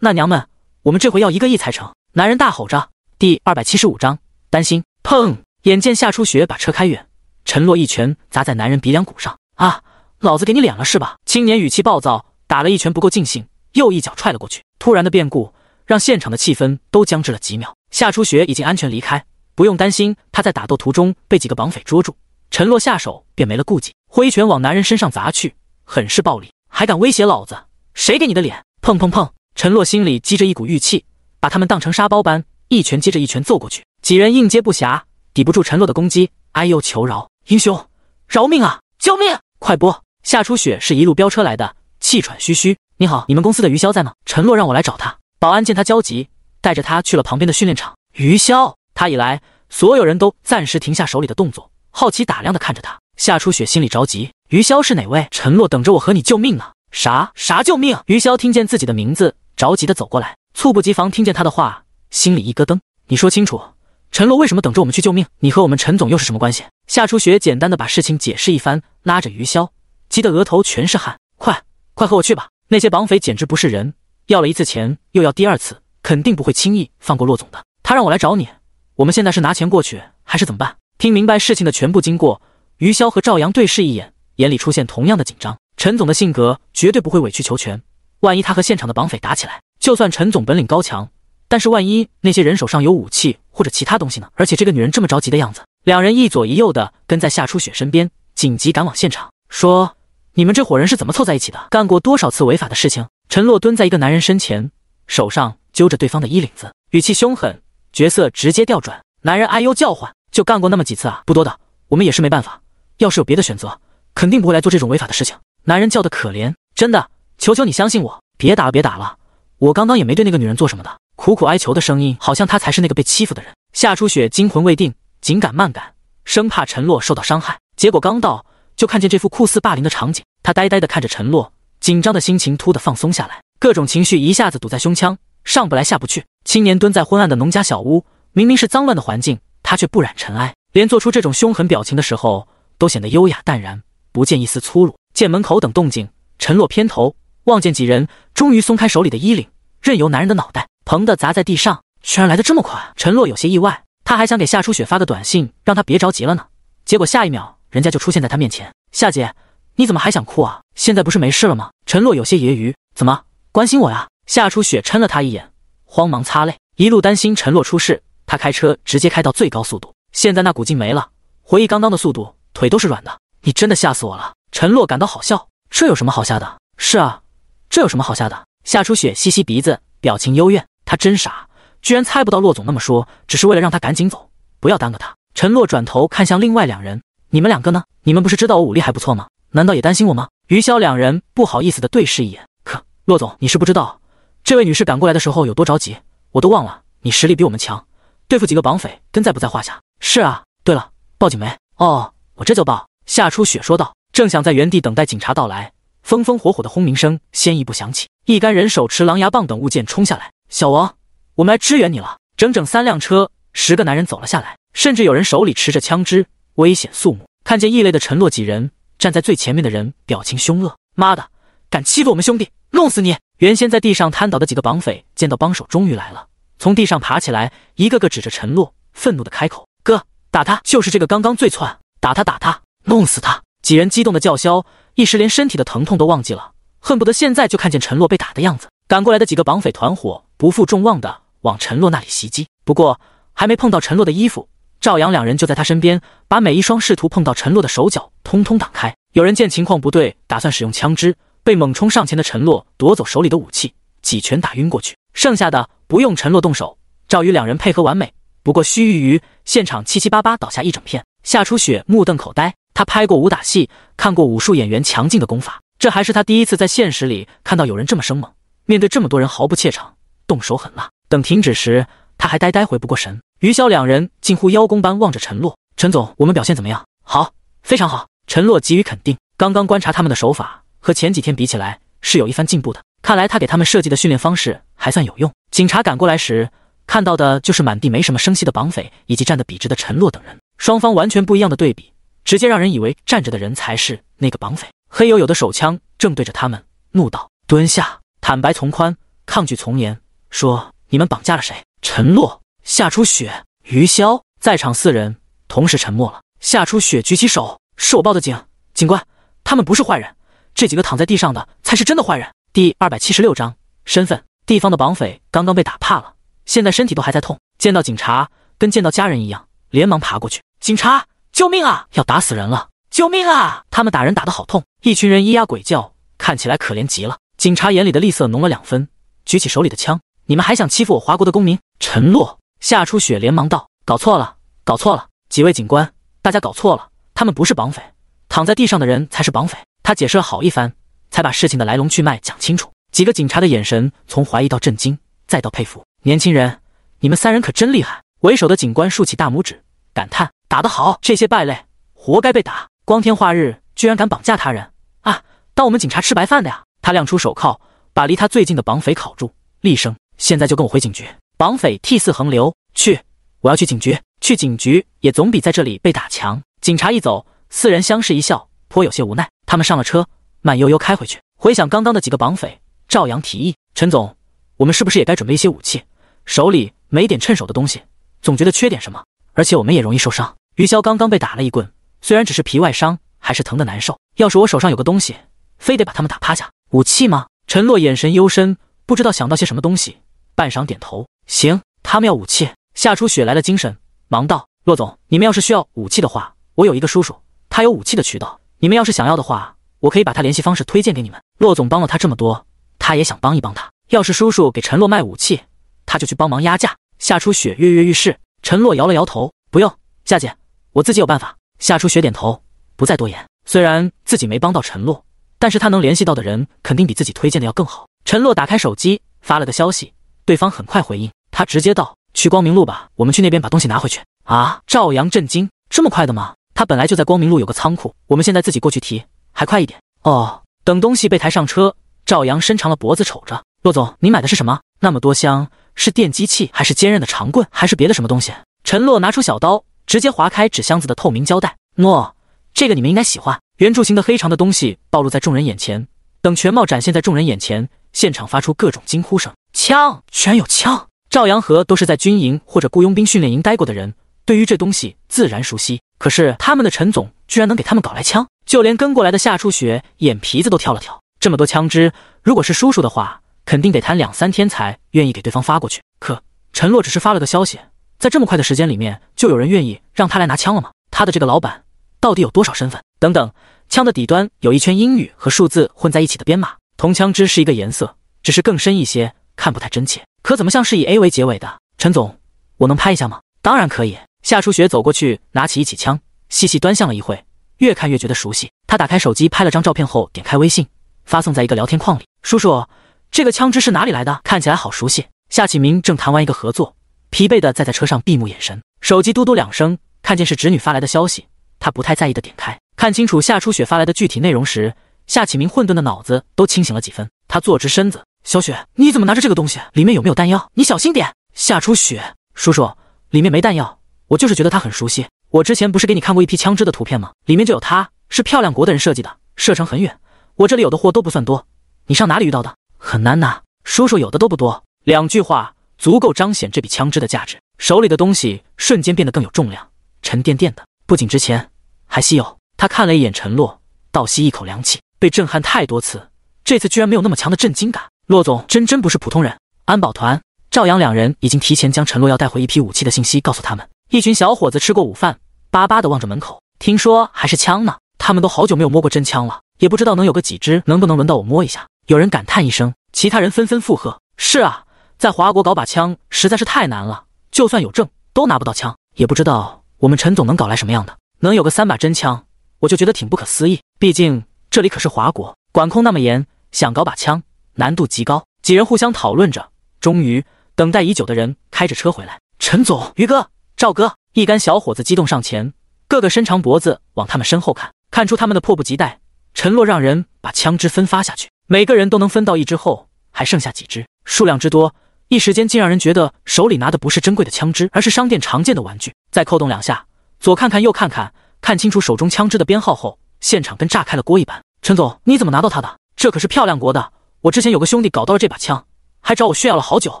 那娘们，我们这回要一个亿才成！男人大吼着。第二百七十五章担心。砰！眼见夏初雪把车开远，陈洛一拳砸在男人鼻梁骨上。啊！老子给你脸了是吧？青年语气暴躁，打了一拳不够尽兴，又一脚踹了过去。突然的变故让现场的气氛都僵滞了几秒。夏初雪已经安全离开，不用担心他在打斗途中被几个绑匪捉住。陈洛下手便没了顾忌，挥拳往男人身上砸去，很是暴力。还敢威胁老子？谁给你的脸？砰砰砰！陈洛心里积着一股郁气，把他们当成沙包般，一拳接着一拳揍过去。几人应接不暇，抵不住陈洛的攻击，哎呦，求饶！英雄，饶命啊！救命！快播！夏初雪是一路飙车来的，气喘吁吁。你好，你们公司的余潇在吗？陈洛让我来找他。保安见他焦急，带着他去了旁边的训练场。余潇，他一来，所有人都暂时停下手里的动作，好奇打量的看着他。夏初雪心里着急。余潇是哪位？陈洛等着我和你救命呢！啥啥救命？余潇听见自己的名字，着急的走过来，猝不及防听见他的话，心里一咯噔。你说清楚，陈洛为什么等着我们去救命？你和我们陈总又是什么关系？夏初雪简单的把事情解释一番，拉着余潇，急得额头全是汗。快快和我去吧！那些绑匪简直不是人，要了一次钱又要第二次，肯定不会轻易放过洛总的。他让我来找你，我们现在是拿钱过去还是怎么办？听明白事情的全部经过，余潇和赵阳对视一眼。眼里出现同样的紧张。陈总的性格绝对不会委曲求全。万一他和现场的绑匪打起来，就算陈总本领高强，但是万一那些人手上有武器或者其他东西呢？而且这个女人这么着急的样子，两人一左一右的跟在夏初雪身边，紧急赶往现场。说你们这伙人是怎么凑在一起的？干过多少次违法的事情？陈洛蹲在一个男人身前，手上揪着对方的衣领子，语气凶狠，角色直接调转。男人哎呦叫唤，就干过那么几次啊，不多的。我们也是没办法，要是有别的选择。肯定不会来做这种违法的事情。男人叫得可怜，真的，求求你相信我，别打了，别打了！我刚刚也没对那个女人做什么的。苦苦哀求的声音，好像她才是那个被欺负的人。夏初雪惊魂未定，紧赶慢赶，生怕陈洛受到伤害。结果刚到，就看见这副酷似霸凌的场景。她呆呆地看着陈洛，紧张的心情突的放松下来，各种情绪一下子堵在胸腔，上不来下不去。青年蹲在昏暗的农家小屋，明明是脏乱的环境，他却不染尘埃，连做出这种凶狠表情的时候，都显得优雅淡然。不见一丝粗鲁，见门口等动静，陈洛偏头望见几人，终于松开手里的衣领，任由男人的脑袋砰的砸在地上。居然来得这么快！陈洛有些意外，他还想给夏初雪发个短信，让他别着急了呢。结果下一秒，人家就出现在他面前。夏姐，你怎么还想哭啊？现在不是没事了吗？陈洛有些揶揄，怎么关心我呀？夏初雪嗔了他一眼，慌忙擦泪。一路担心陈洛出事，他开车直接开到最高速度。现在那股劲没了，回忆刚刚的速度，腿都是软的。你真的吓死我了！陈洛感到好笑，这有什么好吓的？是啊，这有什么好吓的？夏初雪吸吸鼻子，表情幽怨。他真傻，居然猜不到洛总那么说，只是为了让他赶紧走，不要耽搁他。陈洛转头看向另外两人：“你们两个呢？你们不是知道我武力还不错吗？难道也担心我吗？”余萧两人不好意思的对视一眼。可洛总，你是不知道，这位女士赶过来的时候有多着急，我都忘了。你实力比我们强，对付几个绑匪跟在不在话下。是啊，对了，报警没？哦，我这就报。夏初雪说道：“正想在原地等待警察到来，风风火火的轰鸣声先一步响起，一干人手持狼牙棒等物件冲下来。小王，我们来支援你了！整整三辆车，十个男人走了下来，甚至有人手里持着枪支，危险肃穆。看见异类的陈洛几人，站在最前面的人表情凶恶。妈的，敢欺负我们兄弟，弄死你！原先在地上瘫倒的几个绑匪见到帮手终于来了，从地上爬起来，一个个指着陈洛，愤怒的开口：‘哥，打他！就是这个刚刚最窜，打他，打他！’”弄死他！几人激动的叫嚣，一时连身体的疼痛都忘记了，恨不得现在就看见陈洛被打的样子。赶过来的几个绑匪团伙不负众望的往陈洛那里袭击，不过还没碰到陈洛的衣服，赵阳两人就在他身边把每一双试图碰到陈洛的手脚通通挡开。有人见情况不对，打算使用枪支，被猛冲上前的陈洛夺走手里的武器，几拳打晕过去。剩下的不用陈洛动手，赵宇两人配合完美，不过须臾，于现场七七八八倒下一整片。夏初雪目瞪口呆，他拍过武打戏，看过武术演员强劲的功法，这还是他第一次在现实里看到有人这么生猛，面对这么多人毫不怯场，动手狠辣。等停止时，他还呆呆回不过神。余潇两人近乎邀功般望着陈洛：“陈总，我们表现怎么样？”“好，非常好。”陈洛给予肯定。刚刚观察他们的手法和前几天比起来是有一番进步的，看来他给他们设计的训练方式还算有用。警察赶过来时，看到的就是满地没什么声息的绑匪，以及站得笔直的陈洛等人。双方完全不一样的对比，直接让人以为站着的人才是那个绑匪。黑黝黝的手枪正对着他们，怒道：“蹲下，坦白从宽，抗拒从严。”说：“你们绑架了谁？”陈洛、夏初雪、余潇，在场四人同时沉默了。夏初雪举起手：“是我报的警，警官，他们不是坏人，这几个躺在地上的才是真的坏人。”第二百七十六章身份。地方的绑匪刚刚被打怕了，现在身体都还在痛，见到警察跟见到家人一样，连忙爬过去。警察，救命啊！要打死人了！救命啊！他们打人打得好痛，一群人咿呀鬼叫，看起来可怜极了。警察眼里的厉色浓了两分，举起手里的枪：“你们还想欺负我华国的公民？”陈洛、夏初雪连忙道：“搞错了，搞错了！几位警官，大家搞错了，他们不是绑匪，躺在地上的人才是绑匪。”他解释了好一番，才把事情的来龙去脉讲清楚。几个警察的眼神从怀疑到震惊，再到佩服。年轻人，你们三人可真厉害！为首的警官竖起大拇指，感叹。打得好！这些败类，活该被打！光天化日，居然敢绑架他人啊！当我们警察吃白饭的呀？他亮出手铐，把离他最近的绑匪铐住，厉声：“现在就跟我回警局！”绑匪涕泗横流：“去，我要去警局，去警局也总比在这里被打强。”警察一走，四人相视一笑，颇有些无奈。他们上了车，慢悠悠开回去。回想刚刚的几个绑匪，赵阳提议：“陈总，我们是不是也该准备一些武器？手里没点趁手的东西，总觉得缺点什么，而且我们也容易受伤。”余潇刚刚被打了一棍，虽然只是皮外伤，还是疼得难受。要是我手上有个东西，非得把他们打趴下。武器吗？陈洛眼神幽深，不知道想到些什么东西，半晌点头。行，他们要武器。夏初雪来了精神，忙道：“洛总，你们要是需要武器的话，我有一个叔叔，他有武器的渠道。你们要是想要的话，我可以把他联系方式推荐给你们。洛总帮了他这么多，他也想帮一帮他。要是叔叔给陈洛卖武器，他就去帮忙压价。”夏初雪跃跃欲试。陈洛摇了摇头，不用。夏姐。我自己有办法。夏初雪点头，不再多言。虽然自己没帮到陈洛，但是他能联系到的人肯定比自己推荐的要更好。陈洛打开手机，发了个消息，对方很快回应。他直接道：“去光明路吧，我们去那边把东西拿回去。”啊！赵阳震惊：“这么快的吗？”他本来就在光明路有个仓库，我们现在自己过去提还快一点。哦，等东西被抬上车，赵阳伸长了脖子瞅着：“骆总，你买的是什么？那么多箱，是电击器，还是坚韧的长棍，还是别的什么东西？”陈洛拿出小刀。直接划开纸箱子的透明胶带，诺，这个你们应该喜欢。圆柱形的黑长的东西暴露在众人眼前，等全貌展现在众人眼前，现场发出各种惊呼声。枪，居然有枪！赵阳和都是在军营或者雇佣兵训练营待过的人，对于这东西自然熟悉。可是他们的陈总居然能给他们搞来枪，就连跟过来的夏初雪眼皮子都跳了跳。这么多枪支，如果是叔叔的话，肯定得谈两三天才愿意给对方发过去。可陈洛只是发了个消息。在这么快的时间里面，就有人愿意让他来拿枪了吗？他的这个老板到底有多少身份？等等，枪的底端有一圈英语和数字混在一起的编码，铜枪支是一个颜色，只是更深一些，看不太真切。可怎么像是以 A 为结尾的？陈总，我能拍一下吗？当然可以。夏初雪走过去，拿起一起枪，细细端详了一会，越看越觉得熟悉。他打开手机拍了张照片后，点开微信，发送在一个聊天框里：“叔叔，这个枪支是哪里来的？看起来好熟悉。”夏启明正谈完一个合作。疲惫的坐在车上闭目，眼神，手机嘟嘟两声，看见是侄女发来的消息，他不太在意的点开，看清楚夏初雪发来的具体内容时，夏启明混沌的脑子都清醒了几分。他坐直身子：“小雪，你怎么拿着这个东西？里面有没有弹药？你小心点。”夏初雪：“叔叔，里面没弹药，我就是觉得它很熟悉。我之前不是给你看过一批枪支的图片吗？里面就有它，是漂亮国的人设计的，射程很远。我这里有的货都不算多，你上哪里遇到的？很难拿。叔叔有的都不多。”两句话。足够彰显这笔枪支的价值，手里的东西瞬间变得更有重量，沉甸甸的，不仅值钱，还稀有。他看了一眼陈洛，倒吸一口凉气，被震撼太多次，这次居然没有那么强的震惊感。洛总真真不是普通人。安保团赵阳两人已经提前将陈洛要带回一批武器的信息告诉他们。一群小伙子吃过午饭，巴巴地望着门口，听说还是枪呢，他们都好久没有摸过真枪了，也不知道能有个几支，能不能轮到我摸一下？有人感叹一声，其他人纷纷附和：“是啊。”在华国搞把枪实在是太难了，就算有证都拿不到枪。也不知道我们陈总能搞来什么样的，能有个三把真枪，我就觉得挺不可思议。毕竟这里可是华国，管控那么严，想搞把枪难度极高。几人互相讨论着，终于等待已久的人开着车回来。陈总、于哥、赵哥一干小伙子激动上前，个个伸长脖子往他们身后看，看出他们的迫不及待。陈洛让人把枪支分发下去，每个人都能分到一支后，还剩下几支，数量之多。一时间竟让人觉得手里拿的不是珍贵的枪支，而是商店常见的玩具。再扣动两下，左看看右看看，看清楚手中枪支的编号后，现场跟炸开了锅一般。陈总，你怎么拿到他的？这可是漂亮国的！我之前有个兄弟搞到了这把枪，还找我炫耀了好久。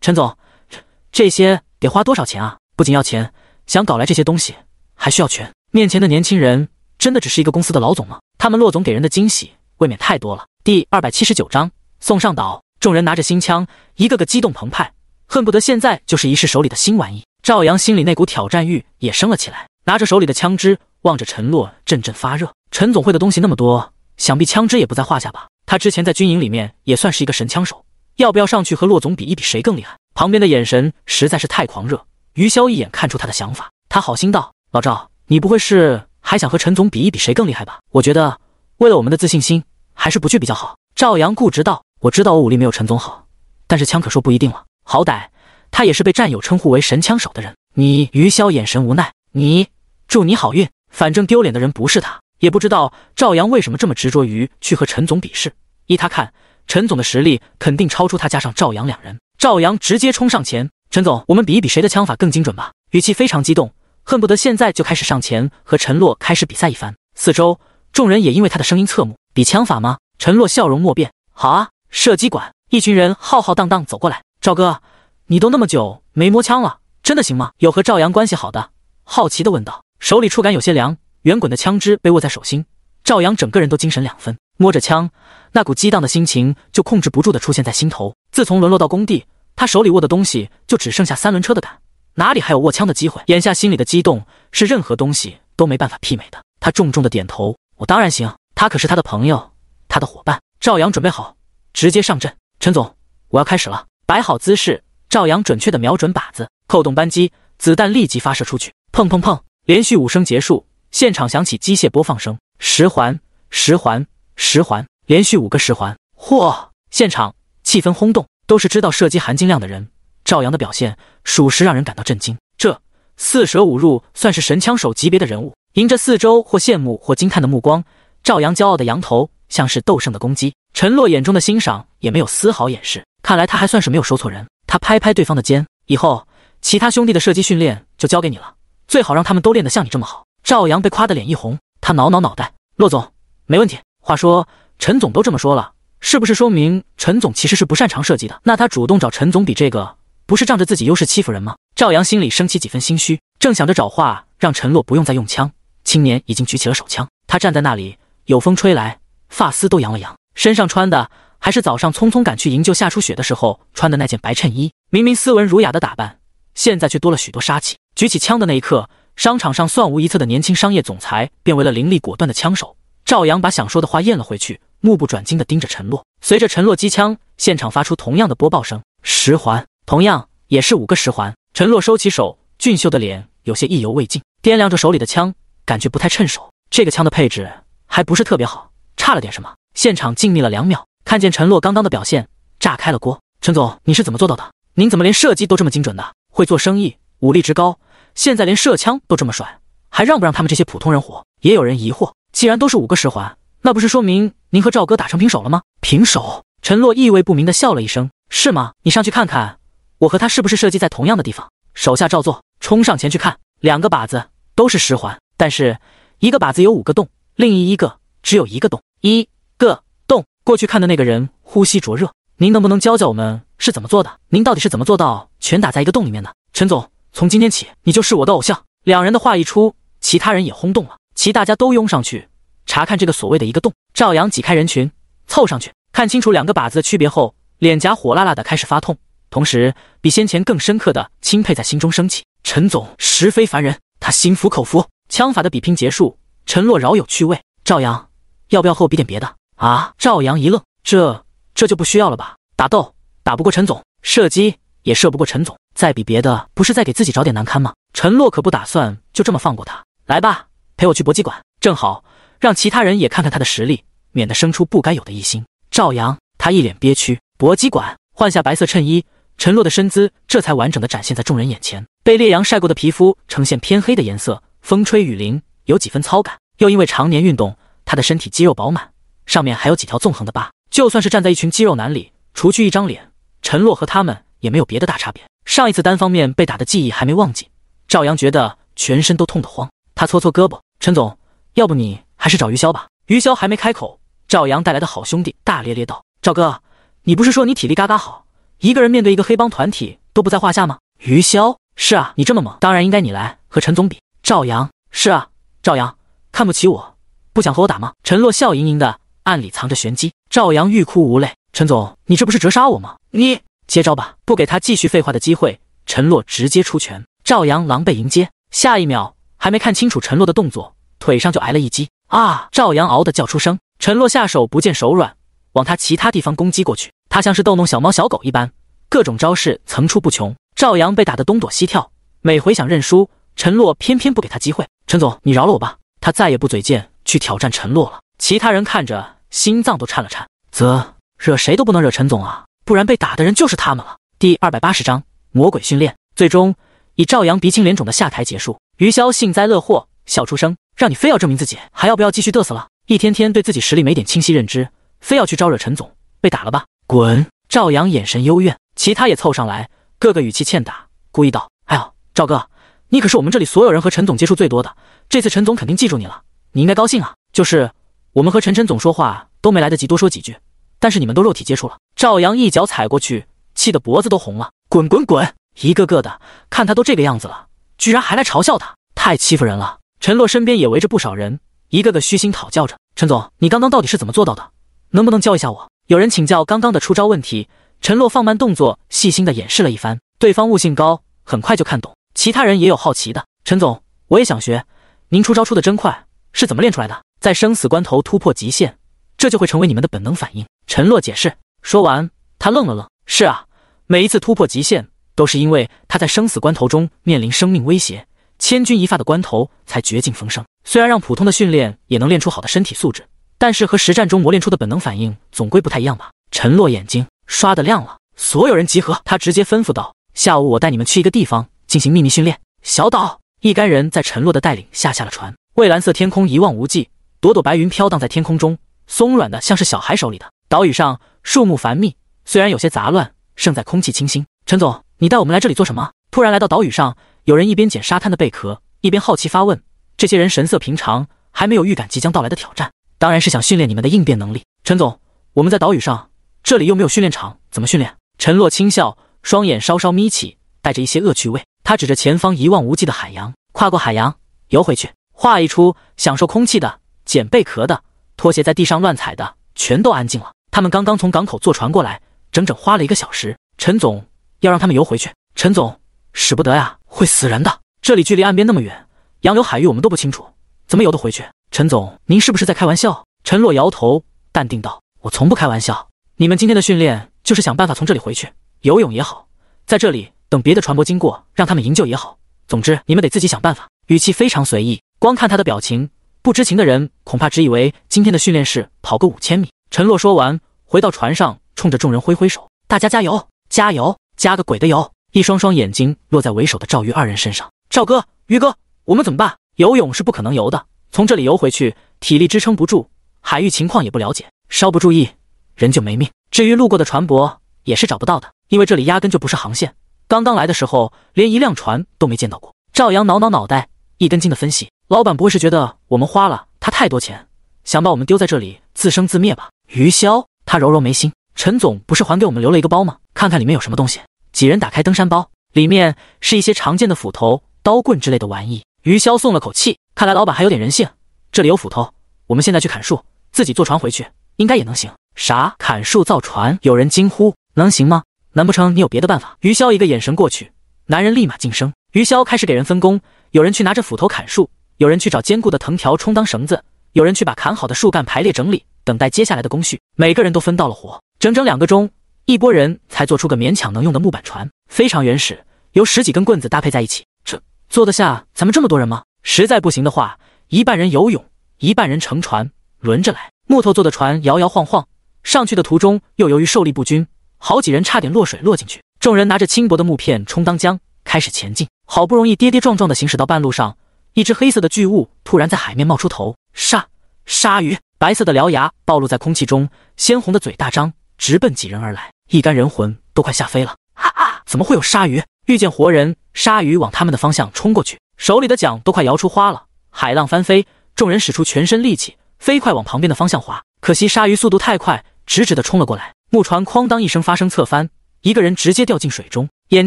陈总，这这些得花多少钱啊？不仅要钱，想搞来这些东西，还需要权。面前的年轻人真的只是一个公司的老总吗？他们骆总给人的惊喜未免太多了。第二百七十九章：送上岛。众人拿着新枪，一个个激动澎湃，恨不得现在就是一试手里的新玩意。赵阳心里那股挑战欲也升了起来，拿着手里的枪支，望着陈洛，阵阵发热。陈总会的东西那么多，想必枪支也不在话下吧？他之前在军营里面也算是一个神枪手，要不要上去和洛总比一比谁更厉害？旁边的眼神实在是太狂热，余霄一眼看出他的想法，他好心道：“老赵，你不会是还想和陈总比一比谁更厉害吧？我觉得为了我们的自信心，还是不去比较好。”赵阳固执道。我知道我武力没有陈总好，但是枪可说不一定了。好歹他也是被战友称呼为神枪手的人。你余潇眼神无奈，你祝你好运。反正丢脸的人不是他，也不知道赵阳为什么这么执着于去和陈总比试。依他看，陈总的实力肯定超出他加上赵阳两人。赵阳直接冲上前，陈总，我们比一比谁的枪法更精准吧，语气非常激动，恨不得现在就开始上前和陈洛开始比赛一番。四周众人也因为他的声音侧目，比枪法吗？陈洛笑容莫变，好啊。射击馆，一群人浩浩荡荡走过来。赵哥，你都那么久没摸枪了，真的行吗？有和赵阳关系好的好奇的问道。手里触感有些凉，圆滚的枪支被握在手心。赵阳整个人都精神两分，摸着枪，那股激荡的心情就控制不住的出现在心头。自从沦落到工地，他手里握的东西就只剩下三轮车的杆，哪里还有握枪的机会？眼下心里的激动是任何东西都没办法媲美的。他重重的点头：“我当然行。”他可是他的朋友，他的伙伴。赵阳，准备好。直接上阵，陈总，我要开始了。摆好姿势，赵阳准确的瞄准靶子，扣动扳机，子弹立即发射出去，砰砰砰，连续五声结束。现场响起机械播放声，十环，十环，十环，连续五个十环。嚯！现场气氛轰动，都是知道射击含金量的人。赵阳的表现，属实让人感到震惊。这四舍五入算是神枪手级别的人物。迎着四周或羡慕或惊叹的目光，赵阳骄傲的扬头，像是斗胜的公鸡。陈洛眼中的欣赏也没有丝毫掩饰，看来他还算是没有收错人。他拍拍对方的肩，以后其他兄弟的射击训练就交给你了，最好让他们都练得像你这么好。赵阳被夸得脸一红，他挠挠脑袋，骆总没问题。话说陈总都这么说了，是不是说明陈总其实是不擅长射击的？那他主动找陈总比这个，不是仗着自己优势欺负人吗？赵阳心里升起几分心虚，正想着找话让陈洛不用再用枪，青年已经举起了手枪。他站在那里，有风吹来，发丝都扬了扬。身上穿的还是早上匆匆赶去营救夏初雪的时候穿的那件白衬衣，明明斯文儒雅的打扮，现在却多了许多杀气。举起枪的那一刻，商场上算无一策的年轻商业总裁变为了凌厉果断的枪手。赵阳把想说的话咽了回去，目不转睛地盯着陈洛。随着陈洛机枪现场发出同样的播报声，十环，同样也是五个十环。陈洛收起手，俊秀的脸有些意犹未尽，掂量着手里的枪，感觉不太趁手。这个枪的配置还不是特别好，差了点什么。现场静谧了两秒，看见陈洛刚刚的表现，炸开了锅。陈总，你是怎么做到的？您怎么连射击都这么精准的？会做生意，武力值高，现在连射枪都这么帅，还让不让他们这些普通人活？也有人疑惑，既然都是五个十环，那不是说明您和赵哥打成平手了吗？平手。陈洛意味不明的笑了一声，是吗？你上去看看，我和他是不是射击在同样的地方？手下照做，冲上前去看，两个靶子都是十环，但是一个靶子有五个洞，另一一个只有一个洞。一。个洞，过去看的那个人呼吸灼热。您能不能教教我们是怎么做的？您到底是怎么做到全打在一个洞里面的？陈总，从今天起你就是我的偶像。两人的话一出，其他人也轰动了，其大家都拥上去查看这个所谓的一个洞。赵阳挤开人群，凑上去看清楚两个靶子的区别后，脸颊火辣辣的开始发痛，同时比先前更深刻的钦佩在心中升起。陈总实非凡人，他心服口服。枪法的比拼结束，陈洛饶有趣味。赵阳，要不要和我比点别的？啊！赵阳一愣，这这就不需要了吧？打斗打不过陈总，射击也射不过陈总，再比别的，不是在给自己找点难堪吗？陈洛可不打算就这么放过他。来吧，陪我去搏击馆，正好让其他人也看看他的实力，免得生出不该有的疑心。赵阳，他一脸憋屈。搏击馆，换下白色衬衣，陈洛的身姿这才完整的展现在众人眼前。被烈阳晒过的皮肤呈现偏黑的颜色，风吹雨淋，有几分糙感，又因为常年运动，他的身体肌肉饱满。上面还有几条纵横的疤，就算是站在一群肌肉男里，除去一张脸，陈洛和他们也没有别的大差别。上一次单方面被打的记忆还没忘记，赵阳觉得全身都痛得慌，他搓搓胳膊。陈总，要不你还是找余潇吧。余潇还没开口，赵阳带来的好兄弟大咧咧道：“赵哥，你不是说你体力嘎嘎好，一个人面对一个黑帮团体都不在话下吗？”余潇，是啊，你这么猛，当然应该你来和陈总比。赵阳是啊，赵阳看不起我，不想和我打吗？陈洛笑盈盈的。暗里藏着玄机，赵阳欲哭无泪。陈总，你这不是折杀我吗？你接招吧！不给他继续废话的机会，陈洛直接出拳，赵阳狼狈迎接。下一秒，还没看清楚陈洛的动作，腿上就挨了一击啊！赵阳嗷的叫出声。陈洛下手不见手软，往他其他地方攻击过去。他像是逗弄小猫小狗一般，各种招式层出不穷。赵阳被打得东躲西跳，每回想认输，陈洛偏偏不给他机会。陈总，你饶了我吧！他再也不嘴贱去挑战陈洛了。其他人看着，心脏都颤了颤。啧，惹谁都不能惹陈总啊，不然被打的人就是他们了。第二百八十章魔鬼训练，最终以赵阳鼻青脸肿的下台结束。余潇幸灾乐祸笑出声：“让你非要证明自己，还要不要继续得瑟了？一天天对自己实力没点清晰认知，非要去招惹陈总，被打了吧？滚！”赵阳眼神幽怨，其他也凑上来，个个语气欠打，故意道：“哎呦，赵哥，你可是我们这里所有人和陈总接触最多的，这次陈总肯定记住你了，你应该高兴啊！”就是。我们和陈晨总说话都没来得及多说几句，但是你们都肉体接触了。赵阳一脚踩过去，气得脖子都红了。滚滚滚，一个个的看他都这个样子了，居然还来嘲笑他，太欺负人了。陈洛身边也围着不少人，一个个虚心讨教着：“陈总，你刚刚到底是怎么做到的？能不能教一下我？”有人请教刚刚的出招问题。陈洛放慢动作，细心的演示了一番。对方悟性高，很快就看懂。其他人也有好奇的：“陈总，我也想学，您出招出的真快，是怎么练出来的？”在生死关头突破极限，这就会成为你们的本能反应。陈洛解释。说完，他愣了愣。是啊，每一次突破极限，都是因为他在生死关头中面临生命威胁，千钧一发的关头才绝境逢生。虽然让普通的训练也能练出好的身体素质，但是和实战中磨练出的本能反应总归不太一样吧？陈洛眼睛刷的亮了。所有人集合，他直接吩咐道：“下午我带你们去一个地方进行秘密训练。”小岛。一干人在陈洛的带领下下了船。蔚蓝色天空一望无际。朵朵白云飘荡在天空中，松软的像是小孩手里的。岛屿上树木繁密，虽然有些杂乱，胜在空气清新。陈总，你带我们来这里做什么？突然来到岛屿上，有人一边捡沙滩的贝壳，一边好奇发问。这些人神色平常，还没有预感即将到来的挑战。当然是想训练你们的应变能力。陈总，我们在岛屿上，这里又没有训练场，怎么训练？陈洛轻笑，双眼稍稍眯起，带着一些恶趣味。他指着前方一望无际的海洋，跨过海洋游回去。话一出，享受空气的。捡贝壳的，拖鞋在地上乱踩的，全都安静了。他们刚刚从港口坐船过来，整整花了一个小时。陈总要让他们游回去，陈总使不得呀，会死人的。这里距离岸边那么远，洋流海域我们都不清楚，怎么游得回去？陈总，您是不是在开玩笑？陈洛摇头，淡定道：“我从不开玩笑。你们今天的训练就是想办法从这里回去，游泳也好，在这里等别的船舶经过，让他们营救也好。总之，你们得自己想办法。”语气非常随意，光看他的表情。不知情的人恐怕只以为今天的训练是跑个五千米。陈洛说完，回到船上，冲着众人挥挥手：“大家加油，加油，加个鬼的油！”一双双眼睛落在为首的赵玉二人身上：“赵哥，于哥，我们怎么办？游泳是不可能游的，从这里游回去，体力支撑不住，海域情况也不了解，稍不注意，人就没命。至于路过的船舶，也是找不到的，因为这里压根就不是航线。刚刚来的时候，连一辆船都没见到过。”赵阳挠挠脑袋，一根筋的分析。老板不会是觉得我们花了他太多钱，想把我们丢在这里自生自灭吧？余潇，他揉揉眉心，陈总不是还给我们留了一个包吗？看看里面有什么东西。几人打开登山包，里面是一些常见的斧头、刀棍之类的玩意。余潇松了口气，看来老板还有点人性。这里有斧头，我们现在去砍树，自己坐船回去应该也能行。啥？砍树造船？有人惊呼，能行吗？难不成你有别的办法？余潇一个眼神过去，男人立马晋升。余潇开始给人分工，有人去拿着斧头砍树。有人去找坚固的藤条充当绳子，有人去把砍好的树干排列整理，等待接下来的工序。每个人都分到了活，整整两个钟，一波人才做出个勉强能用的木板船，非常原始，由十几根棍子搭配在一起。这坐得下咱们这么多人吗？实在不行的话，一半人游泳，一半人乘船，轮着来。木头做的船摇摇晃晃，上去的途中又由于受力不均，好几人差点落水落进去。众人拿着轻薄的木片充当浆，开始前进。好不容易跌跌撞撞的行驶到半路上。一只黑色的巨物突然在海面冒出头，鲨鲨鱼，白色的獠牙暴露在空气中，鲜红的嘴大张，直奔几人而来。一干人魂都快吓飞了，啊！怎么会有鲨鱼？遇见活人，鲨鱼往他们的方向冲过去，手里的桨都快摇出花了。海浪翻飞，众人使出全身力气，飞快往旁边的方向滑。可惜鲨鱼速度太快，直直的冲了过来，木船哐当一声发生侧翻，一个人直接掉进水中。眼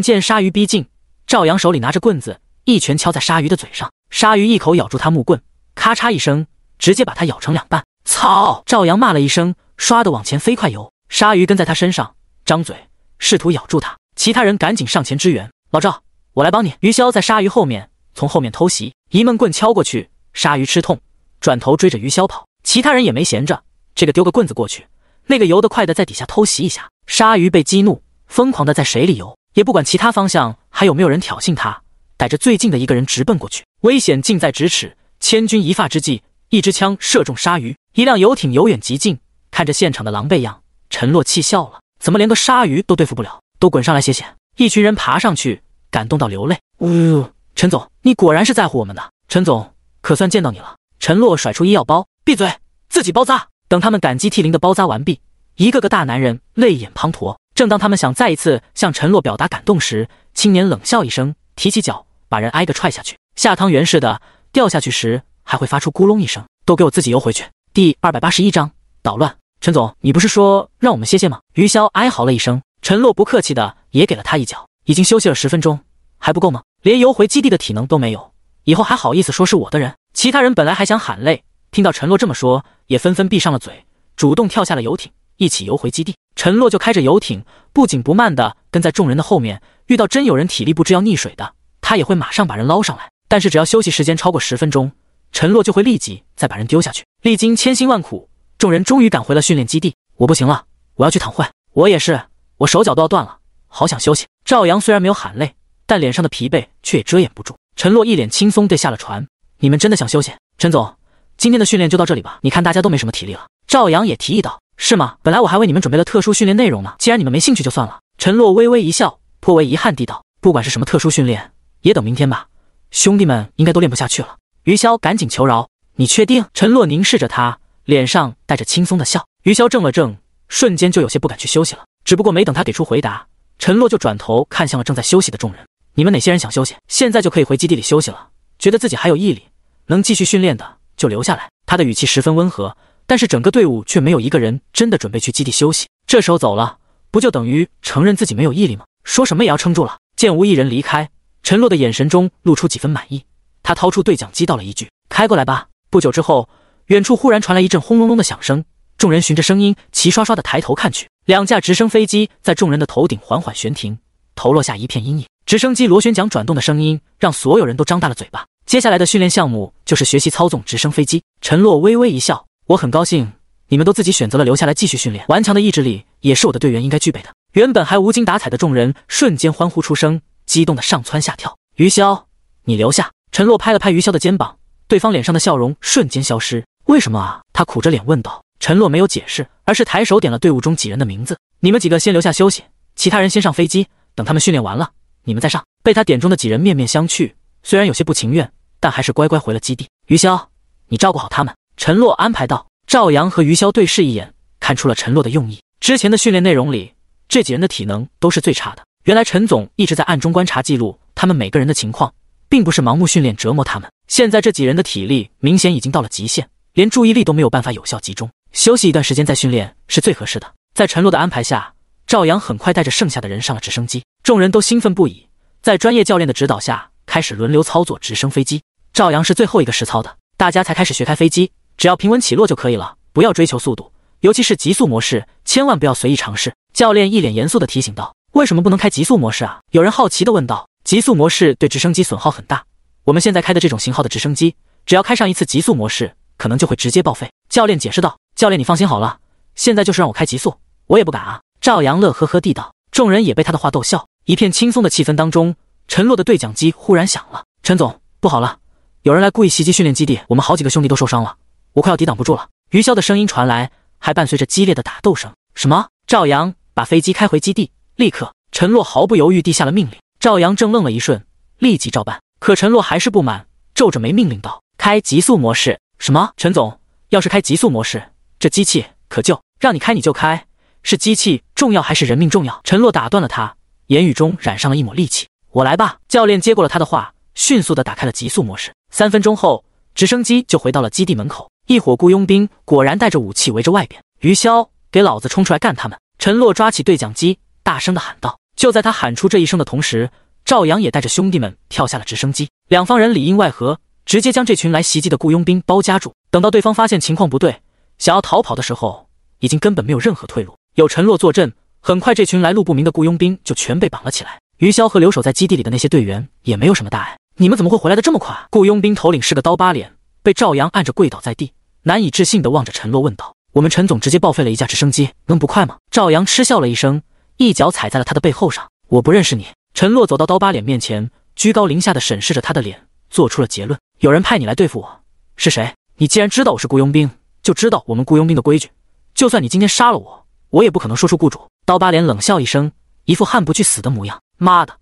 见鲨鱼逼近，赵阳手里拿着棍子，一拳敲在鲨鱼的嘴上。鲨鱼一口咬住他木棍，咔嚓一声，直接把他咬成两半。操！赵阳骂了一声，唰的往前飞快游。鲨鱼跟在他身上，张嘴试图咬住他。其他人赶紧上前支援。老赵，我来帮你。余潇在鲨鱼后面，从后面偷袭，一闷棍敲过去。鲨鱼吃痛，转头追着余潇跑。其他人也没闲着，这个丢个棍子过去，那个游得快的在底下偷袭一下。鲨鱼被激怒，疯狂的在水里游，也不管其他方向还有没有人挑衅他。踩着最近的一个人直奔过去，危险近在咫尺，千钧一发之际，一支枪射中鲨鱼，一辆游艇由远及近。看着现场的狼狈样，陈洛气笑了：怎么连个鲨鱼都对付不了？都滚上来歇歇！一群人爬上去，感动到流泪。呜，陈总，你果然是在乎我们的。陈总，可算见到你了。陈洛甩出医药包，闭嘴，自己包扎。等他们感激涕零的包扎完毕，一个个大男人泪眼滂沱。正当他们想再一次向陈洛表达感动时，青年冷笑一声，提起脚。把人挨个踹下去，下汤圆似的掉下去时还会发出咕隆一声。都给我自己游回去。第二百八十一章捣乱。陈总，你不是说让我们歇歇吗？余潇哀嚎了一声，陈洛不客气的也给了他一脚。已经休息了十分钟，还不够吗？连游回基地的体能都没有，以后还好意思说是我的人？其他人本来还想喊累，听到陈洛这么说，也纷纷闭上了嘴，主动跳下了游艇，一起游回基地。陈洛就开着游艇，不紧不慢的跟在众人的后面。遇到真有人体力不支要溺水的。他也会马上把人捞上来，但是只要休息时间超过十分钟，陈洛就会立即再把人丢下去。历经千辛万苦，众人终于赶回了训练基地。我不行了，我要去躺会。我也是，我手脚都要断了，好想休息。赵阳虽然没有喊累，但脸上的疲惫却也遮掩不住。陈洛一脸轻松地下了船。你们真的想休息？陈总，今天的训练就到这里吧。你看大家都没什么体力了。赵阳也提议道：“是吗？本来我还为你们准备了特殊训练内容呢，既然你们没兴趣，就算了。”陈洛微微一笑，颇为遗憾地道：“不管是什么特殊训练。”也等明天吧，兄弟们应该都练不下去了。余潇赶紧求饶。你确定？陈洛凝视着他，脸上带着轻松的笑。余潇怔了怔，瞬间就有些不敢去休息了。只不过没等他给出回答，陈洛就转头看向了正在休息的众人：“你们哪些人想休息？现在就可以回基地里休息了。觉得自己还有毅力，能继续训练的就留下来。”他的语气十分温和，但是整个队伍却没有一个人真的准备去基地休息。这时候走了，不就等于承认自己没有毅力吗？说什么也要撑住了。见无一人离开。陈洛的眼神中露出几分满意，他掏出对讲机，道了一句：“开过来吧。”不久之后，远处忽然传来一阵轰隆隆的响声，众人循着声音齐刷刷地抬头看去，两架直升飞机在众人的头顶缓缓悬停，头落下一片阴影。直升机螺旋桨转动的声音让所有人都张大了嘴巴。接下来的训练项目就是学习操纵直升飞机。陈洛微微一笑：“我很高兴，你们都自己选择了留下来继续训练，顽强的意志力也是我的队员应该具备的。”原本还无精打采的众人瞬间欢呼出声。激动的上蹿下跳，余潇，你留下。陈洛拍了拍余潇的肩膀，对方脸上的笑容瞬间消失。为什么啊？他苦着脸问道。陈洛没有解释，而是抬手点了队伍中几人的名字：“你们几个先留下休息，其他人先上飞机。等他们训练完了，你们再上。”被他点中的几人面面相觑，虽然有些不情愿，但还是乖乖回了基地。余潇，你照顾好他们。陈洛安排道。赵阳和余潇对视一眼，看出了陈洛的用意。之前的训练内容里，这几人的体能都是最差的。原来陈总一直在暗中观察记录他们每个人的情况，并不是盲目训练折磨他们。现在这几人的体力明显已经到了极限，连注意力都没有办法有效集中。休息一段时间再训练是最合适的。在陈洛的安排下，赵阳很快带着剩下的人上了直升机。众人都兴奋不已，在专业教练的指导下，开始轮流操作直升飞机。赵阳是最后一个实操的，大家才开始学开飞机。只要平稳起落就可以了，不要追求速度，尤其是极速模式，千万不要随意尝试。教练一脸严肃地提醒道。为什么不能开极速模式啊？有人好奇地问道。极速模式对直升机损耗很大，我们现在开的这种型号的直升机，只要开上一次极速模式，可能就会直接报废。教练解释道。教练，你放心好了，现在就是让我开极速，我也不敢啊。赵阳乐呵呵地道。众人也被他的话逗笑，一片轻松的气氛当中，陈洛的对讲机忽然响了。陈总，不好了，有人来故意袭击训练基地，我们好几个兄弟都受伤了，我快要抵挡不住了。余潇的声音传来，还伴随着激烈的打斗声。什么？赵阳把飞机开回基地。立刻，陈洛毫不犹豫地下了命令。赵阳正愣了一瞬，立即照办。可陈洛还是不满，皱着眉命令道：“开极速模式！”什么？陈总，要是开极速模式，这机器可就……让你开你就开，是机器重要还是人命重要？陈洛打断了他，言语中染上了一抹戾气：“我来吧。”教练接过了他的话，迅速地打开了极速模式。三分钟后，直升机就回到了基地门口。一伙雇佣兵果然带着武器围着外边。余潇，给老子冲出来干他们！陈洛抓起对讲机。大声的喊道：“就在他喊出这一声的同时，赵阳也带着兄弟们跳下了直升机。两方人里应外合，直接将这群来袭击的雇佣兵包夹住。等到对方发现情况不对，想要逃跑的时候，已经根本没有任何退路。有陈洛坐镇，很快这群来路不明的雇佣兵就全被绑了起来。余潇和留守在基地里的那些队员也没有什么大碍。你们怎么会回来的这么快？”雇佣兵头领是个刀疤脸，被赵阳按着跪倒在地，难以置信地望着陈洛问道：“我们陈总直接报废了一架直升机，能不快吗？”赵阳嗤笑了一声。一脚踩在了他的背后上，我不认识你。陈洛走到刀疤脸面前，居高临下的审视着他的脸，做出了结论：有人派你来对付我，是谁？你既然知道我是雇佣兵，就知道我们雇佣兵的规矩。就算你今天杀了我，我也不可能说出雇主。刀疤脸冷笑一声，一副悍不惧死的模样。妈的，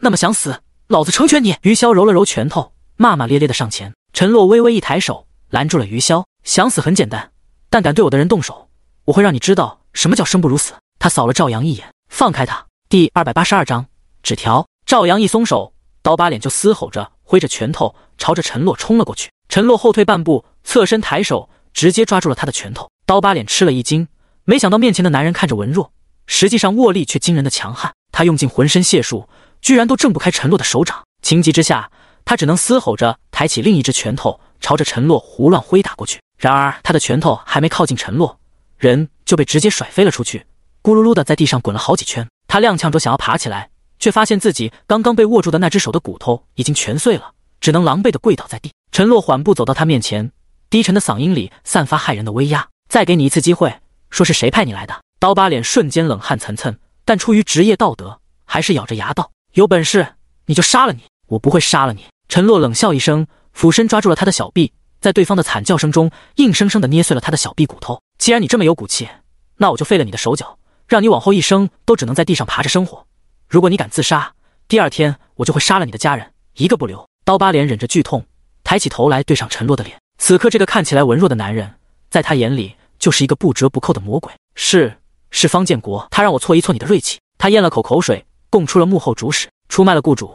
那么想死，老子成全你。余潇揉了揉拳头，骂骂咧咧的上前。陈洛微微一抬手，拦住了余潇。想死很简单，但敢对我的人动手，我会让你知道什么叫生不如死。他扫了赵阳一眼。放开他！第二百八十二章纸条。赵阳一松手，刀疤脸就嘶吼着，挥着拳头朝着陈洛冲了过去。陈洛后退半步，侧身抬手，直接抓住了他的拳头。刀疤脸吃了一惊，没想到面前的男人看着文弱，实际上握力却惊人的强悍。他用尽浑身解数，居然都挣不开陈洛的手掌。情急之下，他只能嘶吼着抬起另一只拳头，朝着陈洛胡乱挥打过去。然而，他的拳头还没靠近陈洛，人就被直接甩飞了出去。咕噜噜的在地上滚了好几圈，他踉跄着想要爬起来，却发现自己刚刚被握住的那只手的骨头已经全碎了，只能狼狈的跪倒在地。陈洛缓步走到他面前，低沉的嗓音里散发骇人的威压：“再给你一次机会，说是谁派你来的。”刀疤脸瞬间冷汗涔涔，但出于职业道德，还是咬着牙道：“有本事你就杀了你，我不会杀了你。”陈洛冷笑一声，俯身抓住了他的小臂，在对方的惨叫声中，硬生生的捏碎了他的小臂骨头。既然你这么有骨气，那我就废了你的手脚。让你往后一生都只能在地上爬着生活。如果你敢自杀，第二天我就会杀了你的家人，一个不留。刀疤脸忍着剧痛，抬起头来对上陈洛的脸。此刻，这个看起来文弱的男人，在他眼里就是一个不折不扣的魔鬼。是是，方建国，他让我挫一挫你的锐气。他咽了口口水，供出了幕后主使，出卖了雇主。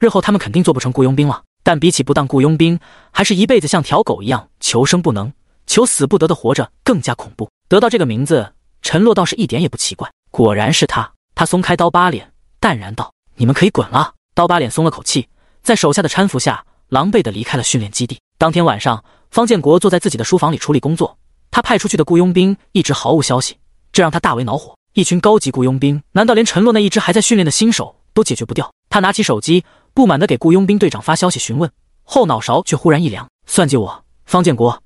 日后他们肯定做不成雇佣兵了。但比起不当雇佣兵，还是一辈子像条狗一样求生不能、求死不得的活着，更加恐怖。得到这个名字。陈洛倒是一点也不奇怪，果然是他。他松开刀疤脸，淡然道：“你们可以滚了。”刀疤脸松了口气，在手下的搀扶下，狼狈地离开了训练基地。当天晚上，方建国坐在自己的书房里处理工作，他派出去的雇佣兵一直毫无消息，这让他大为恼火。一群高级雇佣兵，难道连陈洛那一只还在训练的新手都解决不掉？他拿起手机，不满地给雇佣兵队长发消息询问，后脑勺却忽然一凉：“算计我，方建国，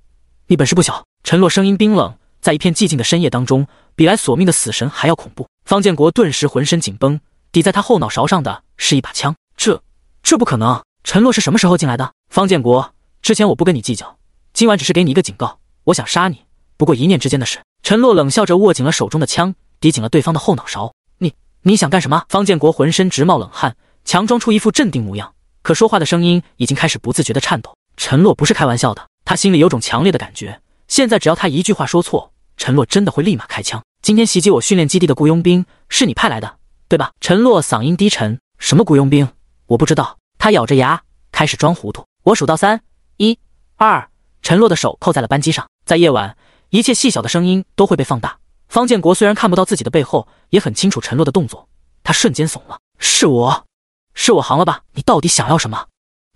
你本事不小。”陈洛声音冰冷，在一片寂静的深夜当中。比来索命的死神还要恐怖。方建国顿时浑身紧绷，抵在他后脑勺上的是一把枪。这这不可能！陈洛是什么时候进来的？方建国，之前我不跟你计较，今晚只是给你一个警告。我想杀你，不过一念之间的事。陈洛冷笑着握紧了手中的枪，抵紧了对方的后脑勺。你你想干什么？方建国浑身直冒冷汗，强装出一副镇定模样，可说话的声音已经开始不自觉地颤抖。陈洛不是开玩笑的，他心里有种强烈的感觉，现在只要他一句话说错。陈洛真的会立马开枪。今天袭击我训练基地的雇佣兵是你派来的，对吧？陈洛嗓音低沉。什么雇佣兵？我不知道。他咬着牙开始装糊涂。我数到三，一二。陈洛的手扣在了扳机上。在夜晚，一切细小的声音都会被放大。方建国虽然看不到自己的背后，也很清楚陈洛的动作。他瞬间怂了。是我，是我行了吧？你到底想要什么？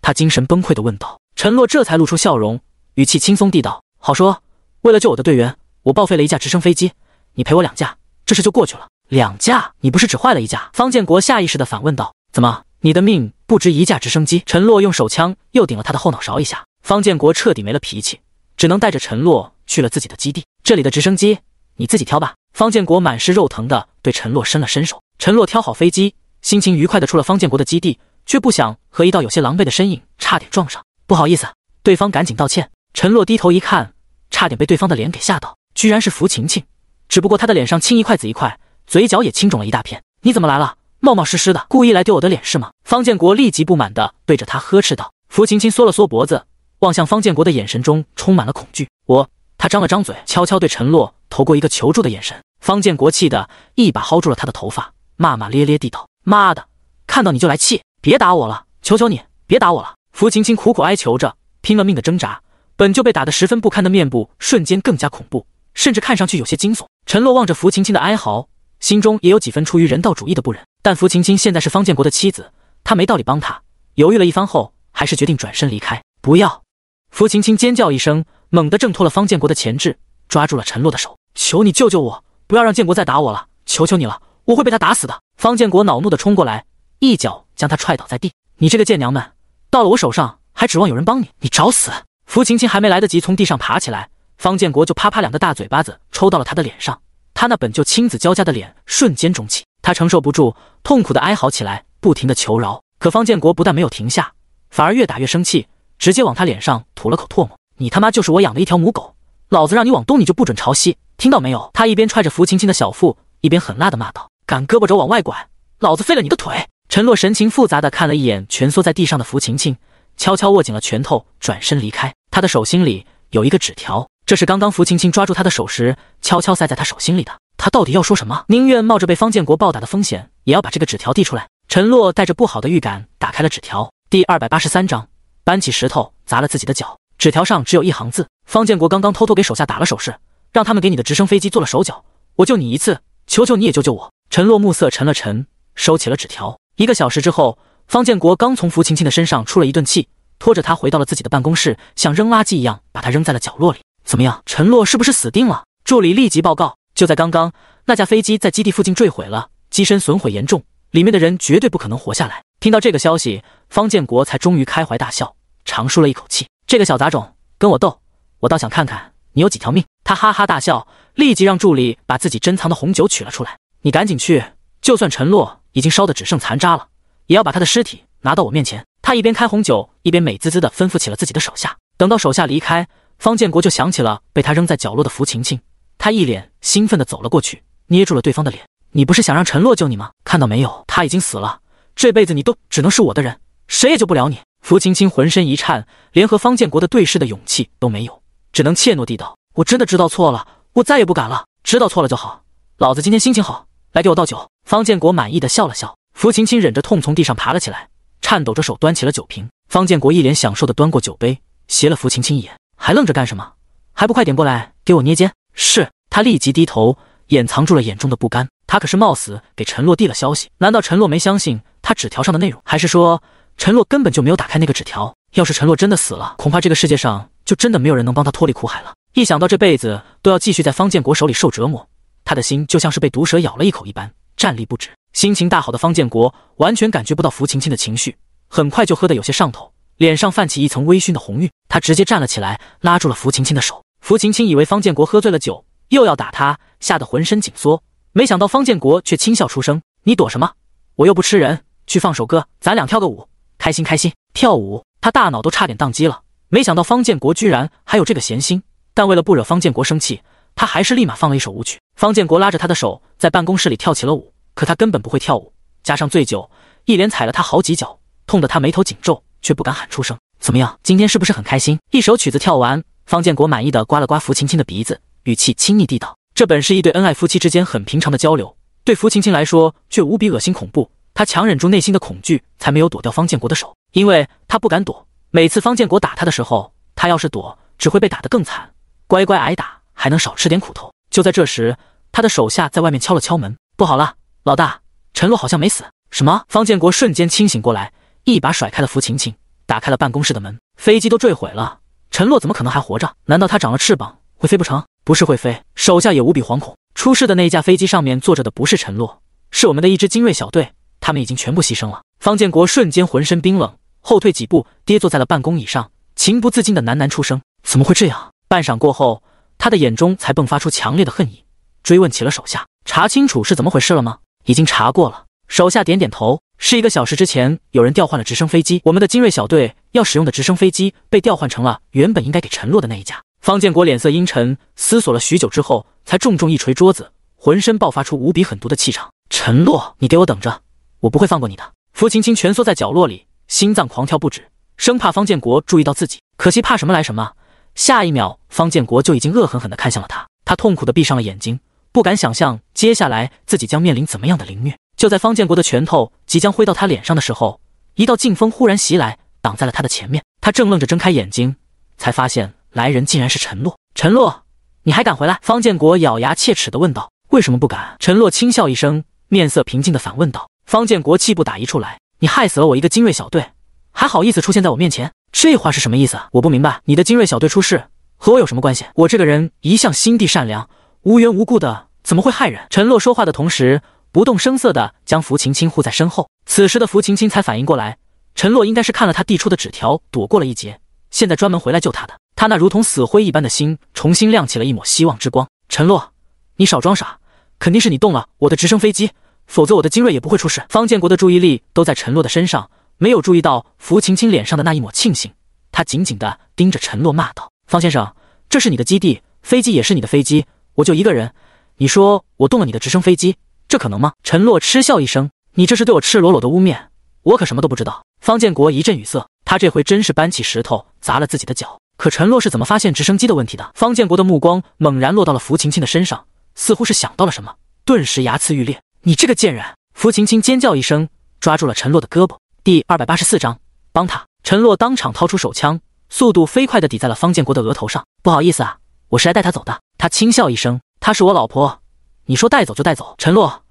他精神崩溃地问道。陈洛这才露出笑容，语气轻松地道：“好说，为了救我的队员。”我报废了一架直升飞机，你赔我两架，这事就过去了。两架？你不是只坏了一架？方建国下意识的反问道。怎么？你的命不值一架直升机？陈洛用手枪又顶了他的后脑勺一下。方建国彻底没了脾气，只能带着陈洛去了自己的基地。这里的直升机你自己挑吧。方建国满是肉疼的对陈洛伸了伸手。陈洛挑好飞机，心情愉快的出了方建国的基地，却不想和一道有些狼狈的身影差点撞上。不好意思，对方赶紧道歉。陈洛低头一看，差点被对方的脸给吓到。居然是福晴晴，只不过她的脸上青一块紫一块，嘴角也青肿了一大片。你怎么来了？冒冒失失的，故意来丢我的脸是吗？方建国立即不满地对着他呵斥道。福晴晴缩了缩脖子，望向方建国的眼神中充满了恐惧。我，他张了张嘴，悄悄对陈洛投过一个求助的眼神。方建国气得一把薅住了他的头发，骂骂咧咧地道：“妈的，看到你就来气，别打我了，求求你别打我了。”福晴晴苦苦哀求着，拼了命的挣扎，本就被打得十分不堪的面部，瞬间更加恐怖。甚至看上去有些惊悚。陈洛望着福琴青的哀嚎，心中也有几分出于人道主义的不忍。但福琴青现在是方建国的妻子，他没道理帮他。犹豫了一番后，还是决定转身离开。不要！福琴青尖叫一声，猛地挣脱了方建国的钳制，抓住了陈洛的手：“求你救救我！不要让建国再打我了！求求你了，我会被他打死的！”方建国恼怒地冲过来，一脚将他踹倒在地：“你这个贱娘们，到了我手上还指望有人帮你？你找死！”福琴青还没来得及从地上爬起来。方建国就啪啪两个大嘴巴子抽到了他的脸上，他那本就青紫交加的脸瞬间肿起，他承受不住，痛苦的哀嚎起来，不停的求饶。可方建国不但没有停下，反而越打越生气，直接往他脸上吐了口唾沫：“你他妈就是我养的一条母狗，老子让你往东你就不准朝西，听到没有？”他一边踹着福琴琴的小腹，一边狠辣的骂道：“敢胳膊肘往外拐，老子废了你的腿！”陈洛神情复杂的看了一眼蜷缩在地上的福琴琴，悄悄握紧了拳头，转身离开。他的手心里有一个纸条。这是刚刚福青青抓住他的手时，悄悄塞在他手心里的。他到底要说什么？宁愿冒着被方建国暴打的风险，也要把这个纸条递出来。陈洛带着不好的预感，打开了纸条。第二百八十三章，搬起石头砸了自己的脚。纸条上只有一行字：方建国刚刚偷偷给手下打了手势，让他们给你的直升飞机做了手脚。我救你一次，求求你也救救我。陈洛暮色沉了沉，收起了纸条。一个小时之后，方建国刚从福琴青的身上出了一顿气，拖着他回到了自己的办公室，像扔垃圾一样把他扔在了角落里。怎么样，陈洛是不是死定了？助理立即报告，就在刚刚，那架飞机在基地附近坠毁了，机身损毁严重，里面的人绝对不可能活下来。听到这个消息，方建国才终于开怀大笑，长舒了一口气。这个小杂种跟我斗，我倒想看看你有几条命！他哈哈大笑，立即让助理把自己珍藏的红酒取了出来。你赶紧去，就算陈洛已经烧得只剩残渣了，也要把他的尸体拿到我面前。他一边开红酒，一边美滋滋的吩咐起了自己的手下。等到手下离开。方建国就想起了被他扔在角落的福晴晴，他一脸兴奋地走了过去，捏住了对方的脸：“你不是想让陈洛救你吗？看到没有，他已经死了，这辈子你都只能是我的人，谁也救不了你。”福晴晴浑身一颤，连和方建国的对视的勇气都没有，只能怯懦地道：“我真的知道错了，我再也不敢了。”知道错了就好，老子今天心情好，来给我倒酒。方建国满意的笑了笑。福晴晴忍着痛从地上爬了起来，颤抖着手端起了酒瓶。方建国一脸享受的端过酒杯，斜了福晴晴一眼。还愣着干什么？还不快点过来给我捏肩！是他立即低头，掩藏住了眼中的不甘。他可是冒死给陈洛递了消息，难道陈洛没相信他纸条上的内容？还是说陈洛根本就没有打开那个纸条？要是陈洛真的死了，恐怕这个世界上就真的没有人能帮他脱离苦海了。一想到这辈子都要继续在方建国手里受折磨，他的心就像是被毒蛇咬了一口一般，站立不止。心情大好的方建国完全感觉不到福晴晴的情绪，很快就喝得有些上头。脸上泛起一层微醺的红晕，他直接站了起来，拉住了福晴晴的手。福晴晴以为方建国喝醉了酒又要打他，吓得浑身紧缩。没想到方建国却轻笑出声：“你躲什么？我又不吃人。去放首歌，咱俩跳个舞，开心开心。”跳舞，他大脑都差点宕机了。没想到方建国居然还有这个闲心，但为了不惹方建国生气，他还是立马放了一首舞曲。方建国拉着他的手在办公室里跳起了舞，可他根本不会跳舞，加上醉酒，一连踩了他好几脚，痛得他眉头紧皱。却不敢喊出声。怎么样，今天是不是很开心？一首曲子跳完，方建国满意的刮了刮福青青的鼻子，语气亲昵地道：“这本是一对恩爱夫妻之间很平常的交流，对福青青来说却无比恶心恐怖。”他强忍住内心的恐惧，才没有躲掉方建国的手，因为他不敢躲。每次方建国打他的时候，他要是躲，只会被打得更惨。乖乖挨打，还能少吃点苦头。就在这时，他的手下在外面敲了敲门：“不好了，老大，陈洛好像没死。”“什么？”方建国瞬间清醒过来。一把甩开了福晴晴，打开了办公室的门。飞机都坠毁了，陈洛怎么可能还活着？难道他长了翅膀会飞不成？不是会飞，手下也无比惶恐。出事的那一架飞机上面坐着的不是陈洛，是我们的一支精锐小队，他们已经全部牺牲了。方建国瞬间浑身冰冷，后退几步，跌坐在了办公椅上，情不自禁的喃喃出声：“怎么会这样？”半晌过后，他的眼中才迸发出强烈的恨意，追问起了手下：“查清楚是怎么回事了吗？”“已经查过了。”手下点点头。是一个小时之前，有人调换了直升飞机。我们的精锐小队要使用的直升飞机被调换成了原本应该给陈洛的那一架。方建国脸色阴沉，思索了许久之后，才重重一锤桌子，浑身爆发出无比狠毒的气场。陈洛，你给我等着，我不会放过你的。傅青青蜷缩在角落里，心脏狂跳不止，生怕方建国注意到自己。可惜怕什么来什么，下一秒方建国就已经恶狠狠地看向了他。他痛苦地闭上了眼睛，不敢想象接下来自己将面临怎么样的凌虐。就在方建国的拳头。即将挥到他脸上的时候，一道劲风忽然袭来，挡在了他的前面。他正愣着，睁开眼睛，才发现来人竟然是陈洛。陈洛，你还敢回来？方建国咬牙切齿地问道：“为什么不敢？”陈洛轻笑一声，面色平静地反问道。方建国气不打一处来：“你害死了我一个精锐小队，还好意思出现在我面前？这话是什么意思？我不明白。你的精锐小队出事和我有什么关系？我这个人一向心地善良，无缘无故的怎么会害人？”陈洛说话的同时。不动声色地将福晴青护在身后，此时的福晴青才反应过来，陈洛应该是看了他递出的纸条，躲过了一劫，现在专门回来救他的。他那如同死灰一般的心，重新亮起了一抹希望之光。陈洛，你少装傻，肯定是你动了我的直升飞机，否则我的精锐也不会出事。方建国的注意力都在陈洛的身上，没有注意到福晴青脸上的那一抹庆幸。他紧紧地盯着陈洛，骂道：“方先生，这是你的基地，飞机也是你的飞机，我就一个人，你说我动了你的直升飞机？”这可能吗？陈洛嗤笑一声：“你这是对我赤裸裸的污蔑，我可什么都不知道。”方建国一阵语塞，他这回真是搬起石头砸了自己的脚。可陈洛是怎么发现直升机的问题的？方建国的目光猛然落到了福晴晴的身上，似乎是想到了什么，顿时牙齿欲裂：“你这个贱人！”福晴晴尖叫一声，抓住了陈洛的胳膊。第二百八十四章，帮他。陈洛当场掏出手枪，速度飞快地抵在了方建国的额头上。“不好意思啊，我是来带她走的。”他轻笑一声：“她是我老婆。”你说带走就带走，陈洛，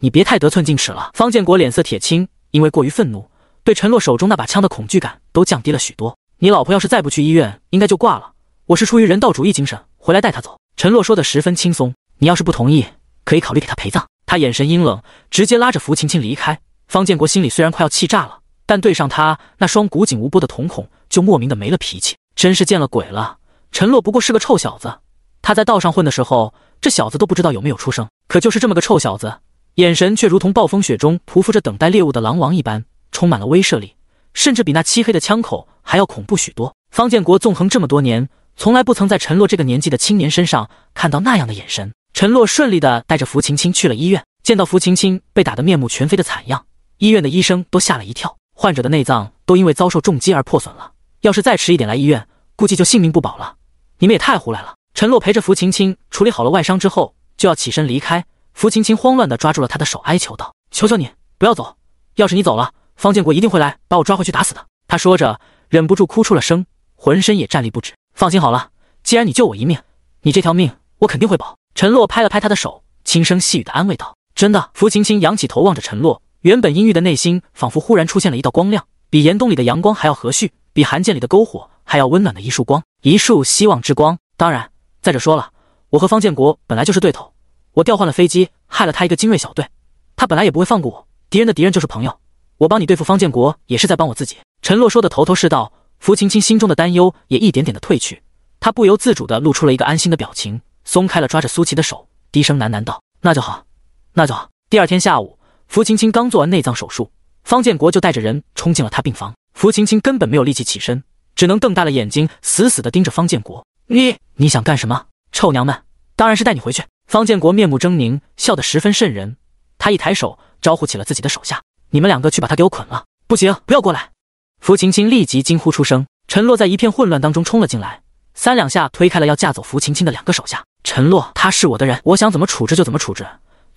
你别太得寸进尺了。方建国脸色铁青，因为过于愤怒，对陈洛手中那把枪的恐惧感都降低了许多。你老婆要是再不去医院，应该就挂了。我是出于人道主义精神，回来带她走。陈洛说的十分轻松，你要是不同意，可以考虑给她陪葬。他眼神阴冷，直接拉着福晴晴离开。方建国心里虽然快要气炸了，但对上他那双古井无波的瞳孔，就莫名的没了脾气。真是见了鬼了，陈洛不过是个臭小子。他在道上混的时候，这小子都不知道有没有出生。可就是这么个臭小子，眼神却如同暴风雪中匍匐着等待猎物的狼王一般，充满了威慑力，甚至比那漆黑的枪口还要恐怖许多。方建国纵横这么多年，从来不曾在陈洛这个年纪的青年身上看到那样的眼神。陈洛顺利的带着福琴青去了医院，见到福琴青被打得面目全非的惨样，医院的医生都吓了一跳。患者的内脏都因为遭受重击而破损了，要是再迟一点来医院，估计就性命不保了。你们也太胡来了。陈洛陪着福晴晴处理好了外伤之后，就要起身离开。福晴晴慌乱地抓住了他的手，哀求道：“求求你不要走！要是你走了，方建国一定会来把我抓回去打死的。”他说着，忍不住哭出了声，浑身也站立不止。放心好了，既然你救我一命，你这条命我肯定会保。陈洛拍了拍他的手，轻声细语地安慰道：“真的。”福晴晴仰起头望着陈洛，原本阴郁的内心仿佛忽然出现了一道光亮，比岩洞里的阳光还要和煦，比寒涧里的篝火还要温暖的一束光，一束希望之光。当然。再者说了，我和方建国本来就是对头，我调换了飞机，害了他一个精锐小队，他本来也不会放过我。敌人的敌人就是朋友，我帮你对付方建国，也是在帮我自己。陈洛说的头头是道，福青青心中的担忧也一点点的褪去，他不由自主的露出了一个安心的表情，松开了抓着苏琪的手，低声喃喃道：“那就好，那就好。”第二天下午，福青青刚做完内脏手术，方建国就带着人冲进了他病房。福青青根本没有力气起身，只能瞪大了眼睛，死死地盯着方建国。你你想干什么，臭娘们？当然是带你回去。方建国面目狰狞，笑得十分瘆人。他一抬手，招呼起了自己的手下：“你们两个去把他给我捆了。”不行，不要过来！福晴晴立即惊呼出声。陈洛在一片混乱当中冲了进来，三两下推开了要架走福晴晴的两个手下。陈洛，他是我的人，我想怎么处置就怎么处置。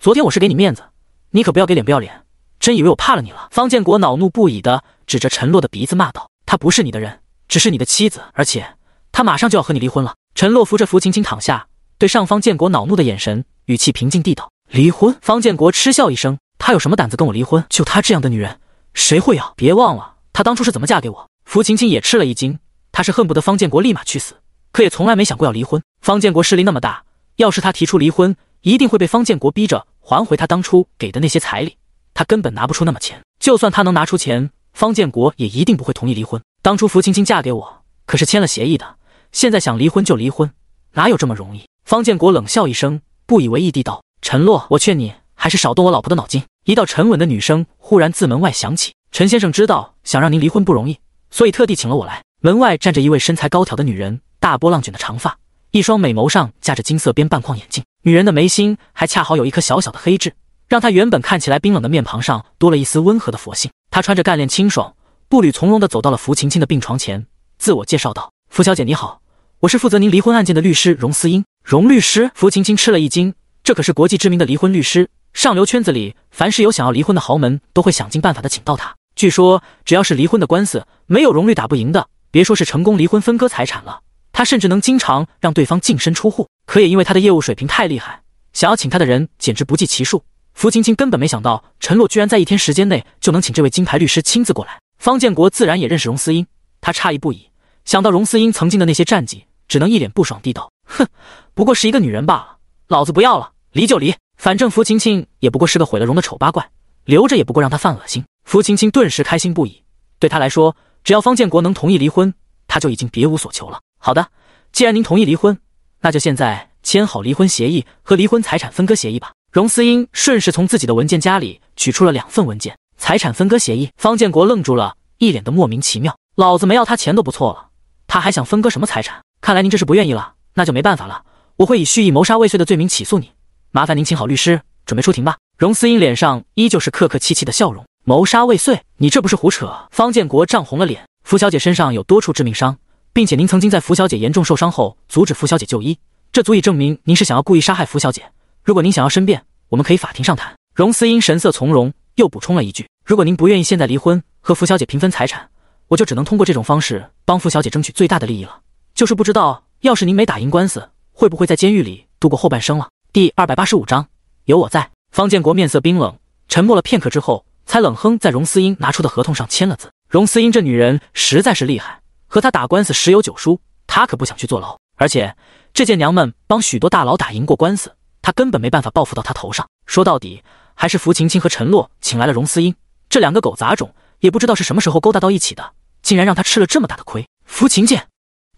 昨天我是给你面子，你可不要给脸不要脸，真以为我怕了你了？方建国恼怒不已的指着陈洛的鼻子骂道：“他不是你的人，只是你的妻子，而且……”他马上就要和你离婚了。陈洛扶着扶琴琴躺下，对上方建国恼怒的眼神，语气平静地道：“离婚。”方建国嗤笑一声：“他有什么胆子跟我离婚？就他这样的女人，谁会要？别忘了，他当初是怎么嫁给我。”扶琴琴也吃了一惊，她是恨不得方建国立马去死，可也从来没想过要离婚。方建国势力那么大，要是她提出离婚，一定会被方建国逼着还回他当初给的那些彩礼，她根本拿不出那么钱。就算她能拿出钱，方建国也一定不会同意离婚。当初扶琴琴嫁给我，可是签了协议的。现在想离婚就离婚，哪有这么容易？方建国冷笑一声，不以为意地道：“陈洛，我劝你还是少动我老婆的脑筋。”一道沉稳的女声忽然自门外响起：“陈先生知道想让您离婚不容易，所以特地请了我来。”门外站着一位身材高挑的女人，大波浪卷的长发，一双美眸上架着金色边半框眼镜。女人的眉心还恰好有一颗小小的黑痣，让她原本看起来冰冷的面庞上多了一丝温和的佛性。她穿着干练清爽，步履从容地走到了福晴晴的病床前，自我介绍道：“福小姐，你好。”我是负责您离婚案件的律师荣思英，荣律师。福琴青吃了一惊，这可是国际知名的离婚律师，上流圈子里凡是有想要离婚的豪门，都会想尽办法的请到他。据说只要是离婚的官司，没有荣律打不赢的。别说是成功离婚分割财产了，他甚至能经常让对方净身出户。可也因为他的业务水平太厉害，想要请他的人简直不计其数。福琴青根本没想到陈洛居然在一天时间内就能请这位金牌律师亲自过来。方建国自然也认识荣思英，他诧异不已，想到荣思英曾经的那些战绩。只能一脸不爽地道：“哼，不过是一个女人罢了，老子不要了，离就离。反正福琴琴也不过是个毁了容的丑八怪，留着也不过让她犯恶心。”福琴琴顿时开心不已。对她来说，只要方建国能同意离婚，她就已经别无所求了。好的，既然您同意离婚，那就现在签好离婚协议和离婚财产分割协议吧。荣思英顺势从自己的文件夹里取出了两份文件：财产分割协议。方建国愣住了，一脸的莫名其妙。老子没要他钱都不错了，他还想分割什么财产？看来您这是不愿意了，那就没办法了。我会以蓄意谋杀未遂的罪名起诉你，麻烦您请好律师，准备出庭吧。荣思英脸上依旧是客客气气的笑容。谋杀未遂？你这不是胡扯！方建国涨红了脸。福小姐身上有多处致命伤，并且您曾经在福小姐严重受伤后阻止福小姐就医，这足以证明您是想要故意杀害福小姐。如果您想要申辩，我们可以法庭上谈。荣思英神色从容，又补充了一句：“如果您不愿意现在离婚和福小姐平分财产，我就只能通过这种方式帮福小姐争取最大的利益了。”就是不知道，要是您没打赢官司，会不会在监狱里度过后半生了？第二百八十五章，有我在。方建国面色冰冷，沉默了片刻之后，才冷哼，在荣思英拿出的合同上签了字。荣思英这女人实在是厉害，和她打官司十有九输，她可不想去坐牢。而且这贱娘们帮许多大佬打赢过官司，她根本没办法报复到她头上。说到底，还是福琴琴和陈洛请来了荣思英这两个狗杂种，也不知道是什么时候勾搭到一起的，竟然让她吃了这么大的亏。福琴琴。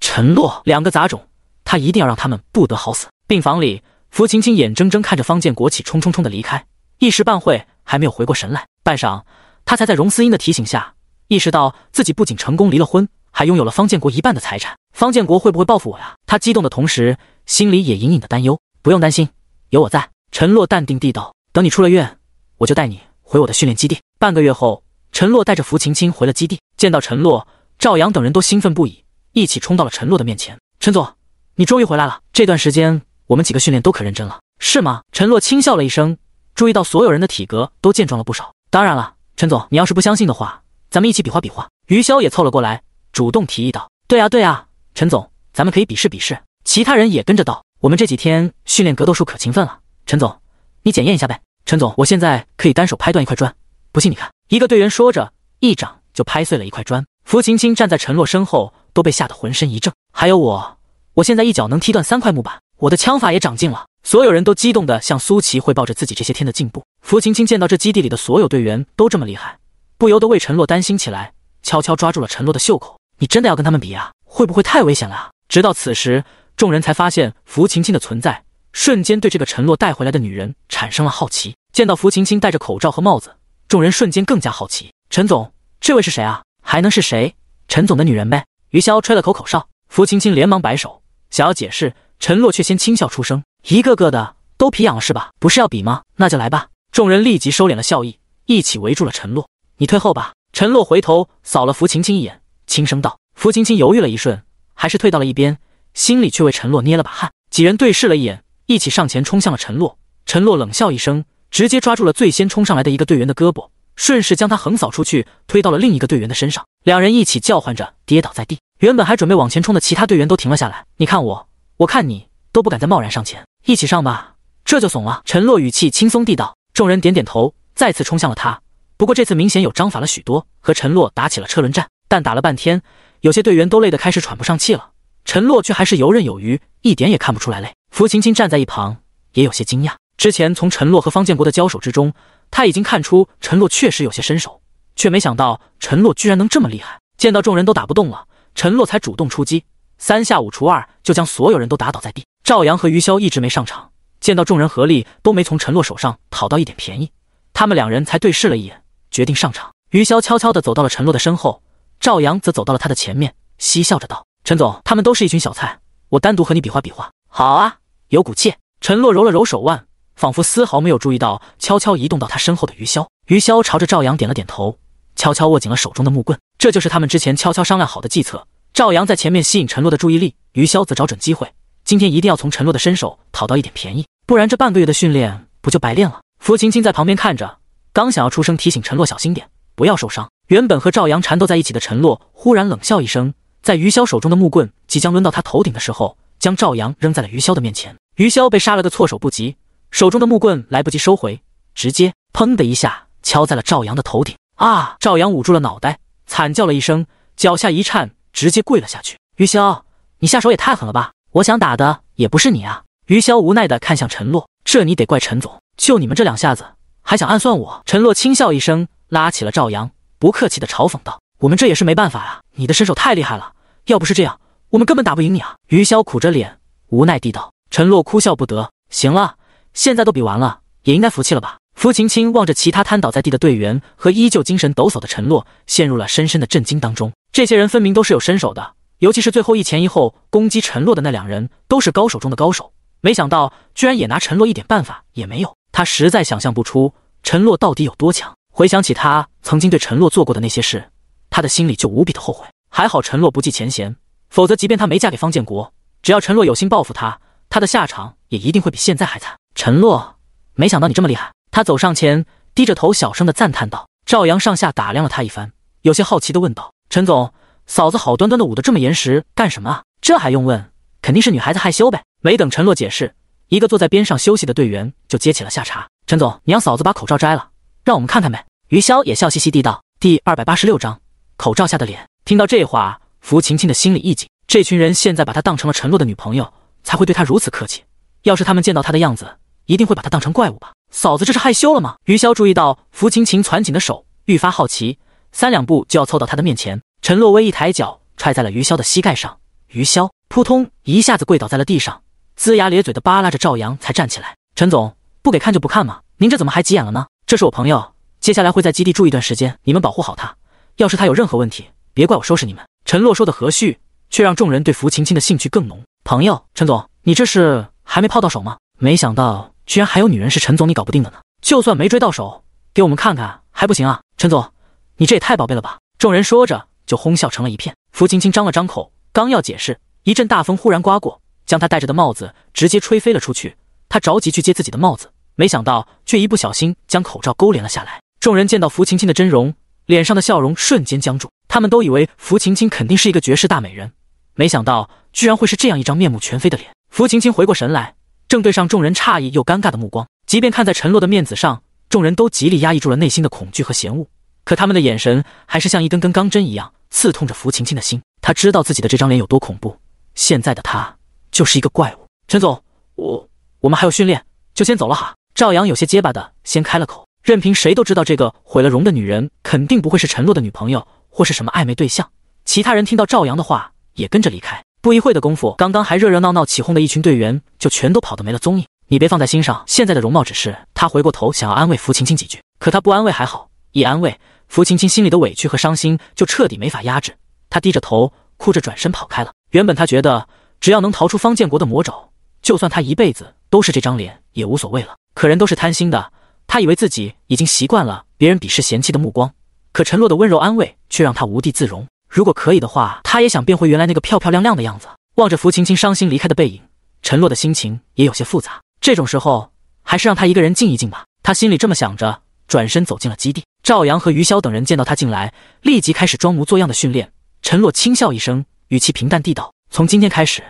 陈洛，两个杂种，他一定要让他们不得好死。病房里，福晴晴眼睁睁看着方建国起冲冲冲的离开，一时半会还没有回过神来。半晌，他才在荣思音的提醒下意识到，自己不仅成功离了婚，还拥有了方建国一半的财产。方建国会不会报复我呀？他激动的同时，心里也隐隐的担忧。不用担心，有我在。陈洛淡定地道：“等你出了院，我就带你回我的训练基地。”半个月后，陈洛带着福晴晴回了基地，见到陈洛、赵阳等人都兴奋不已。一起冲到了陈洛的面前。陈总，你终于回来了！这段时间我们几个训练都可认真了，是吗？陈洛轻笑了一声，注意到所有人的体格都健壮了不少。当然了，陈总，你要是不相信的话，咱们一起比划比划。余潇也凑了过来，主动提议道：“对啊对啊，陈总，咱们可以比试比试。”其他人也跟着道：“我们这几天训练格斗术可勤奋了，陈总，你检验一下呗。”陈总，我现在可以单手拍断一块砖，不信你看。”一个队员说着，一掌就拍碎了一块砖。福青青站在陈洛身后。都被吓得浑身一震。还有我，我现在一脚能踢断三块木板，我的枪法也长进了。所有人都激动地向苏琪汇报着自己这些天的进步。福琴青见到这基地里的所有队员都这么厉害，不由得为陈洛担心起来，悄悄抓住了陈洛的袖口：“你真的要跟他们比啊？会不会太危险了？”直到此时，众人才发现福琴青的存在，瞬间对这个陈洛带回来的女人产生了好奇。见到福琴青戴着口罩和帽子，众人瞬间更加好奇：“陈总，这位是谁啊？还能是谁？陈总的女人呗。”余萧吹了口口哨，福青青连忙摆手，想要解释，陈洛却先轻笑出声：“一个个的都皮痒了是吧？不是要比吗？那就来吧。”众人立即收敛了笑意，一起围住了陈洛：“你退后吧。”陈洛回头扫了福青青一眼，轻声道：“福青青犹豫了一瞬，还是退到了一边，心里却为陈洛捏了把汗。”几人对视了一眼，一起上前冲向了陈洛。陈洛冷笑一声，直接抓住了最先冲上来的一个队员的胳膊。顺势将他横扫出去，推到了另一个队员的身上，两人一起叫唤着跌倒在地。原本还准备往前冲的其他队员都停了下来。你看我，我看你，都不敢再贸然上前。一起上吧，这就怂了。陈洛语气轻松地道。众人点点头，再次冲向了他。不过这次明显有章法了许多，和陈洛打起了车轮战。但打了半天，有些队员都累得开始喘不上气了。陈洛却还是游刃有余，一点也看不出来累。福琴琴站在一旁，也有些惊讶。之前从陈洛和方建国的交手之中。他已经看出陈洛确实有些身手，却没想到陈洛居然能这么厉害。见到众人都打不动了，陈洛才主动出击，三下五除二就将所有人都打倒在地。赵阳和余潇一直没上场，见到众人合力都没从陈洛手上讨到一点便宜，他们两人才对视了一眼，决定上场。余潇悄悄地走到了陈洛的身后，赵阳则走到了他的前面，嬉笑着道：“陈总，他们都是一群小菜，我单独和你比划比划。”“好啊，有骨气。”陈洛揉了揉手腕。仿佛丝毫没有注意到，悄悄移动到他身后的余潇。余潇朝着赵阳点了点头，悄悄握紧了手中的木棍。这就是他们之前悄悄商量好的计策。赵阳在前面吸引陈洛的注意力，余潇则找准机会。今天一定要从陈洛的身手讨到一点便宜，不然这半个月的训练不就白练了？福琴琴在旁边看着，刚想要出声提醒陈洛小心点，不要受伤。原本和赵阳缠斗在一起的陈洛忽然冷笑一声，在余潇手中的木棍即将抡到他头顶的时候，将赵阳扔在了余潇的面前。余潇被杀了个措手不及。手中的木棍来不及收回，直接砰的一下敲在了赵阳的头顶。啊！赵阳捂住了脑袋，惨叫了一声，脚下一颤，直接跪了下去。余潇，你下手也太狠了吧！我想打的也不是你啊。余潇无奈的看向陈洛，这你得怪陈总，就你们这两下子，还想暗算我？陈洛轻笑一声，拉起了赵阳，不客气的嘲讽道：“我们这也是没办法呀，你的身手太厉害了，要不是这样，我们根本打不赢你啊。”余潇苦着脸，无奈地道。陈洛哭笑不得：“行了。”现在都比完了，也应该服气了吧？傅晴晴望着其他瘫倒在地的队员和依旧精神抖擞的陈洛，陷入了深深的震惊当中。这些人分明都是有身手的，尤其是最后一前一后攻击陈洛的那两人，都是高手中的高手。没想到居然也拿陈洛一点办法也没有。他实在想象不出陈洛到底有多强。回想起他曾经对陈洛做过的那些事，他的心里就无比的后悔。还好陈洛不计前嫌，否则即便他没嫁给方建国，只要陈洛有心报复他，他的下场也一定会比现在还惨。陈洛，没想到你这么厉害！他走上前，低着头，小声的赞叹道。赵阳上下打量了他一番，有些好奇的问道：“陈总，嫂子好端端的捂得这么严实，干什么？这还用问？肯定是女孩子害羞呗。”没等陈洛解释，一个坐在边上休息的队员就接起了下茬：“陈总，你让嫂子把口罩摘了，让我们看看呗。”余潇也笑嘻嘻地道。第二百八十六章口罩下的脸。听到这话，福晴晴的心里一紧。这群人现在把她当成了陈洛的女朋友，才会对她如此客气。要是他们见到她的样子，一定会把他当成怪物吧？嫂子，这是害羞了吗？余潇注意到福晴晴攥紧的手，愈发好奇，三两步就要凑到他的面前。陈洛微一抬脚，踹在了余潇的膝盖上，余潇扑通一下子跪倒在了地上，龇牙咧嘴的扒拉着赵阳才站起来。陈总，不给看就不看吗？您这怎么还急眼了呢？这是我朋友，接下来会在基地住一段时间，你们保护好他。要是他有任何问题，别怪我收拾你们。陈洛说的和煦，却让众人对福晴晴的兴趣更浓。朋友，陈总，你这是还没泡到手吗？没想到。居然还有女人是陈总你搞不定的呢？就算没追到手，给我们看看还不行啊？陈总，你这也太宝贝了吧！众人说着就哄笑成了一片。福青青张了张口，刚要解释，一阵大风忽然刮过，将她戴着的帽子直接吹飞了出去。她着急去接自己的帽子，没想到却一不小心将口罩勾连了下来。众人见到福青青的真容，脸上的笑容瞬间僵住。他们都以为福青青肯定是一个绝世大美人，没想到居然会是这样一张面目全非的脸。福青青回过神来。正对上众人诧异又尴尬的目光，即便看在陈洛的面子上，众人都极力压抑住了内心的恐惧和嫌恶，可他们的眼神还是像一根根钢针一样刺痛着福晴晴的心。他知道自己的这张脸有多恐怖，现在的他就是一个怪物。陈总，我我们还有训练，就先走了哈。赵阳有些结巴的先开了口，任凭谁都知道这个毁了容的女人肯定不会是陈洛的女朋友或是什么暧昧对象。其他人听到赵阳的话，也跟着离开。不一会的功夫，刚刚还热热闹闹起哄的一群队员就全都跑得没了踪影。你别放在心上，现在的容貌只是他回过头想要安慰福琴琴几句，可他不安慰还好，一安慰，福琴琴心里的委屈和伤心就彻底没法压制。他低着头，哭着转身跑开了。原本他觉得只要能逃出方建国的魔爪，就算他一辈子都是这张脸也无所谓了。可人都是贪心的，他以为自己已经习惯了别人鄙视嫌弃的目光，可陈洛的温柔安慰却让他无地自容。如果可以的话，他也想变回原来那个漂漂亮亮的样子。望着福琴青伤心离开的背影，陈洛的心情也有些复杂。这种时候，还是让他一个人静一静吧。他心里这么想着，转身走进了基地。赵阳和余潇等人见到他进来，立即开始装模作样的训练。陈洛轻笑一声，语气平淡地道：“从今天开始，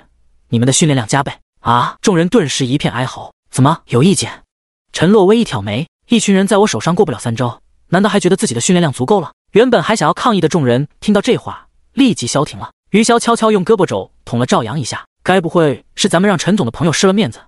你们的训练量加倍。”啊！众人顿时一片哀嚎。怎么有意见？陈洛微一挑眉，一群人在我手上过不了三招，难道还觉得自己的训练量足够了？原本还想要抗议的众人听到这话，立即消停了。余潇悄悄用胳膊肘捅了赵阳一下，该不会是咱们让陈总的朋友失了面子？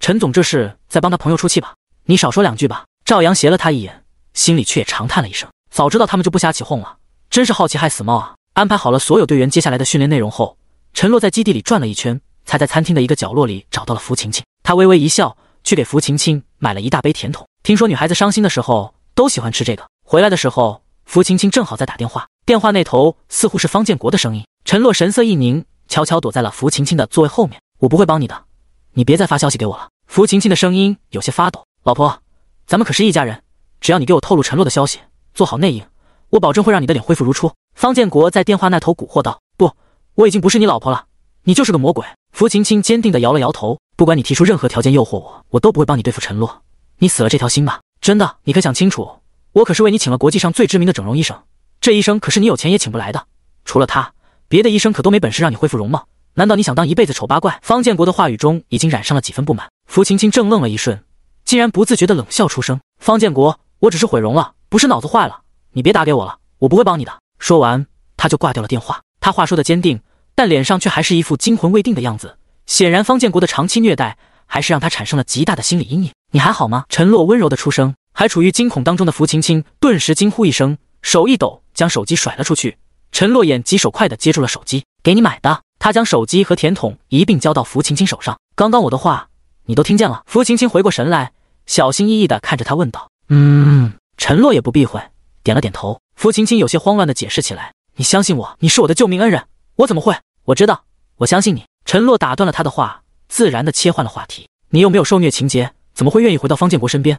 陈总这是在帮他朋友出气吧？你少说两句吧。赵阳斜了他一眼，心里却也长叹了一声：早知道他们就不瞎起哄了。真是好奇害死猫啊！安排好了所有队员接下来的训练内容后，陈洛在基地里转了一圈，才在餐厅的一个角落里找到了福晴晴。他微微一笑，去给福晴晴买了一大杯甜筒。听说女孩子伤心的时候都喜欢吃这个。回来的时候。福青青正好在打电话，电话那头似乎是方建国的声音。陈洛神色一凝，悄悄躲在了福青青的座位后面。我不会帮你的，你别再发消息给我了。福青青的声音有些发抖：“老婆，咱们可是一家人，只要你给我透露陈洛的消息，做好内应，我保证会让你的脸恢复如初。”方建国在电话那头蛊惑道：“不，我已经不是你老婆了，你就是个魔鬼。”福青青坚定地摇了摇头：“不管你提出任何条件诱惑我，我都不会帮你对付陈洛。你死了这条心吧，真的，你可想清楚。”我可是为你请了国际上最知名的整容医生，这医生可是你有钱也请不来的。除了他，别的医生可都没本事让你恢复容貌。难道你想当一辈子丑八怪？方建国的话语中已经染上了几分不满。福晴晴怔愣了一瞬，竟然不自觉地冷笑出声。方建国，我只是毁容了，不是脑子坏了。你别打给我了，我不会帮你的。说完，他就挂掉了电话。他话说的坚定，但脸上却还是一副惊魂未定的样子。显然，方建国的长期虐待还是让他产生了极大的心理阴影。你还好吗？陈洛温柔地出声。还处于惊恐当中的福琴青顿时惊呼一声，手一抖，将手机甩了出去。陈洛眼疾手快的接住了手机，给你买的。他将手机和甜筒一并交到福琴青手上。刚刚我的话你都听见了。福琴青回过神来，小心翼翼的看着他问道：“嗯。”陈洛也不避讳，点了点头。福琴青有些慌乱的解释起来：“你相信我，你是我的救命恩人，我怎么会……我知道，我相信你。”陈洛打断了他的话，自然的切换了话题：“你又没有受虐情节，怎么会愿意回到方建国身边？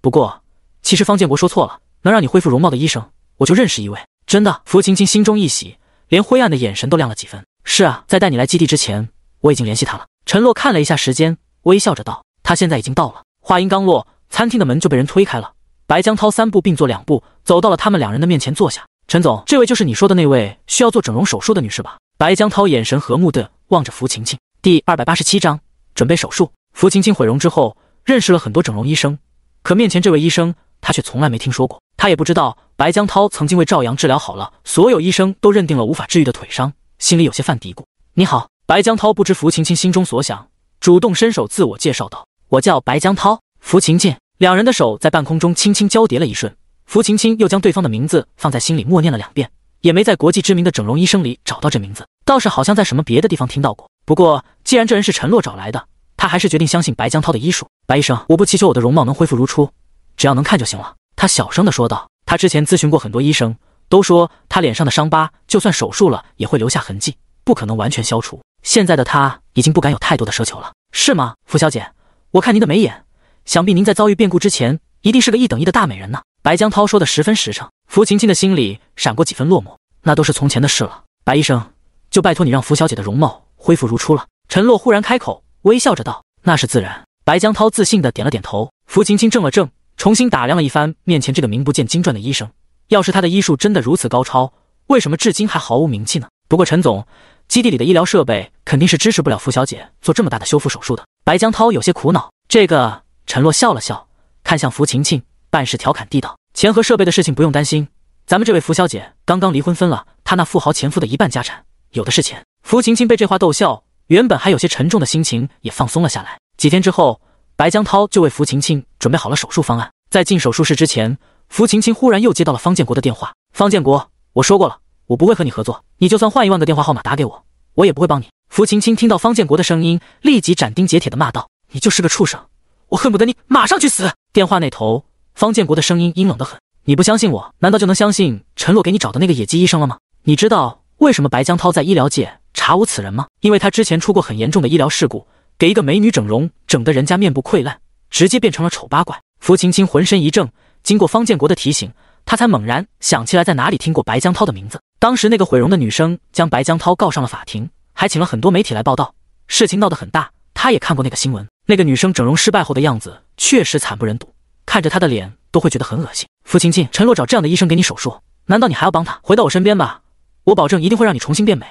不过。”其实方建国说错了，能让你恢复容貌的医生，我就认识一位。真的，福琴琴心中一喜，连灰暗的眼神都亮了几分。是啊，在带你来基地之前，我已经联系他了。陈洛看了一下时间，微笑着道：“他现在已经到了。”话音刚落，餐厅的门就被人推开了。白江涛三步并作两步走到了他们两人的面前坐下。陈总，这位就是你说的那位需要做整容手术的女士吧？白江涛眼神和睦的望着福琴琴。第二百八十七章准备手术。福琴琴毁容之后，认识了很多整容医生，可面前这位医生。他却从来没听说过，他也不知道白江涛曾经为赵阳治疗好了所有医生都认定了无法治愈的腿伤，心里有些犯嘀咕。你好，白江涛，不知福琴琴心中所想，主动伸手自我介绍道：“我叫白江涛，福琴琴。”两人的手在半空中轻轻交叠了一瞬，福琴琴又将对方的名字放在心里默念了两遍，也没在国际知名的整容医生里找到这名字，倒是好像在什么别的地方听到过。不过既然这人是陈洛找来的，他还是决定相信白江涛的医术。白医生，我不祈求我的容貌能恢复如初。只要能看就行了，他小声的说道。他之前咨询过很多医生，都说他脸上的伤疤就算手术了也会留下痕迹，不可能完全消除。现在的他已经不敢有太多的奢求了，是吗，傅小姐？我看您的眉眼，想必您在遭遇变故之前一定是个一等一的大美人呢。白江涛说的十分实诚。福晴晴的心里闪过几分落寞，那都是从前的事了。白医生，就拜托你让福小姐的容貌恢复如初了。陈洛忽然开口，微笑着道：“那是自然。”白江涛自信的点了点头。福晴晴怔了怔。重新打量了一番面前这个名不见经传的医生，要是他的医术真的如此高超，为什么至今还毫无名气呢？不过陈总，基地里的医疗设备肯定是支持不了傅小姐做这么大的修复手术的。白江涛有些苦恼。这个，陈洛笑了笑，看向福晴晴，半是调侃地道：“钱和设备的事情不用担心，咱们这位福小姐刚刚离婚，分了她那富豪前夫的一半家产，有的是钱。”福晴晴被这话逗笑，原本还有些沉重的心情也放松了下来。几天之后。白江涛就为福晴晴准备好了手术方案。在进手术室之前，福晴晴忽然又接到了方建国的电话。方建国，我说过了，我不会和你合作。你就算换一万个电话号码打给我，我也不会帮你。福晴晴听到方建国的声音，立即斩钉截铁地骂道：“你就是个畜生！我恨不得你马上去死！”电话那头，方建国的声音阴冷得很：“你不相信我，难道就能相信陈洛给你找的那个野鸡医生了吗？你知道为什么白江涛在医疗界查无此人吗？因为他之前出过很严重的医疗事故。”给一个美女整容，整得人家面部溃烂，直接变成了丑八怪。福晴晴浑身一震，经过方建国的提醒，她才猛然想起来在哪里听过白江涛的名字。当时那个毁容的女生将白江涛告上了法庭，还请了很多媒体来报道，事情闹得很大。她也看过那个新闻，那个女生整容失败后的样子确实惨不忍睹，看着她的脸都会觉得很恶心。福晴晴，陈洛找这样的医生给你手术，难道你还要帮他？回到我身边吧，我保证一定会让你重新变美。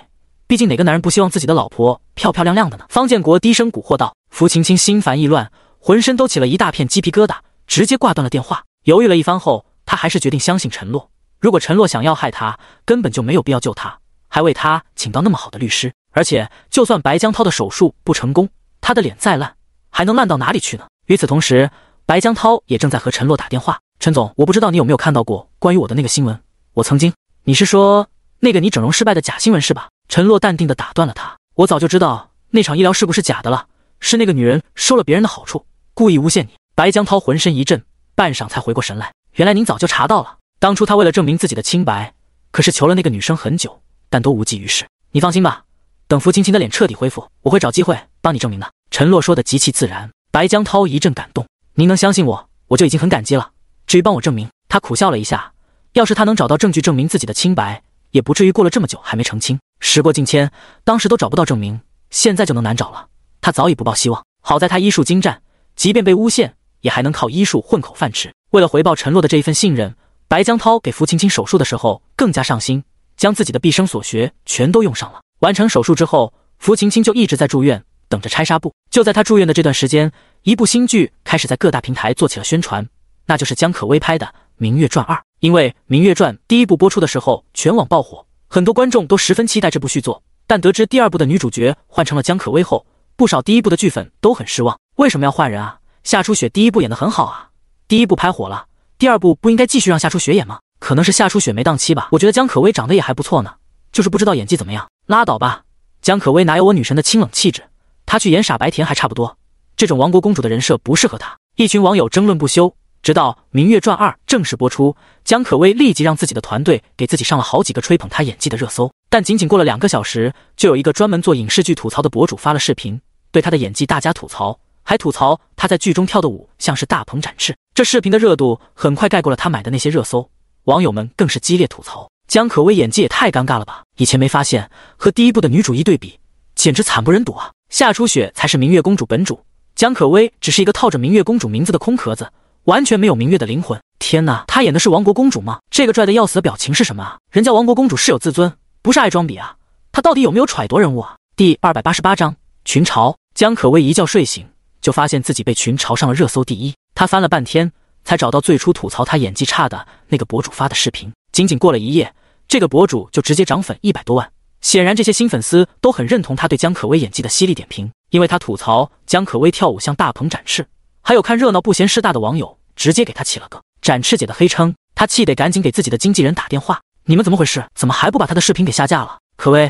毕竟哪个男人不希望自己的老婆漂漂亮亮的呢？方建国低声蛊惑道。福晴晴心烦意乱，浑身都起了一大片鸡皮疙瘩，直接挂断了电话。犹豫了一番后，他还是决定相信陈洛。如果陈洛想要害他，根本就没有必要救他，还为他请到那么好的律师。而且，就算白江涛的手术不成功，他的脸再烂，还能烂到哪里去呢？与此同时，白江涛也正在和陈洛打电话。陈总，我不知道你有没有看到过关于我的那个新闻。我曾经，你是说那个你整容失败的假新闻是吧？陈洛淡定地打断了他：“我早就知道那场医疗是不是假的了，是那个女人收了别人的好处，故意诬陷你。”白江涛浑身一震，半晌才回过神来：“原来您早就查到了。当初他为了证明自己的清白，可是求了那个女生很久，但都无济于事。你放心吧，等傅青青的脸彻底恢复，我会找机会帮你证明的。”陈洛说的极其自然，白江涛一阵感动：“您能相信我，我就已经很感激了。至于帮我证明，他苦笑了一下。要是他能找到证据证明自己的清白，也不至于过了这么久还没澄清。”时过境迁，当时都找不到证明，现在就能难找了。他早已不抱希望。好在他医术精湛，即便被诬陷，也还能靠医术混口饭吃。为了回报陈洛的这一份信任，白江涛给傅晴晴手术的时候更加上心，将自己的毕生所学全都用上了。完成手术之后，傅晴晴就一直在住院，等着拆纱布。就在他住院的这段时间，一部新剧开始在各大平台做起了宣传，那就是江可微拍的《明月传二》。因为《明月传》第一部播出的时候全网爆火。很多观众都十分期待这部续作，但得知第二部的女主角换成了江可薇后，不少第一部的剧粉都很失望。为什么要换人啊？夏初雪第一部演得很好啊，第一部拍火了，第二部不应该继续让夏初雪演吗？可能是夏初雪没档期吧。我觉得江可薇长得也还不错呢，就是不知道演技怎么样。拉倒吧，江可薇哪有我女神的清冷气质？她去演傻白甜还差不多，这种王国公主的人设不适合她。一群网友争论不休。直到《明月传二》正式播出，江可薇立即让自己的团队给自己上了好几个吹捧她演技的热搜。但仅仅过了两个小时，就有一个专门做影视剧吐槽的博主发了视频，对她的演技大加吐槽，还吐槽她在剧中跳的舞像是大鹏展翅。这视频的热度很快盖过了她买的那些热搜，网友们更是激烈吐槽：江可薇演技也太尴尬了吧！以前没发现，和第一部的女主一对比，简直惨不忍睹啊！夏初雪才是明月公主本主，江可薇只是一个套着明月公主名字的空壳子。完全没有明月的灵魂。天哪，她演的是王国公主吗？这个拽的要死的表情是什么啊？人家王国公主是有自尊，不是爱装逼啊！她到底有没有揣度人物啊？第二百八十八章群嘲。江可薇一觉睡醒，就发现自己被群嘲上了热搜第一。她翻了半天，才找到最初吐槽她演技差的那个博主发的视频。仅仅过了一夜，这个博主就直接涨粉一百多万。显然，这些新粉丝都很认同他对江可薇演技的犀利点评，因为他吐槽江可薇跳舞像大鹏展翅。还有看热闹不嫌事大的网友，直接给他起了个“展翅姐”的黑称，他气得赶紧给自己的经纪人打电话：“你们怎么回事？怎么还不把他的视频给下架了？”可微，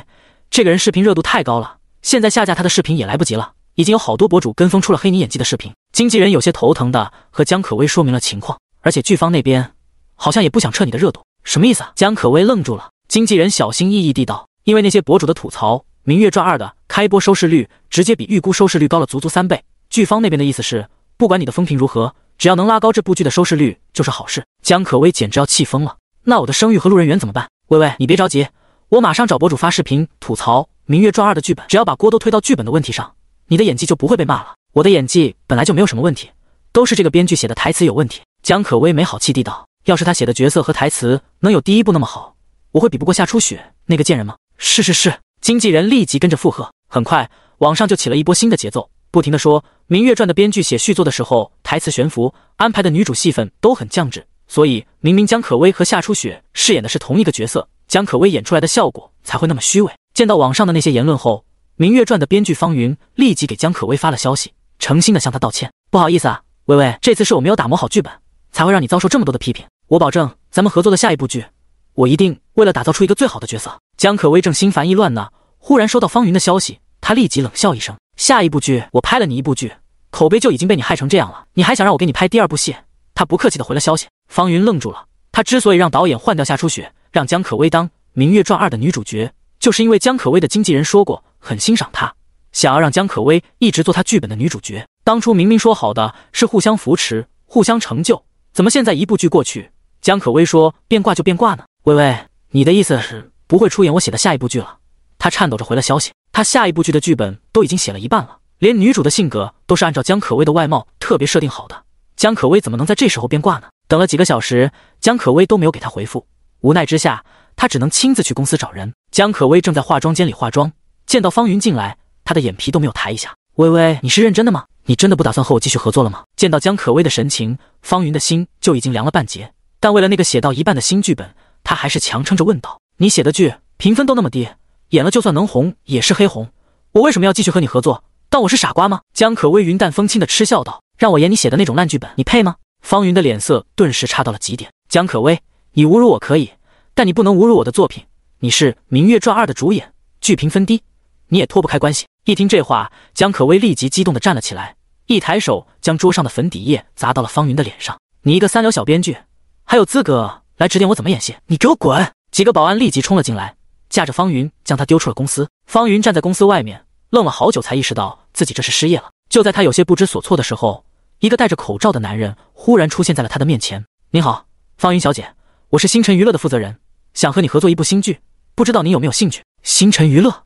这个人视频热度太高了，现在下架他的视频也来不及了，已经有好多博主跟风出了黑你演技的视频。经纪人有些头疼的和江可微说明了情况，而且剧方那边好像也不想撤你的热度，什么意思啊？江可微愣住了，经纪人小心翼翼地道：“因为那些博主的吐槽，《明月传二》的开播收视率直接比预估收视率高了足足三倍，剧方那边的意思是……”不管你的风评如何，只要能拉高这部剧的收视率就是好事。江可薇简直要气疯了。那我的声誉和路人缘怎么办？微微，你别着急，我马上找博主发视频吐槽《明月传二》的剧本，只要把锅都推到剧本的问题上，你的演技就不会被骂了。我的演技本来就没有什么问题，都是这个编剧写的台词有问题。江可薇没好气地道：“要是他写的角色和台词能有第一部那么好，我会比不过夏初雪那个贱人吗？”是是是，经纪人立即跟着附和。很快，网上就起了一波新的节奏。不停的说，《明月传》的编剧写续作的时候，台词悬浮，安排的女主戏份都很降质，所以明明江可薇和夏初雪饰演的是同一个角色，江可薇演出来的效果才会那么虚伪。见到网上的那些言论后，《明月传》的编剧方云立即给江可薇发了消息，诚心的向她道歉：“不好意思啊，薇薇，这次是我没有打磨好剧本，才会让你遭受这么多的批评。我保证，咱们合作的下一部剧，我一定为了打造出一个最好的角色。”江可薇正心烦意乱呢，忽然收到方云的消息，她立即冷笑一声。下一部剧，我拍了你一部剧，口碑就已经被你害成这样了，你还想让我给你拍第二部戏？他不客气的回了消息。方云愣住了，他之所以让导演换掉夏初雪，让江可微当《明月传二》的女主角，就是因为江可微的经纪人说过很欣赏她，想要让江可微一直做她剧本的女主角。当初明明说好的是互相扶持、互相成就，怎么现在一部剧过去，江可微说变卦就变卦呢？微微，你的意思是不会出演我写的下一部剧了？他颤抖着回了消息。他下一部剧的剧本都已经写了一半了，连女主的性格都是按照江可薇的外貌特别设定好的。江可薇怎么能在这时候变卦呢？等了几个小时，江可薇都没有给他回复。无奈之下，他只能亲自去公司找人。江可薇正在化妆间里化妆，见到方云进来，他的眼皮都没有抬一下。微微，你是认真的吗？你真的不打算和我继续合作了吗？见到江可薇的神情，方云的心就已经凉了半截。但为了那个写到一半的新剧本，他还是强撑着问道：“你写的剧评分都那么低？”演了就算能红也是黑红，我为什么要继续和你合作？当我是傻瓜吗？江可微云淡风轻的嗤笑道：“让我演你写的那种烂剧本，你配吗？”方云的脸色顿时差到了极点。江可微，你侮辱我可以，但你不能侮辱我的作品。你是《明月传二》的主演，剧评分低，你也脱不开关系。一听这话，江可微立即激动的站了起来，一抬手将桌上的粉底液砸到了方云的脸上。你一个三流小编剧，还有资格来指点我怎么演戏？你给我滚！几个保安立即冲了进来。架着方云，将他丢出了公司。方云站在公司外面，愣了好久，才意识到自己这是失业了。就在他有些不知所措的时候，一个戴着口罩的男人忽然出现在了他的面前。“您好，方云小姐，我是星辰娱乐的负责人，想和你合作一部新剧，不知道您有没有兴趣？”星辰娱乐。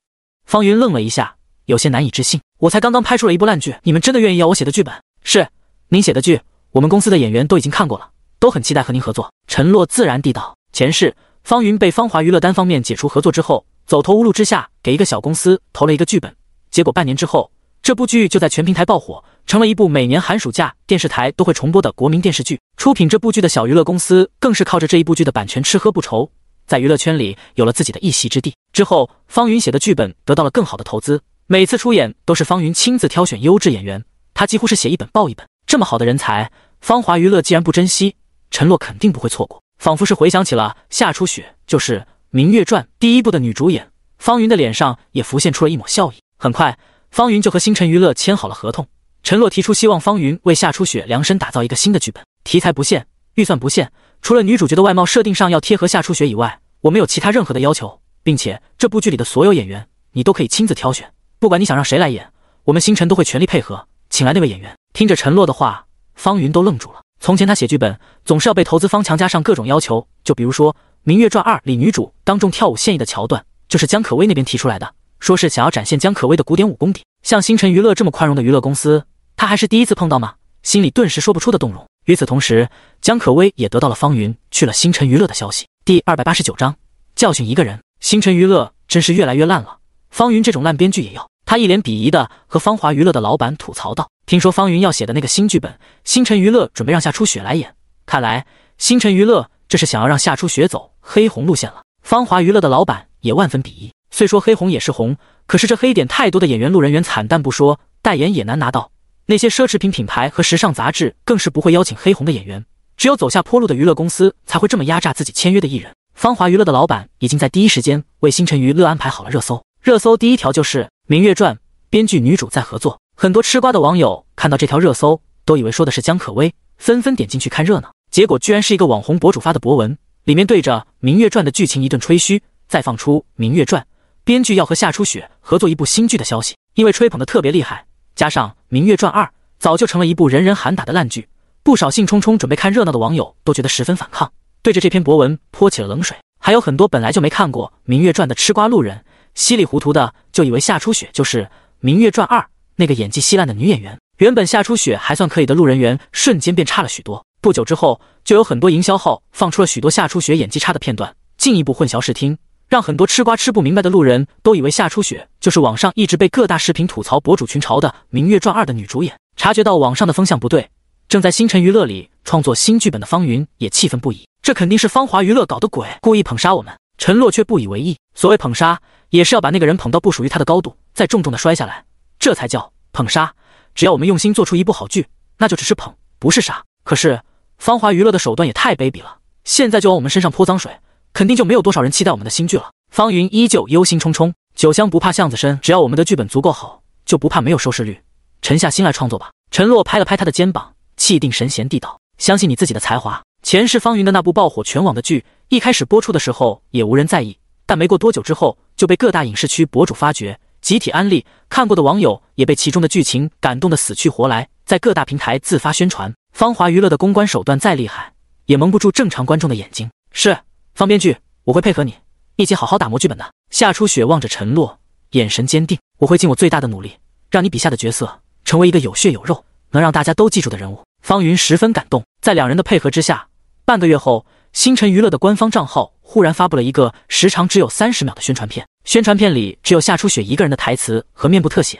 方云愣了一下，有些难以置信：“我才刚刚拍出了一部烂剧，你们真的愿意要我写的剧本？”“是您写的剧，我们公司的演员都已经看过了，都很期待和您合作。”陈洛自然地道：“前世。”方云被芳华娱乐单方面解除合作之后，走投无路之下，给一个小公司投了一个剧本。结果半年之后，这部剧就在全平台爆火，成了一部每年寒暑假电视台都会重播的国民电视剧。出品这部剧的小娱乐公司更是靠着这一部剧的版权吃喝不愁，在娱乐圈里有了自己的一席之地。之后，方云写的剧本得到了更好的投资，每次出演都是方云亲自挑选优质演员，他几乎是写一本爆一本。这么好的人才，芳华娱乐既然不珍惜，陈洛肯定不会错过。仿佛是回想起了夏初雪，就是《明月传》第一部的女主演方云的脸上也浮现出了一抹笑意。很快，方云就和星辰娱乐签好了合同。陈洛提出希望方云为夏初雪量身打造一个新的剧本，题材不限，预算不限。除了女主角的外貌设定上要贴合夏初雪以外，我没有其他任何的要求，并且这部剧里的所有演员你都可以亲自挑选，不管你想让谁来演，我们星辰都会全力配合，请来那位演员。听着陈洛的话，方云都愣住了。从前他写剧本，总是要被投资方强加上各种要求，就比如说《明月传二》里女主当众跳舞献艺的桥段，就是江可威那边提出来的，说是想要展现江可威的古典舞功底。像星辰娱乐这么宽容的娱乐公司，他还是第一次碰到吗？心里顿时说不出的动容。与此同时，江可威也得到了方云去了星辰娱乐的消息。第二百八十九章，教训一个人，星辰娱乐真是越来越烂了，方云这种烂编剧也要。他一脸鄙夷的和芳华娱乐的老板吐槽道：“听说方云要写的那个新剧本，星辰娱乐准备让夏初雪来演。看来星辰娱乐这是想要让夏初雪走黑红路线了。”芳华娱乐的老板也万分鄙夷，虽说黑红也是红，可是这黑点太多的演员路人缘惨淡不说，代言也难拿到。那些奢侈品品牌和时尚杂志更是不会邀请黑红的演员，只有走下坡路的娱乐公司才会这么压榨自己签约的艺人。芳华娱乐的老板已经在第一时间为星辰娱乐安排好了热搜，热搜第一条就是。《明月传》编剧女主在合作，很多吃瓜的网友看到这条热搜，都以为说的是江可薇，纷纷点进去看热闹。结果居然是一个网红博主发的博文，里面对着《明月传》的剧情一顿吹嘘，再放出《明月传》编剧要和夏初雪合作一部新剧的消息。因为吹捧的特别厉害，加上《明月传》二早就成了一部人人喊打的烂剧，不少兴冲冲准备看热闹的网友都觉得十分反抗，对着这篇博文泼起了冷水。还有很多本来就没看过《明月传》的吃瓜路人。稀里糊涂的就以为夏初雪就是《明月传二》那个演技稀烂的女演员。原本夏初雪还算可以的路人缘，瞬间变差了许多。不久之后，就有很多营销号放出了许多夏初雪演技差的片段，进一步混淆视听，让很多吃瓜吃不明白的路人，都以为夏初雪就是网上一直被各大视频吐槽、博主群嘲的《明月传二》的女主演。察觉到网上的风向不对，正在星辰娱乐里创作新剧本的方云也气愤不已。这肯定是芳华娱乐搞的鬼，故意捧杀我们。陈洛却不以为意，所谓捧杀，也是要把那个人捧到不属于他的高度，再重重的摔下来，这才叫捧杀。只要我们用心做出一部好剧，那就只是捧，不是杀。可是芳华娱乐的手段也太卑鄙了，现在就往我们身上泼脏水，肯定就没有多少人期待我们的新剧了。方云依旧忧心忡忡。酒香不怕巷子深，只要我们的剧本足够好，就不怕没有收视率。沉下心来创作吧。陈洛拍了拍他的肩膀，气定神闲地道：“相信你自己的才华。”前世方云的那部爆火全网的剧，一开始播出的时候也无人在意，但没过多久之后就被各大影视区博主发掘，集体安利。看过的网友也被其中的剧情感动得死去活来，在各大平台自发宣传。芳华娱乐的公关手段再厉害，也蒙不住正常观众的眼睛。是方编剧，我会配合你一起好好打磨剧本的。夏初雪望着陈洛，眼神坚定：“我会尽我最大的努力，让你笔下的角色成为一个有血有肉，能让大家都记住的人物。”方云十分感动，在两人的配合之下。半个月后，星辰娱乐的官方账号忽然发布了一个时长只有三十秒的宣传片。宣传片里只有夏初雪一个人的台词和面部特写，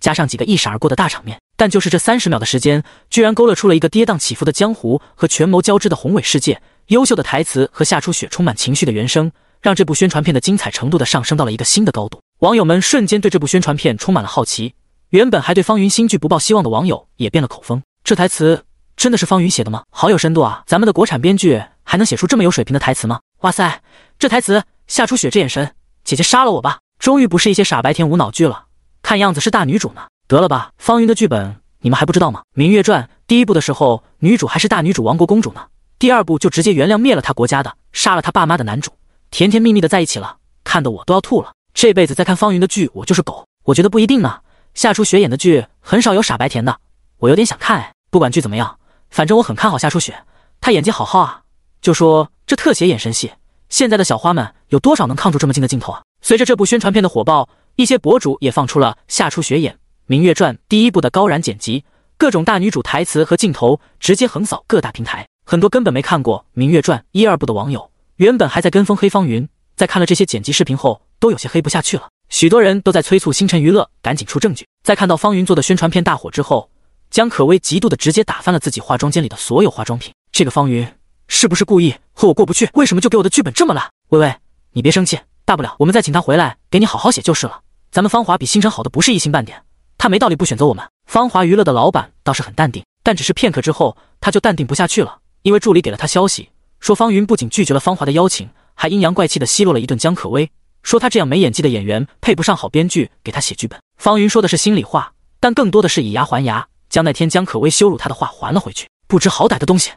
加上几个一闪而过的大场面。但就是这三十秒的时间，居然勾勒出了一个跌宕起伏的江湖和权谋交织的宏伟世界。优秀的台词和夏初雪充满情绪的原声，让这部宣传片的精彩程度的上升到了一个新的高度。网友们瞬间对这部宣传片充满了好奇。原本还对方云新剧不抱希望的网友也变了口风。这台词。真的是方云写的吗？好有深度啊！咱们的国产编剧还能写出这么有水平的台词吗？哇塞，这台词，夏初雪这眼神，姐姐杀了我吧！终于不是一些傻白甜无脑剧了，看样子是大女主呢。得了吧，方云的剧本你们还不知道吗？《明月传》第一部的时候，女主还是大女主王国公主呢，第二部就直接原谅灭了她国家的、杀了她爸妈的男主，甜甜蜜蜜的在一起了，看得我都要吐了。这辈子再看方云的剧，我就是狗。我觉得不一定呢，夏初雪演的剧很少有傻白甜的，我有点想看哎。不管剧怎么样。反正我很看好夏初雪，她演技好好啊。就说这特写眼神戏，现在的小花们有多少能抗住这么近的镜头啊？随着这部宣传片的火爆，一些博主也放出了夏初雪演《明月传》第一部的高燃剪辑，各种大女主台词和镜头直接横扫各大平台。很多根本没看过《明月传》一二部的网友，原本还在跟风黑方云，在看了这些剪辑视频后，都有些黑不下去了。许多人都在催促星辰娱乐赶紧出证据。在看到方云做的宣传片大火之后。江可薇极度的直接打翻了自己化妆间里的所有化妆品。这个方云是不是故意和我过不去？为什么就给我的剧本这么烂？微微，你别生气，大不了我们再请他回来给你好好写就是了。咱们芳华比星辰好的不是一星半点，他没道理不选择我们。芳华娱乐的老板倒是很淡定，但只是片刻之后他就淡定不下去了，因为助理给了他消息，说方云不仅拒绝了芳华的邀请，还阴阳怪气的奚落了一顿江可薇，说他这样没演技的演员配不上好编剧给他写剧本。方云说的是心里话，但更多的是以牙还牙。将那天江可微羞辱他的话还了回去，不知好歹的东西！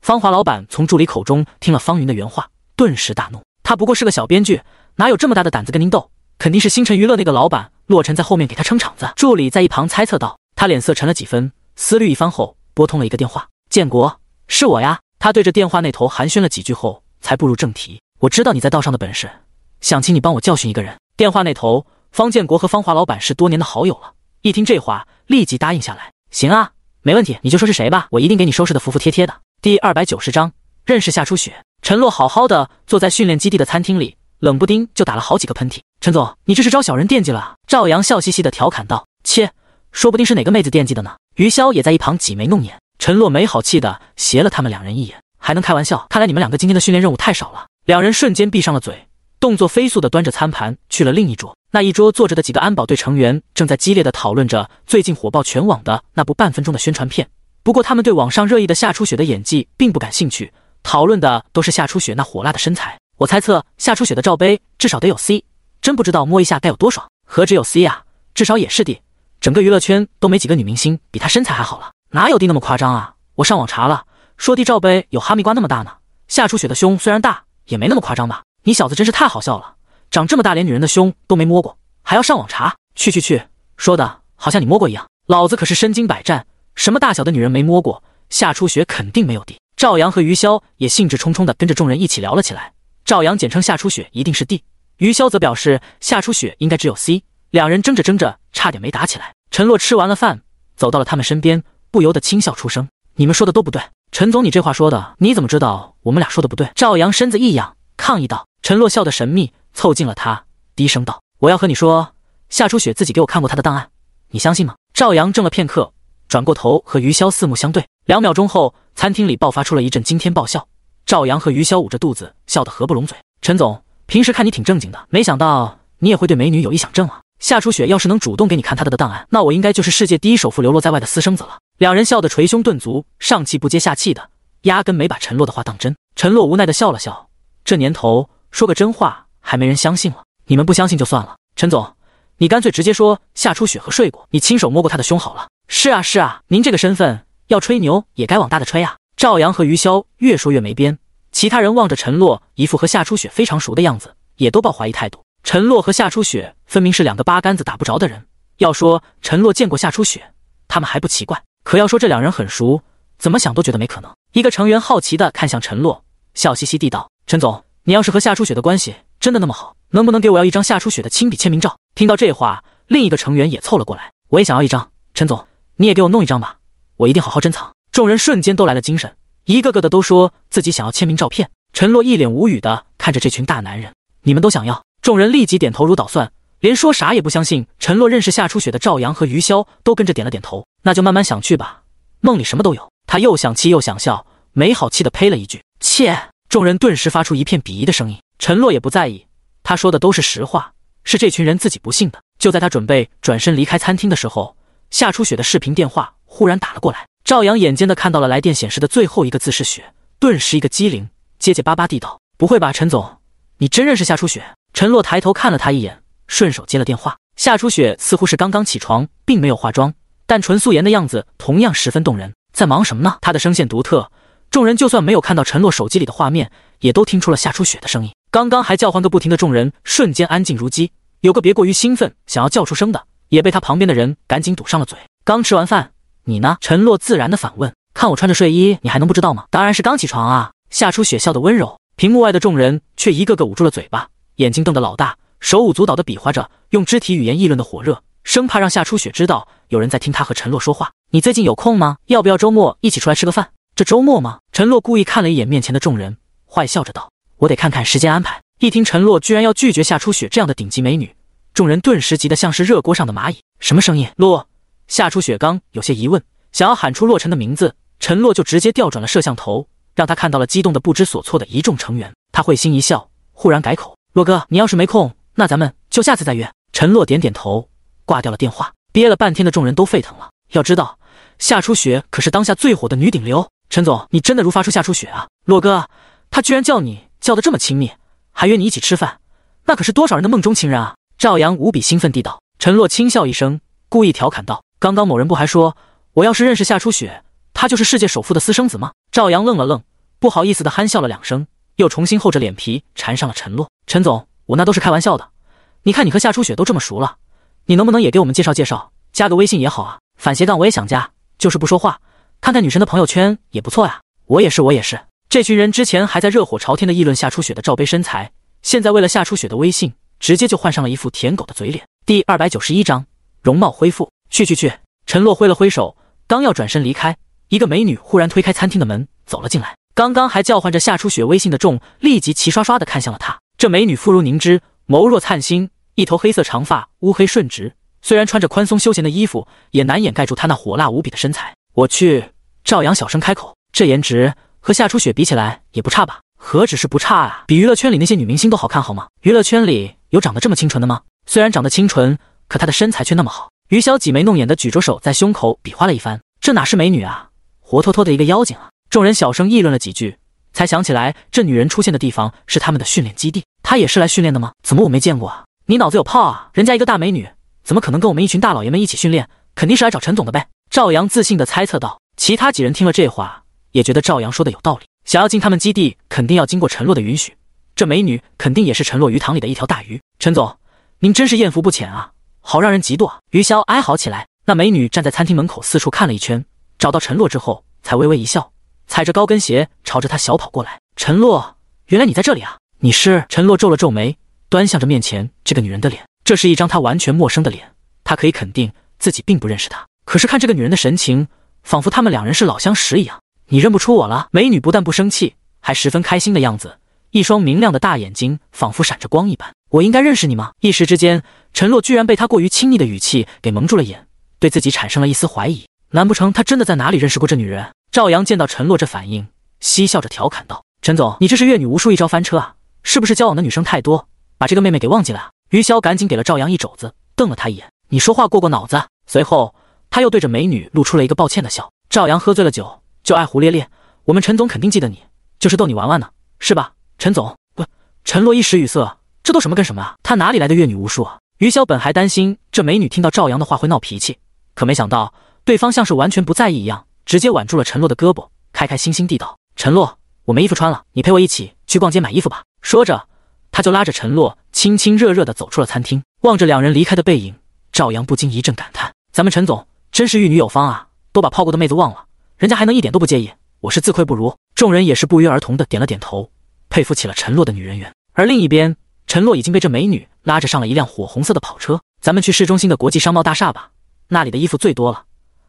芳华老板从助理口中听了方云的原话，顿时大怒。他不过是个小编剧，哪有这么大的胆子跟您斗？肯定是星辰娱乐那个老板洛尘在后面给他撑场子。助理在一旁猜测道。他脸色沉了几分，思虑一番后，拨通了一个电话。建国，是我呀。他对着电话那头寒暄了几句后，才步入正题。我知道你在道上的本事，想请你帮我教训一个人。电话那头，方建国和芳华老板是多年的好友了，一听这话，立即答应下来。行啊，没问题，你就说是谁吧，我一定给你收拾的服服帖帖的。第二百九十章，认识夏初雪。陈洛好好的坐在训练基地的餐厅里，冷不丁就打了好几个喷嚏。陈总，你这是招小人惦记了？赵阳笑嘻嘻的调侃道。切，说不定是哪个妹子惦记的呢。余潇也在一旁挤眉弄眼。陈洛没好气的斜了他们两人一眼，还能开玩笑？看来你们两个今天的训练任务太少了。两人瞬间闭上了嘴。动作飞速的端着餐盘去了另一桌，那一桌坐着的几个安保队成员正在激烈的讨论着最近火爆全网的那部半分钟的宣传片。不过他们对网上热议的夏初雪的演技并不感兴趣，讨论的都是夏初雪那火辣的身材。我猜测夏初雪的罩杯至少得有 C，真不知道摸一下该有多爽。何止有 C 呀，至少也是 D。整个娱乐圈都没几个女明星比她身材还好了，哪有 D 那么夸张啊？我上网查了，说 D 罩杯有哈密瓜那么大呢。夏初雪的胸虽然大，也没那么夸张吧？你小子真是太好笑了，长这么大连女人的胸都没摸过，还要上网查去去去，说的好像你摸过一样。老子可是身经百战，什么大小的女人没摸过，夏初雪肯定没有 D。赵阳和余潇也兴致冲冲的跟着众人一起聊了起来。赵阳简称夏初雪一定是 D，余潇则表示夏初雪应该只有 C。两人争着争着，差点没打起来。陈洛吃完了饭，走到了他们身边，不由得轻笑出声：“你们说的都不对。”陈总，你这话说的，你怎么知道我们俩说的不对？赵阳身子一仰，抗议道。陈洛笑得神秘，凑近了他，低声道：“我要和你说，夏初雪自己给我看过她的档案，你相信吗？”赵阳怔了片刻，转过头和余潇四目相对。两秒钟后，餐厅里爆发出了一阵惊天爆笑。赵阳和余潇捂着肚子，笑得合不拢嘴。陈总，平时看你挺正经的，没想到你也会对美女有臆想症啊！夏初雪要是能主动给你看她的档案，那我应该就是世界第一首富流落在外的私生子了。两人笑得捶胸顿足，上气不接下气的，压根没把陈洛的话当真。陈洛无奈地笑了笑，这年头。说个真话还没人相信了，你们不相信就算了。陈总，你干脆直接说夏初雪和睡过，你亲手摸过他的胸好了。是啊是啊，您这个身份要吹牛也该往大的吹啊。赵阳和于潇越说越没边，其他人望着陈洛一副和夏初雪非常熟的样子，也都抱怀疑态度。陈洛和夏初雪分明是两个八竿子打不着的人，要说陈洛见过夏初雪，他们还不奇怪；可要说这两人很熟，怎么想都觉得没可能。一个成员好奇的看向陈洛，笑嘻嘻地道：“陈总。”你要是和夏初雪的关系真的那么好，能不能给我要一张夏初雪的亲笔签名照？听到这话，另一个成员也凑了过来，我也想要一张。陈总，你也给我弄一张吧，我一定好好珍藏。众人瞬间都来了精神，一个个的都说自己想要签名照片。陈洛一脸无语的看着这群大男人，你们都想要？众人立即点头如捣蒜，连说啥也不相信。陈洛认识夏初雪的赵阳和余潇都跟着点了点头。那就慢慢想去吧，梦里什么都有。他又想气又想笑，没好气的呸了一句：切。众人顿时发出一片鄙夷的声音。陈洛也不在意，他说的都是实话，是这群人自己不信的。就在他准备转身离开餐厅的时候，夏初雪的视频电话忽然打了过来。赵阳眼尖的看到了来电显示的最后一个字是“雪”，顿时一个机灵，结结巴巴地道：“不会吧，陈总，你真认识夏初雪？”陈洛抬头看了他一眼，顺手接了电话。夏初雪似乎是刚刚起床，并没有化妆，但纯素颜的样子同样十分动人。在忙什么呢？他的声线独特。众人就算没有看到陈洛手机里的画面，也都听出了夏初雪的声音。刚刚还叫唤个不停的众人，瞬间安静如鸡。有个别过于兴奋想要叫出声的，也被他旁边的人赶紧堵上了嘴。刚吃完饭，你呢？陈洛自然的反问。看我穿着睡衣，你还能不知道吗？当然是刚起床啊。夏初雪笑得温柔，屏幕外的众人却一个个捂住了嘴巴，眼睛瞪得老大，手舞足蹈的比划着，用肢体语言议论的火热，生怕让夏初雪知道有人在听他和陈洛说话。你最近有空吗？要不要周末一起出来吃个饭？周末吗？陈洛故意看了一眼面前的众人，坏笑着道：“我得看看时间安排。”一听陈洛居然要拒绝夏初雪这样的顶级美女，众人顿时急得像是热锅上的蚂蚁。什么声音？洛夏初雪刚有些疑问，想要喊出洛尘的名字，陈洛就直接调转了摄像头，让他看到了激动的不知所措的一众成员。他会心一笑，忽然改口：“洛哥，你要是没空，那咱们就下次再约。”陈洛点点头，挂掉了电话。憋了半天的众人都沸腾了。要知道，夏初雪可是当下最火的女顶流。陈总，你真的如发出夏初雪啊？洛哥，他居然叫你叫的这么亲密，还约你一起吃饭，那可是多少人的梦中情人啊！赵阳无比兴奋地道。陈洛轻笑一声，故意调侃道：“刚刚某人不还说，我要是认识夏初雪，他就是世界首富的私生子吗？”赵阳愣了愣，不好意思的憨笑了两声，又重新厚着脸皮缠上了陈洛。陈总，我那都是开玩笑的，你看你和夏初雪都这么熟了，你能不能也给我们介绍介绍，加个微信也好啊！反斜杠我也想加，就是不说话。看看女神的朋友圈也不错呀，我也是，我也是。这群人之前还在热火朝天的议论夏初雪的罩杯身材，现在为了夏初雪的微信，直接就换上了一副舔狗的嘴脸。第二百九十一章，容貌恢复。去去去！陈洛挥了挥手，刚要转身离开，一个美女忽然推开餐厅的门走了进来。刚刚还叫唤着夏初雪微信的众，立即齐刷刷的看向了她。这美女肤如凝脂，眸若灿星，一头黑色长发乌黑顺直，虽然穿着宽松休闲的衣服，也难掩盖住她那火辣无比的身材。我去！赵阳小声开口：“这颜值和夏初雪比起来也不差吧？何止是不差啊，比娱乐圈里那些女明星都好看，好吗？娱乐圈里有长得这么清纯的吗？虽然长得清纯，可她的身材却那么好。”于潇挤眉弄眼的举着手在胸口比划了一番：“这哪是美女啊，活脱脱的一个妖精啊！”众人小声议论了几句，才想起来这女人出现的地方是他们的训练基地，她也是来训练的吗？怎么我没见过啊？你脑子有泡啊？人家一个大美女，怎么可能跟我们一群大老爷们一起训练？肯定是来找陈总的呗！赵阳自信的猜测道。其他几人听了这话，也觉得赵阳说的有道理。想要进他们基地，肯定要经过陈洛的允许。这美女肯定也是陈洛鱼塘里的一条大鱼。陈总，您真是艳福不浅啊，好让人嫉妒啊！余潇哀嚎起来。那美女站在餐厅门口，四处看了一圈，找到陈洛之后，才微微一笑，踩着高跟鞋朝着他小跑过来。陈洛，原来你在这里啊！你是陈洛，皱了皱眉，端向着面前这个女人的脸，这是一张他完全陌生的脸。他可以肯定自己并不认识她，可是看这个女人的神情。仿佛他们两人是老相识一样，你认不出我了？美女不但不生气，还十分开心的样子，一双明亮的大眼睛仿佛闪着光一般。我应该认识你吗？一时之间，陈洛居然被她过于亲昵的语气给蒙住了眼，对自己产生了一丝怀疑。难不成他真的在哪里认识过这女人？赵阳见到陈洛这反应，嬉笑着调侃道：“陈总，你这是阅女无数一招翻车啊？是不是交往的女生太多，把这个妹妹给忘记了？”于潇赶紧给了赵阳一肘子，瞪了他一眼：“你说话过过脑子。”随后。他又对着美女露出了一个抱歉的笑。赵阳喝醉了酒就爱胡咧咧，我们陈总肯定记得你，就是逗你玩玩呢，是吧，陈总？不，陈洛一时语塞，这都什么跟什么啊？他哪里来的阅女无数啊？余小本还担心这美女听到赵阳的话会闹脾气，可没想到对方像是完全不在意一样，直接挽住了陈洛的胳膊，开开心心地道：“陈洛，我没衣服穿了，你陪我一起去逛街买衣服吧。”说着，他就拉着陈洛亲亲热热地走出了餐厅。望着两人离开的背影，赵阳不禁一阵感叹：“咱们陈总。”真是玉女有方啊！都把泡过的妹子忘了，人家还能一点都不介意。我是自愧不如。众人也是不约而同的点了点头，佩服起了陈洛的女人缘。而另一边，陈洛已经被这美女拉着上了一辆火红色的跑车。咱们去市中心的国际商贸大厦吧，那里的衣服最多了，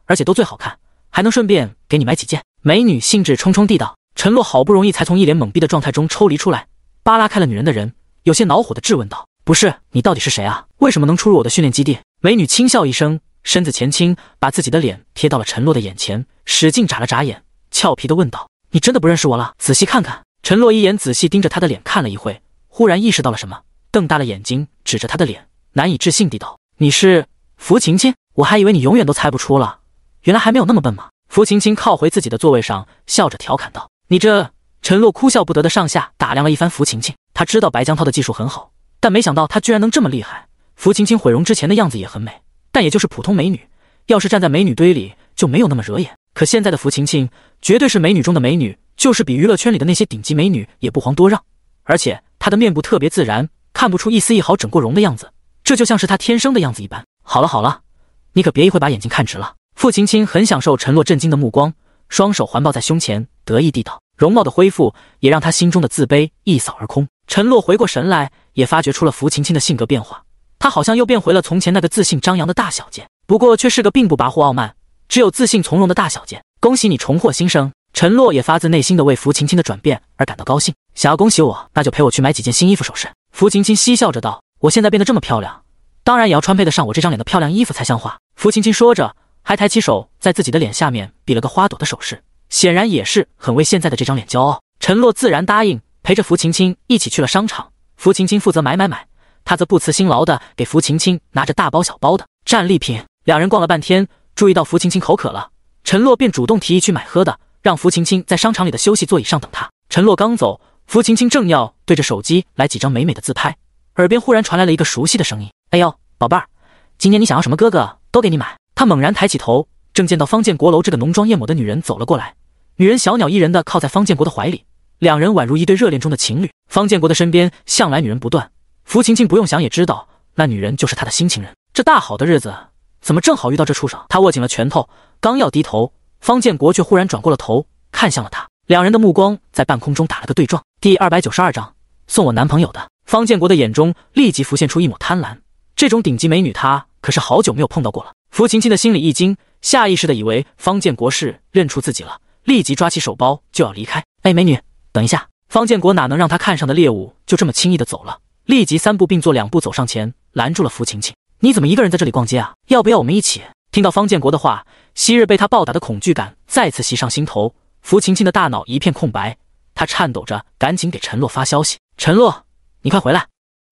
而且都最好看，还能顺便给你买几件。美女兴致冲冲地道。陈洛好不容易才从一脸懵逼的状态中抽离出来，扒拉开了女人的人，有些恼火的质问道：“不是你到底是谁啊？为什么能出入我的训练基地？”美女轻笑一声。身子前倾，把自己的脸贴到了陈洛的眼前，使劲眨了眨眼，俏皮地问道：“你真的不认识我了？”仔细看看，陈洛一眼仔细盯着他的脸看了一会，忽然意识到了什么，瞪大了眼睛，指着他的脸，难以置信地道：“你是福琴琴？我还以为你永远都猜不出了，原来还没有那么笨嘛！”福琴琴靠回自己的座位上，笑着调侃道：“你这……”陈洛哭笑不得的上下打量了一番福琴琴，他知道白江涛的技术很好，但没想到他居然能这么厉害。福琴琴毁容之前的样子也很美。但也就是普通美女，要是站在美女堆里就没有那么惹眼。可现在的傅晴晴绝对是美女中的美女，就是比娱乐圈里的那些顶级美女也不遑多让。而且她的面部特别自然，看不出一丝一毫整过容的样子，这就像是她天生的样子一般。好了好了，你可别一会把眼睛看直了。傅晴晴很享受陈洛震惊的目光，双手环抱在胸前，得意地道：“容貌的恢复也让她心中的自卑一扫而空。”陈洛回过神来，也发觉出了傅晴晴的性格变化。她好像又变回了从前那个自信张扬的大小姐，不过却是个并不跋扈傲慢、只有自信从容的大小姐。恭喜你重获新生！陈洛也发自内心的为福琴琴的转变而感到高兴。想要恭喜我，那就陪我去买几件新衣服首饰。福琴琴嬉笑着道：“我现在变得这么漂亮，当然也要穿配得上我这张脸的漂亮衣服才像话。”福琴琴说着，还抬起手在自己的脸下面比了个花朵的手势，显然也是很为现在的这张脸骄傲。陈洛自然答应，陪着福琴琴一起去了商场。福琴琴负责买买买。他则不辞辛劳的给福琴琴拿着大包小包的战利品，两人逛了半天，注意到福琴琴口渴了，陈洛便主动提议去买喝的，让福琴琴在商场里的休息座椅上等他。陈洛刚走，福琴琴正要对着手机来几张美美的自拍，耳边忽然传来了一个熟悉的声音：“哎呦，宝贝儿，今天你想要什么，哥哥都给你买。”她猛然抬起头，正见到方建国楼这个浓妆艳抹的女人走了过来，女人小鸟依人的靠在方建国的怀里，两人宛如一对热恋中的情侣。方建国的身边向来女人不断。福琴琴不用想也知道，那女人就是他的新情人。这大好的日子，怎么正好遇到这畜生？他握紧了拳头，刚要低头，方建国却忽然转过了头，看向了他。两人的目光在半空中打了个对撞。第二百九十二章送我男朋友的。方建国的眼中立即浮现出一抹贪婪，这种顶级美女他可是好久没有碰到过了。福琴琴的心里一惊，下意识的以为方建国是认出自己了，立即抓起手包就要离开。哎，美女，等一下！方建国哪能让他看上的猎物就这么轻易的走了？立即三步并作两步走上前，拦住了福晴晴：“你怎么一个人在这里逛街啊？要不要我们一起？”听到方建国的话，昔日被他暴打的恐惧感再次袭上心头。福晴晴的大脑一片空白，她颤抖着赶紧给陈洛发消息：“陈洛，你快回来，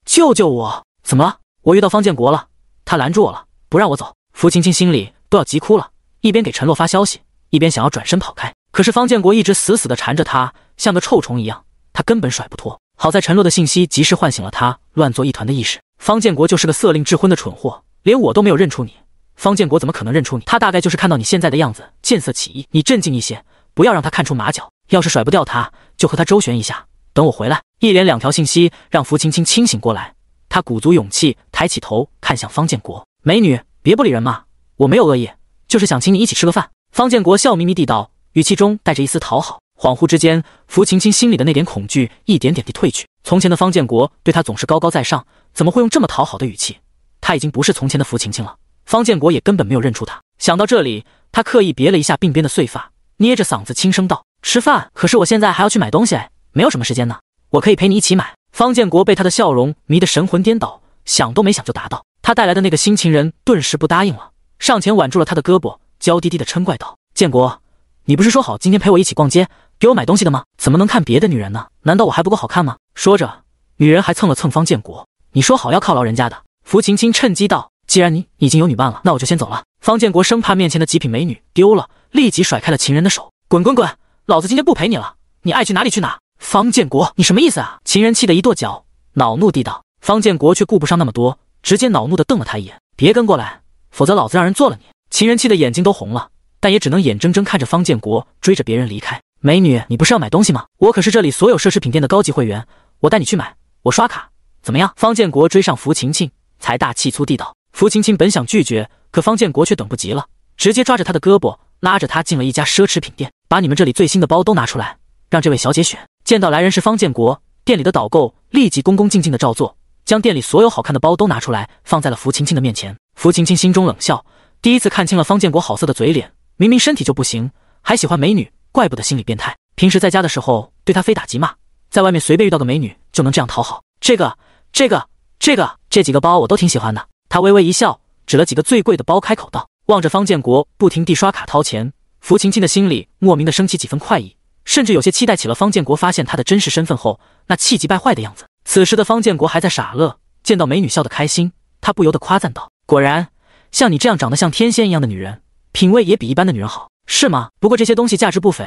救救我！怎么了？我遇到方建国了，他拦住我了，不让我走。”福晴晴心里都要急哭了，一边给陈洛发消息，一边想要转身跑开，可是方建国一直死死的缠着他，像个臭虫一样，他根本甩不脱。好在陈洛的信息及时唤醒了他乱作一团的意识。方建国就是个色令智昏的蠢货，连我都没有认出你，方建国怎么可能认出你？他大概就是看到你现在的样子，见色起意。你镇静一些，不要让他看出马脚。要是甩不掉他，就和他周旋一下。等我回来。一连两条信息让付青青清醒过来，她鼓足勇气抬起头看向方建国。美女，别不理人嘛，我没有恶意，就是想请你一起吃个饭。方建国笑眯眯地道，语气中带着一丝讨好。恍惚之间，福晴晴心里的那点恐惧一点点地褪去。从前的方建国对她总是高高在上，怎么会用这么讨好的语气？她已经不是从前的福晴晴了，方建国也根本没有认出她。想到这里，她刻意别了一下鬓边的碎发，捏着嗓子轻声道：“吃饭？可是我现在还要去买东西，没有什么时间呢。我可以陪你一起买。”方建国被她的笑容迷得神魂颠倒，想都没想就答道：“他带来的那个新情人顿时不答应了，上前挽住了他的胳膊，娇滴滴地嗔怪道：‘建国，你不是说好今天陪我一起逛街？’”给我买东西的吗？怎么能看别的女人呢？难道我还不够好看吗？说着，女人还蹭了蹭方建国。你说好要犒劳人家的。福琴琴趁机道：“既然你已经有女伴了，那我就先走了。”方建国生怕面前的极品美女丢了，立即甩开了情人的手，滚滚滚，老子今天不陪你了，你爱去哪里去哪。方建国，你什么意思啊？情人气得一跺脚，恼怒地道。方建国却顾不上那么多，直接恼怒地瞪了他一眼：“别跟过来，否则老子让人做了你。”情人气的眼睛都红了，但也只能眼睁睁看着方建国追着别人离开。美女，你不是要买东西吗？我可是这里所有奢侈品店的高级会员，我带你去买，我刷卡，怎么样？方建国追上福琴琴，财大气粗地道。福琴琴本想拒绝，可方建国却等不及了，直接抓着他的胳膊，拉着他进了一家奢侈品店，把你们这里最新的包都拿出来，让这位小姐选。见到来人是方建国，店里的导购立即恭恭敬敬的照做，将店里所有好看的包都拿出来，放在了福琴琴的面前。福琴琴心中冷笑，第一次看清了方建国好色的嘴脸，明明身体就不行，还喜欢美女。怪不得心理变态，平时在家的时候对他非打即骂，在外面随便遇到个美女就能这样讨好。这个、这个、这个、这几个包我都挺喜欢的。他微微一笑，指了几个最贵的包，开口道：“望着方建国不停地刷卡掏钱，福晴晴的心里莫名的升起几分快意，甚至有些期待起了方建国发现他的真实身份后那气急败坏的样子。”此时的方建国还在傻乐，见到美女笑得开心，他不由得夸赞道：“果然，像你这样长得像天仙一样的女人，品味也比一般的女人好。”是吗？不过这些东西价值不菲，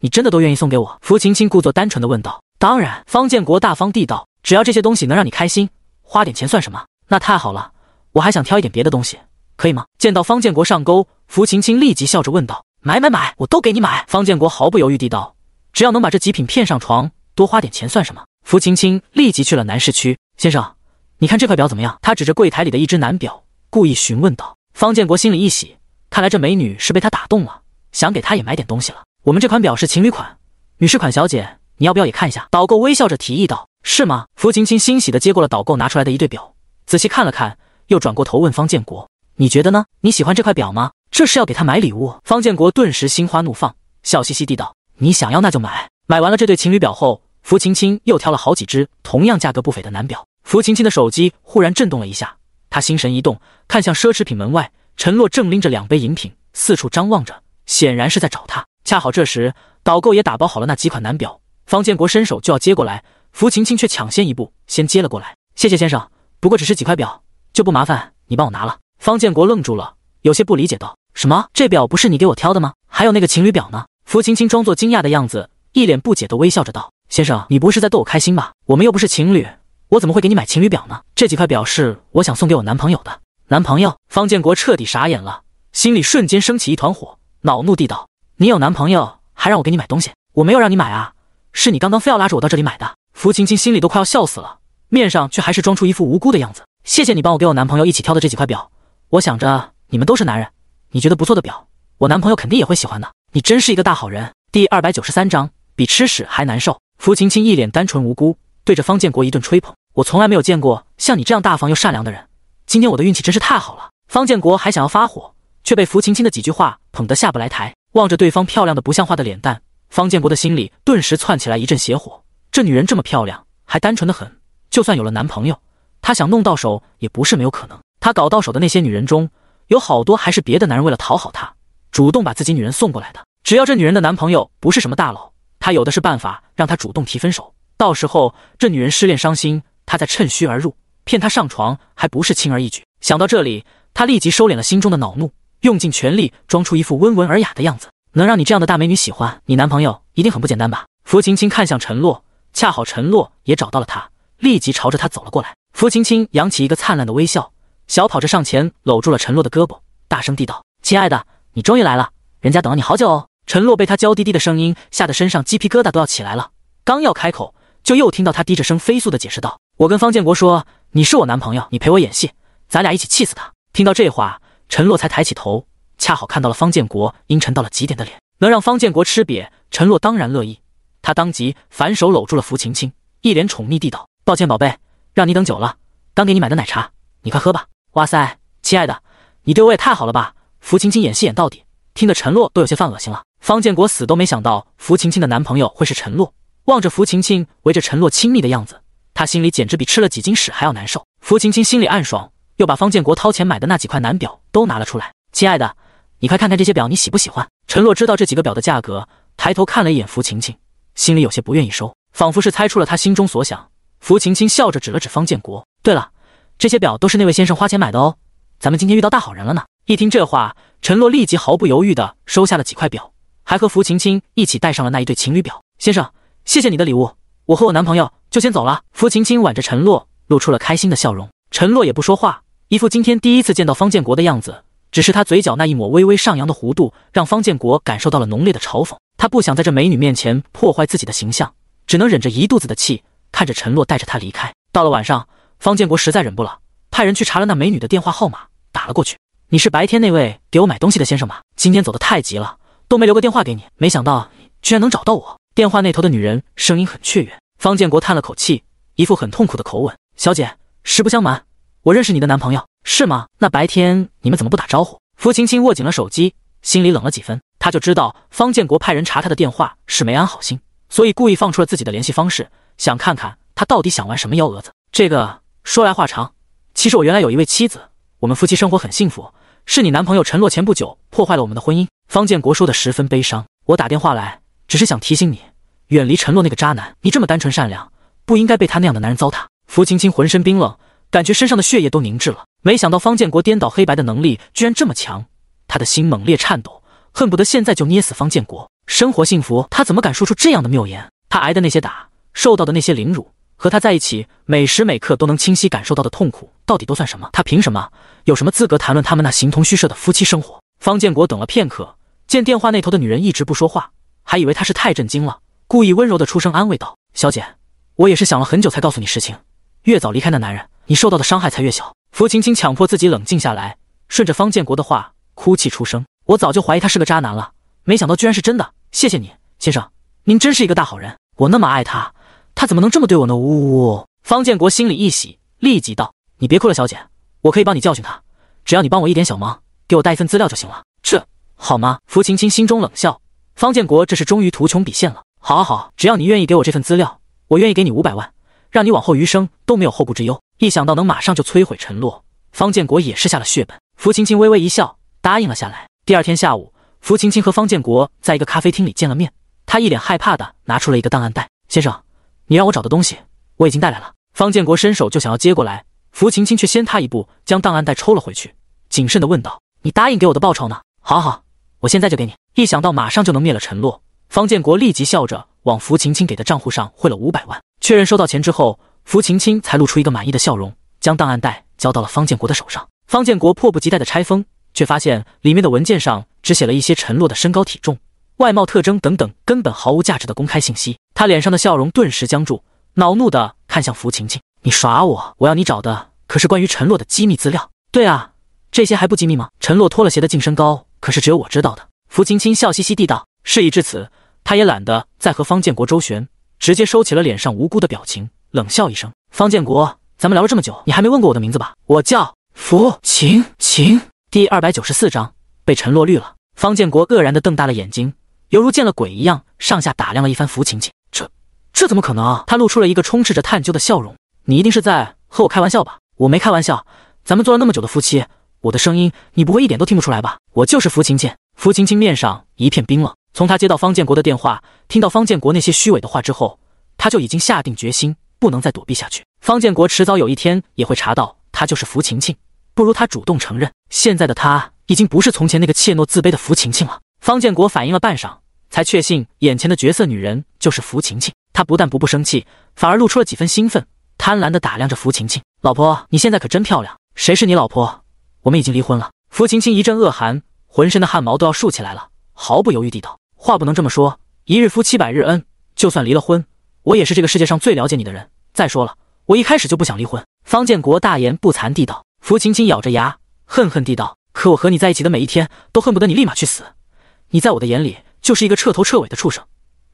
你真的都愿意送给我？”福琴琴故作单纯的问道。“当然。”方建国大方地道，“只要这些东西能让你开心，花点钱算什么？”“那太好了，我还想挑一点别的东西，可以吗？”见到方建国上钩，福琴琴立即笑着问道：“买买买，我都给你买。”方建国毫不犹豫地道：“只要能把这极品骗上床，多花点钱算什么？”福琴琴立即去了南市区。先生，你看这块表怎么样？”他指着柜台里的一只男表，故意询问道。方建国心里一喜，看来这美女是被他打动了。想给她也买点东西了。我们这款表是情侣款，女士款，小姐，你要不要也看一下？导购微笑着提议道。是吗？福晴晴欣喜地接过了导购拿出来的一对表，仔细看了看，又转过头问方建国：“你觉得呢？你喜欢这块表吗？”这是要给他买礼物？方建国顿时心花怒放，笑嘻嘻地道：“你想要那就买。”买完了这对情侣表后，福晴晴又挑了好几只同样价格不菲的男表。福晴晴的手机忽然震动了一下，她心神一动，看向奢侈品门外，陈洛正拎着两杯饮品，四处张望着。显然是在找他。恰好这时，导购也打包好了那几款男表，方建国伸手就要接过来，福琴青却抢先一步，先接了过来。谢谢先生，不过只是几块表，就不麻烦你帮我拿了。方建国愣住了，有些不理解道：“什么？这表不是你给我挑的吗？还有那个情侣表呢？”福琴青装作惊讶的样子，一脸不解地微笑着道：“先生，你不会是在逗我开心吧？我们又不是情侣，我怎么会给你买情侣表呢？这几块表是我想送给我男朋友的。”男朋友？方建国彻底傻眼了，心里瞬间升起一团火。恼怒地道：“你有男朋友还让我给你买东西？我没有让你买啊，是你刚刚非要拉着我到这里买的。”福晴晴心里都快要笑死了，面上却还是装出一副无辜的样子。“谢谢你帮我给我男朋友一起挑的这几块表，我想着你们都是男人，你觉得不错的表，我男朋友肯定也会喜欢的。你真是一个大好人。”第二百九十三章比吃屎还难受。福晴晴一脸单纯无辜，对着方建国一顿吹捧：“我从来没有见过像你这样大方又善良的人，今天我的运气真是太好了。”方建国还想要发火，却被福晴晴的几句话。捧得下不来台，望着对方漂亮的不像话的脸蛋，方建国的心里顿时窜起来一阵邪火。这女人这么漂亮，还单纯的很，就算有了男朋友，她想弄到手也不是没有可能。她搞到手的那些女人中，有好多还是别的男人为了讨好她，主动把自己女人送过来的。只要这女人的男朋友不是什么大佬，他有的是办法让她主动提分手。到时候这女人失恋伤心，他再趁虚而入，骗她上床，还不是轻而易举？想到这里，他立即收敛了心中的恼怒。用尽全力装出一副温文尔雅的样子，能让你这样的大美女喜欢你男朋友，一定很不简单吧？福晴青看向陈洛，恰好陈洛也找到了她，立即朝着她走了过来。福晴青扬起一个灿烂的微笑，小跑着上前，搂住了陈洛的胳膊，大声地道：“亲爱的，你终于来了，人家等了你好久哦！”陈洛被她娇滴滴的声音吓得身上鸡皮疙瘩都要起来了，刚要开口，就又听到她低着声飞速的解释道：“我跟方建国说，你是我男朋友，你陪我演戏，咱俩一起气死他。”听到这话。陈洛才抬起头，恰好看到了方建国阴沉到了极点的脸。能让方建国吃瘪，陈洛当然乐意。他当即反手搂住了福晴晴，一脸宠溺地道：“抱歉，宝贝，让你等久了。刚给你买的奶茶，你快喝吧。”“哇塞，亲爱的，你对我也太好了吧？”福晴晴演戏演到底，听得陈洛都有些犯恶心了。方建国死都没想到，福晴晴的男朋友会是陈洛。望着福晴晴围着陈洛亲密的样子，他心里简直比吃了几斤屎还要难受。福晴晴心里暗爽。又把方建国掏钱买的那几块男表都拿了出来，亲爱的，你快看看这些表，你喜不喜欢？陈洛知道这几个表的价格，抬头看了一眼福晴晴，心里有些不愿意收，仿佛是猜出了他心中所想。福晴晴笑着指了指方建国，对了，这些表都是那位先生花钱买的哦，咱们今天遇到大好人了呢。一听这话，陈洛立即毫不犹豫地收下了几块表，还和福晴晴一起戴上了那一对情侣表。先生，谢谢你的礼物，我和我男朋友就先走了。福晴晴挽着陈洛，露出了开心的笑容。陈洛也不说话。一副今天第一次见到方建国的样子，只是他嘴角那一抹微微上扬的弧度，让方建国感受到了浓烈的嘲讽。他不想在这美女面前破坏自己的形象，只能忍着一肚子的气，看着陈洛带着他离开。到了晚上，方建国实在忍不了，派人去查了那美女的电话号码，打了过去。“你是白天那位给我买东西的先生吧？今天走得太急了，都没留个电话给你。没想到居然能找到我。”电话那头的女人声音很雀跃。方建国叹了口气，一副很痛苦的口吻：“小姐，实不相瞒。”我认识你的男朋友，是吗？那白天你们怎么不打招呼？福青青握紧了手机，心里冷了几分。他就知道方建国派人查他的电话是没安好心，所以故意放出了自己的联系方式，想看看他到底想玩什么幺蛾子。这个说来话长，其实我原来有一位妻子，我们夫妻生活很幸福，是你男朋友陈洛前不久破坏了我们的婚姻。方建国说的十分悲伤。我打电话来，只是想提醒你，远离陈洛那个渣男。你这么单纯善良，不应该被他那样的男人糟蹋。福青青浑身冰冷。感觉身上的血液都凝滞了，没想到方建国颠倒黑白的能力居然这么强，他的心猛烈颤抖，恨不得现在就捏死方建国。生活幸福，他怎么敢说出这样的谬言？他挨的那些打，受到的那些凌辱，和他在一起每时每刻都能清晰感受到的痛苦，到底都算什么？他凭什么有什么资格谈论他们那形同虚设的夫妻生活？方建国等了片刻，见电话那头的女人一直不说话，还以为她是太震惊了，故意温柔地出声安慰道：“小姐，我也是想了很久才告诉你实情，越早离开那男人。”你受到的伤害才越小。福琴青强迫自己冷静下来，顺着方建国的话哭泣出声。我早就怀疑他是个渣男了，没想到居然是真的。谢谢你，先生，您真是一个大好人。我那么爱他，他怎么能这么对我呢？呜呜呜！方建国心里一喜，立即道：“你别哭了，小姐，我可以帮你教训他，只要你帮我一点小忙，给我带一份资料就行了。”这好吗？福琴青心中冷笑，方建国这是终于图穷匕现了。好啊好，只要你愿意给我这份资料，我愿意给你五百万。让你往后余生都没有后顾之忧。一想到能马上就摧毁陈洛，方建国也是下了血本。福青青微微一笑，答应了下来。第二天下午，福青青和方建国在一个咖啡厅里见了面。他一脸害怕的拿出了一个档案袋：“先生，你让我找的东西我已经带来了。”方建国伸手就想要接过来，福青青却先他一步将档案袋抽了回去，谨慎的问道：“你答应给我的报酬呢？”“好好，我现在就给你。”一想到马上就能灭了陈洛，方建国立即笑着。往福晴琴给的账户上汇了五百万。确认收到钱之后，福晴琴才露出一个满意的笑容，将档案袋交到了方建国的手上。方建国迫不及待的拆封，却发现里面的文件上只写了一些陈洛的身高、体重、外貌特征等等，根本毫无价值的公开信息。他脸上的笑容顿时僵住，恼怒的看向福晴晴：“你耍我！我要你找的可是关于陈洛的机密资料。”“对啊，这些还不机密吗？”陈洛脱了鞋的净身高可是只有我知道的。”福晴琴笑嘻嘻地道：“事已至此。”他也懒得再和方建国周旋，直接收起了脸上无辜的表情，冷笑一声：“方建国，咱们聊了这么久，你还没问过我的名字吧？我叫福晴晴。”第二百九十四章被陈洛绿了。方建国愕然的瞪大了眼睛，犹如见了鬼一样，上下打量了一番福晴晴：“这这怎么可能？”他露出了一个充斥着探究的笑容：“你一定是在和我开玩笑吧？我没开玩笑，咱们做了那么久的夫妻，我的声音你不会一点都听不出来吧？我就是福晴晴。”福晴晴面上一片冰冷。从他接到方建国的电话，听到方建国那些虚伪的话之后，他就已经下定决心，不能再躲避下去。方建国迟早有一天也会查到他就是福晴晴，不如他主动承认。现在的他已经不是从前那个怯懦自卑的福晴晴了。方建国反应了半晌，才确信眼前的角色女人就是福晴晴。他不但不不生气，反而露出了几分兴奋，贪婪地打量着福晴晴。老婆，你现在可真漂亮。谁是你老婆？我们已经离婚了。福晴晴一阵恶寒，浑身的汗毛都要竖起来了，毫不犹豫地道。话不能这么说，一日夫妻百日恩，就算离了婚，我也是这个世界上最了解你的人。再说了，我一开始就不想离婚。方建国大言不惭地道。福晴晴咬着牙，恨恨地道：“可我和你在一起的每一天，都恨不得你立马去死。你在我的眼里就是一个彻头彻尾的畜生。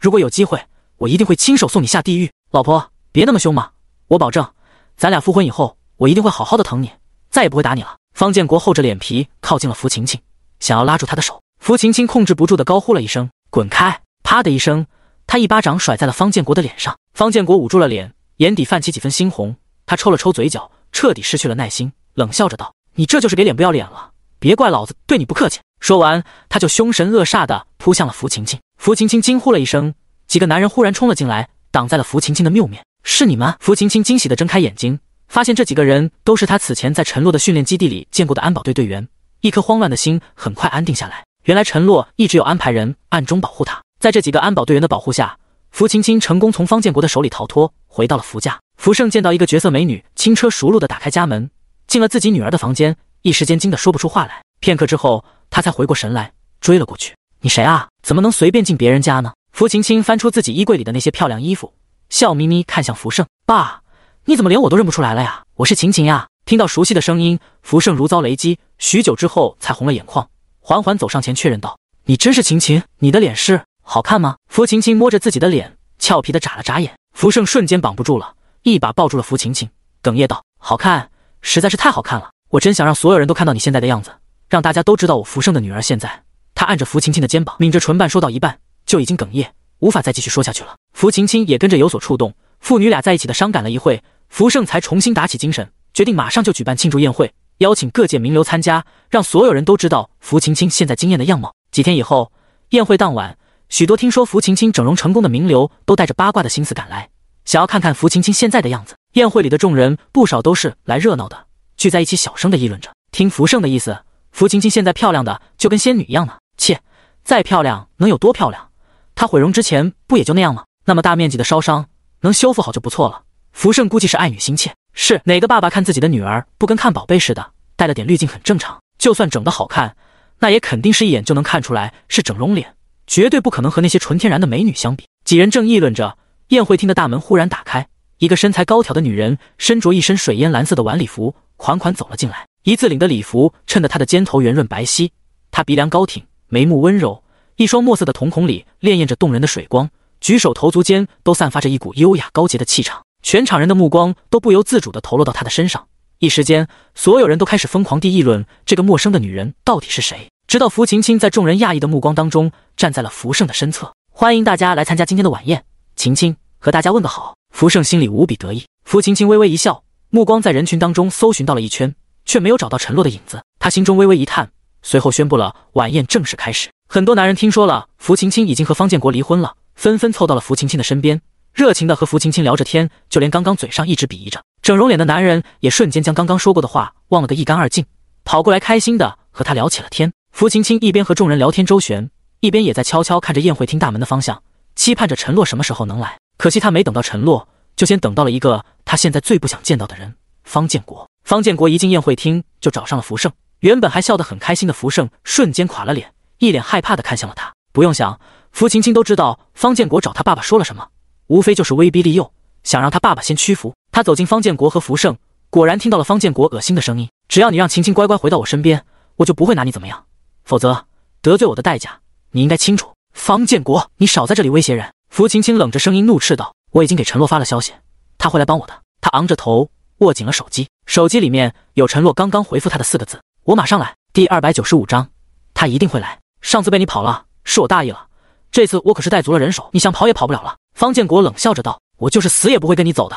如果有机会，我一定会亲手送你下地狱。”老婆，别那么凶嘛，我保证，咱俩复婚以后，我一定会好好的疼你，再也不会打你了。方建国厚着脸皮靠近了福晴晴，想要拉住她的手。福晴晴控制不住的高呼了一声。滚开！啪的一声，他一巴掌甩在了方建国的脸上。方建国捂住了脸，眼底泛起几分猩红。他抽了抽嘴角，彻底失去了耐心，冷笑着道：“你这就是给脸不要脸了，别怪老子对你不客气。”说完，他就凶神恶煞的扑向了福晴晴。福晴晴惊呼了一声，几个男人忽然冲了进来，挡在了福晴晴的面是你们？福晴晴惊喜的睁开眼睛，发现这几个人都是他此前在陈洛的训练基地里见过的安保队队员。一颗慌乱的心很快安定下来。原来陈洛一直有安排人暗中保护他，在这几个安保队员的保护下，福琴清成功从方建国的手里逃脱，回到了福家。福盛见到一个绝色美女，轻车熟路地打开家门，进了自己女儿的房间，一时间惊得说不出话来。片刻之后，他才回过神来，追了过去。“你谁啊？怎么能随便进别人家呢？”福琴清翻出自己衣柜里的那些漂亮衣服，笑眯眯看向福盛：“爸，你怎么连我都认不出来了呀？我是晴晴呀！”听到熟悉的声音，福盛如遭雷击，许久之后才红了眼眶。缓缓走上前，确认道：“你真是晴晴，你的脸是好看吗？”福晴晴摸着自己的脸，俏皮的眨了眨眼。福盛瞬间绑不住了，一把抱住了福晴晴，哽咽道：“好看，实在是太好看了！我真想让所有人都看到你现在的样子，让大家都知道我福盛的女儿现在……”他按着福晴晴的肩膀，抿着唇瓣，说到一半就已经哽咽，无法再继续说下去了。福晴晴也跟着有所触动，父女俩在一起的伤感了一会，福盛才重新打起精神，决定马上就举办庆祝宴会。邀请各界名流参加，让所有人都知道福琴清现在惊艳的样貌。几天以后，宴会当晚，许多听说福琴清整容成功的名流都带着八卦的心思赶来，想要看看福琴清现在的样子。宴会里的众人不少都是来热闹的，聚在一起小声的议论着。听福盛的意思，福琴清现在漂亮的就跟仙女一样呢。切，再漂亮能有多漂亮？她毁容之前不也就那样吗？那么大面积的烧伤能修复好就不错了。福盛估计是爱女心切。是哪个爸爸看自己的女儿不跟看宝贝似的，戴了点滤镜很正常。就算整得好看，那也肯定是一眼就能看出来是整容脸，绝对不可能和那些纯天然的美女相比。几人正议论着，宴会厅的大门忽然打开，一个身材高挑的女人身着一身水烟蓝色的晚礼服，款款走了进来。一字领的礼服衬得她的肩头圆润白皙，她鼻梁高挺，眉目温柔，一双墨色的瞳孔里潋滟着动人的水光，举手投足间都散发着一股优雅高洁的气场。全场人的目光都不由自主地投落到他的身上，一时间，所有人都开始疯狂地议论这个陌生的女人到底是谁。直到福琴琴在众人讶异的目光当中，站在了福盛的身侧。欢迎大家来参加今天的晚宴，琴琴和大家问个好。福盛心里无比得意。福琴琴微微一笑，目光在人群当中搜寻到了一圈，却没有找到陈洛的影子。他心中微微一叹，随后宣布了晚宴正式开始。很多男人听说了福琴琴已经和方建国离婚了，纷纷凑到了福琴琴的身边。热情的和福青青聊着天，就连刚刚嘴上一直鄙夷着整容脸的男人，也瞬间将刚刚说过的话忘了个一干二净，跑过来开心的和他聊起了天。福琴清一边和众人聊天周旋，一边也在悄悄看着宴会厅大门的方向，期盼着陈洛什么时候能来。可惜他没等到陈洛，就先等到了一个他现在最不想见到的人——方建国。方建国一进宴会厅就找上了福盛，原本还笑得很开心的福盛瞬间垮了脸，一脸害怕的看向了他。不用想，福琴清都知道方建国找他爸爸说了什么。无非就是威逼利诱，想让他爸爸先屈服。他走进方建国和福盛，果然听到了方建国恶心的声音：“只要你让晴晴乖乖回到我身边，我就不会拿你怎么样；否则，得罪我的代价，你应该清楚。”方建国，你少在这里威胁人！”福晴晴冷着声音怒斥道：“我已经给陈洛发了消息，他会来帮我的。”他昂着头，握紧了手机。手机里面有陈洛刚刚回复他的四个字：“我马上来。”第二百九十五章，他一定会来。上次被你跑了，是我大意了。这次我可是带足了人手，你想跑也跑不了了。方建国冷笑着道：“我就是死也不会跟你走的。”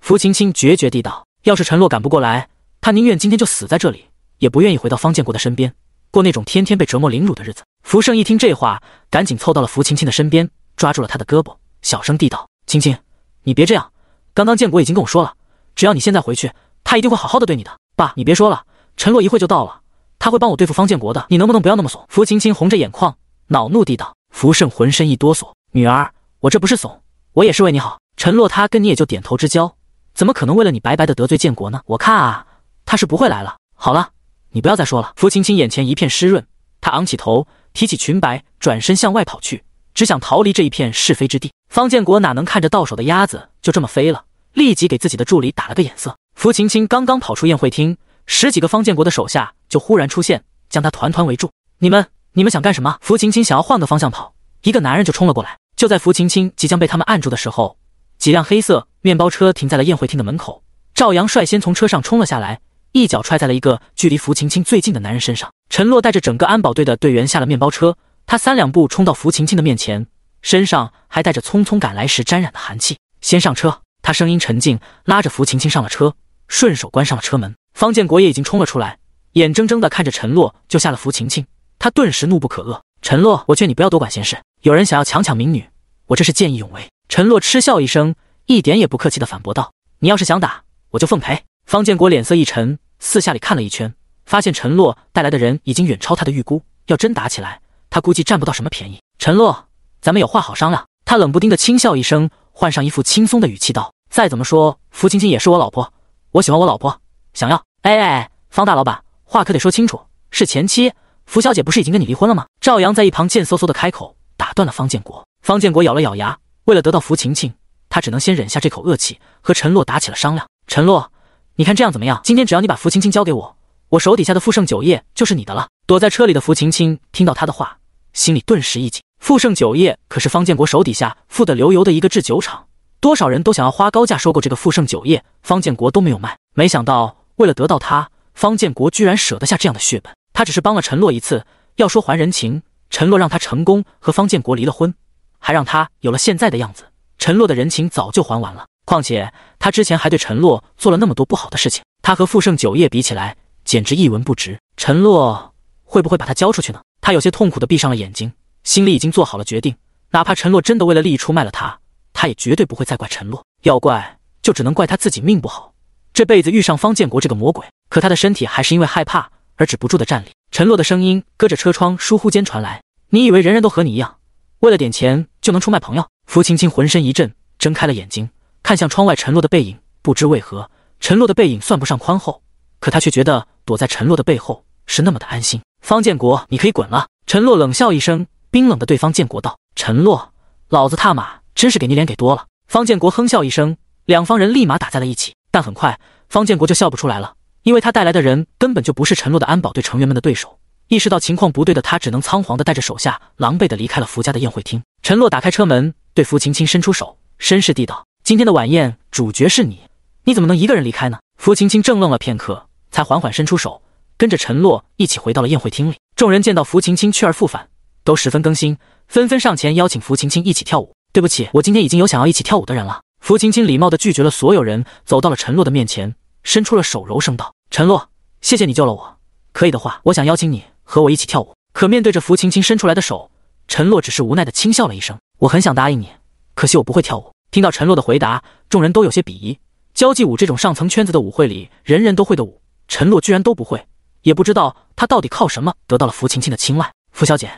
福琴清决绝地道：“要是陈洛赶不过来，他宁愿今天就死在这里，也不愿意回到方建国的身边，过那种天天被折磨凌辱的日子。”福盛一听这话，赶紧凑到了福琴清的身边，抓住了他的胳膊，小声地道：“青青，你别这样。刚刚建国已经跟我说了，只要你现在回去，他一定会好好的对你的。”“爸，你别说了，陈洛一会就到了，他会帮我对付方建国的。你能不能不要那么怂？”福琴清红着眼眶，恼怒地道。福盛浑身一哆嗦：“女儿。”我这不是怂，我也是为你好。陈洛他跟你也就点头之交，怎么可能为了你白白的得罪建国呢？我看啊，他是不会来了。好了，你不要再说了。福青青眼前一片湿润，她昂起头，提起裙摆，转身向外跑去，只想逃离这一片是非之地。方建国哪能看着到手的鸭子就这么飞了？立即给自己的助理打了个眼色。福青青刚刚跑出宴会厅，十几个方建国的手下就忽然出现，将她团团围住。你们，你们想干什么？福青青想要换个方向跑，一个男人就冲了过来。就在福琴晴即将被他们按住的时候，几辆黑色面包车停在了宴会厅的门口。赵阳率先从车上冲了下来，一脚踹在了一个距离福琴晴最近的男人身上。陈洛带着整个安保队的队员下了面包车，他三两步冲到福琴晴的面前，身上还带着匆匆赶来时沾染的寒气。先上车，他声音沉静，拉着福琴琴上了车，顺手关上了车门。方建国也已经冲了出来，眼睁睁的看着陈洛救下了福琴琴。他顿时怒不可遏。陈洛，我劝你不要多管闲事，有人想要强抢民女。我这是见义勇为。陈洛嗤笑一声，一点也不客气地反驳道：“你要是想打，我就奉陪。”方建国脸色一沉，四下里看了一圈，发现陈洛带来的人已经远超他的预估，要真打起来，他估计占不到什么便宜。陈洛，咱们有话好商量。他冷不丁地轻笑一声，换上一副轻松的语气道：“再怎么说，福青青也是我老婆，我喜欢我老婆，想要……哎哎，方大老板，话可得说清楚，是前妻，福小姐不是已经跟你离婚了吗？”赵阳在一旁贱嗖嗖地开口打断了方建国。方建国咬了咬牙，为了得到福晴晴，他只能先忍下这口恶气，和陈洛打起了商量。陈洛，你看这样怎么样？今天只要你把福晴晴交给我，我手底下的富盛酒业就是你的了。躲在车里的福晴晴听到他的话，心里顿时一紧。富盛酒业可是方建国手底下富得流油的一个制酒厂，多少人都想要花高价收购这个富盛酒业，方建国都没有卖。没想到为了得到他，方建国居然舍得下这样的血本。他只是帮了陈洛一次，要说还人情，陈洛让他成功和方建国离了婚。还让他有了现在的样子。陈洛的人情早就还完了，况且他之前还对陈洛做了那么多不好的事情，他和富盛酒业比起来简直一文不值。陈洛会不会把他交出去呢？他有些痛苦的闭上了眼睛，心里已经做好了决定。哪怕陈洛真的为了利益出卖了他，他也绝对不会再怪陈洛。要怪就只能怪他自己命不好，这辈子遇上方建国这个魔鬼。可他的身体还是因为害怕而止不住的颤栗。陈洛的声音隔着车窗，疏忽间传来：“你以为人人都和你一样，为了点钱？”就能出卖朋友？傅青青浑身一震，睁开了眼睛，看向窗外陈洛的背影。不知为何，陈洛的背影算不上宽厚，可他却觉得躲在陈洛的背后是那么的安心。方建国，你可以滚了！陈洛冷笑一声，冰冷的对方建国道：“陈洛，老子踏马真是给你脸给多了。”方建国哼笑一声，两方人立马打在了一起。但很快，方建国就笑不出来了，因为他带来的人根本就不是陈洛的安保队成员们的对手。意识到情况不对的他，只能仓皇的带着手下，狼狈的离开了福家的宴会厅。陈洛打开车门，对福晴青伸出手，绅士地道：“今天的晚宴主角是你，你怎么能一个人离开呢？”福晴青怔愣了片刻，才缓缓伸出手，跟着陈洛一起回到了宴会厅里。众人见到福晴青去而复返，都十分更新，纷纷上前邀请福晴青一起跳舞。对不起，我今天已经有想要一起跳舞的人了。福晴青礼貌地拒绝了所有人，走到了陈洛的面前，伸出了手，柔声道：“陈洛，谢谢你救了我。可以的话，我想邀请你。”和我一起跳舞。可面对着福晴晴伸出来的手，陈洛只是无奈地轻笑了一声。我很想答应你，可惜我不会跳舞。听到陈洛的回答，众人都有些鄙夷。交际舞这种上层圈子的舞会里人人都会的舞，陈洛居然都不会，也不知道他到底靠什么得到了福晴晴的青睐。福小姐，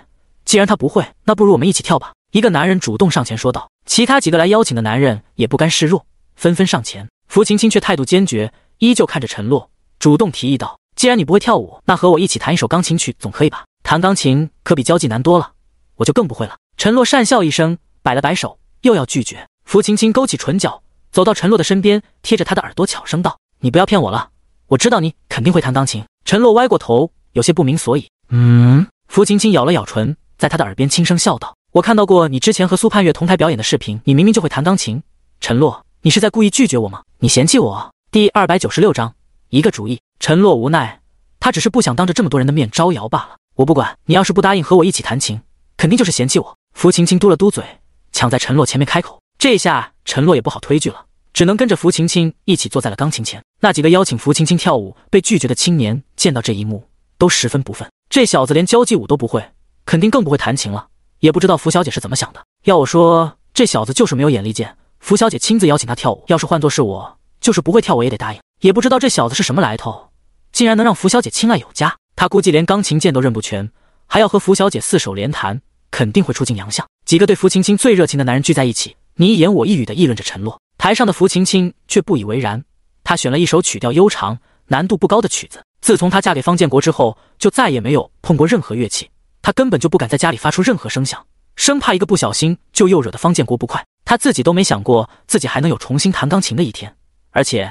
既然他不会，那不如我们一起跳吧。一个男人主动上前说道。其他几个来邀请的男人也不甘示弱，纷纷上前。福晴晴却态度坚决，依旧看着陈洛，主动提议道。既然你不会跳舞，那和我一起弹一首钢琴曲总可以吧？弹钢琴可比交际难多了，我就更不会了。陈洛讪笑一声，摆了摆手，又要拒绝。福青青勾起唇角，走到陈洛的身边，贴着他的耳朵悄声道：“你不要骗我了，我知道你肯定会弹钢琴。”陈洛歪过头，有些不明所以。嗯。福青青咬了咬唇，在他的耳边轻声笑道：“我看到过你之前和苏盼月同台表演的视频，你明明就会弹钢琴。”陈洛，你是在故意拒绝我吗？你嫌弃我？第二百九十六章。一个主意，陈洛无奈，他只是不想当着这么多人的面招摇罢了。我不管你要是不答应和我一起弹琴，肯定就是嫌弃我。福晴晴嘟了嘟嘴，抢在陈洛前面开口。这下陈洛也不好推拒了，只能跟着福晴晴一起坐在了钢琴前。那几个邀请福晴晴跳舞被拒绝的青年见到这一幕，都十分不忿。这小子连交际舞都不会，肯定更不会弹琴了。也不知道福小姐是怎么想的。要我说，这小子就是没有眼力见。福小姐亲自邀请他跳舞，要是换做是我，就是不会跳我也得答应。也不知道这小子是什么来头，竟然能让福小姐青睐有加。他估计连钢琴键都认不全，还要和福小姐四手联弹，肯定会出尽洋相。几个对福琴青最热情的男人聚在一起，你一言我一语的议论着陈洛。台上的福琴青却不以为然，她选了一首曲调悠长、难度不高的曲子。自从她嫁给方建国之后，就再也没有碰过任何乐器，她根本就不敢在家里发出任何声响，生怕一个不小心就又惹得方建国不快。她自己都没想过自己还能有重新弹钢琴的一天，而且。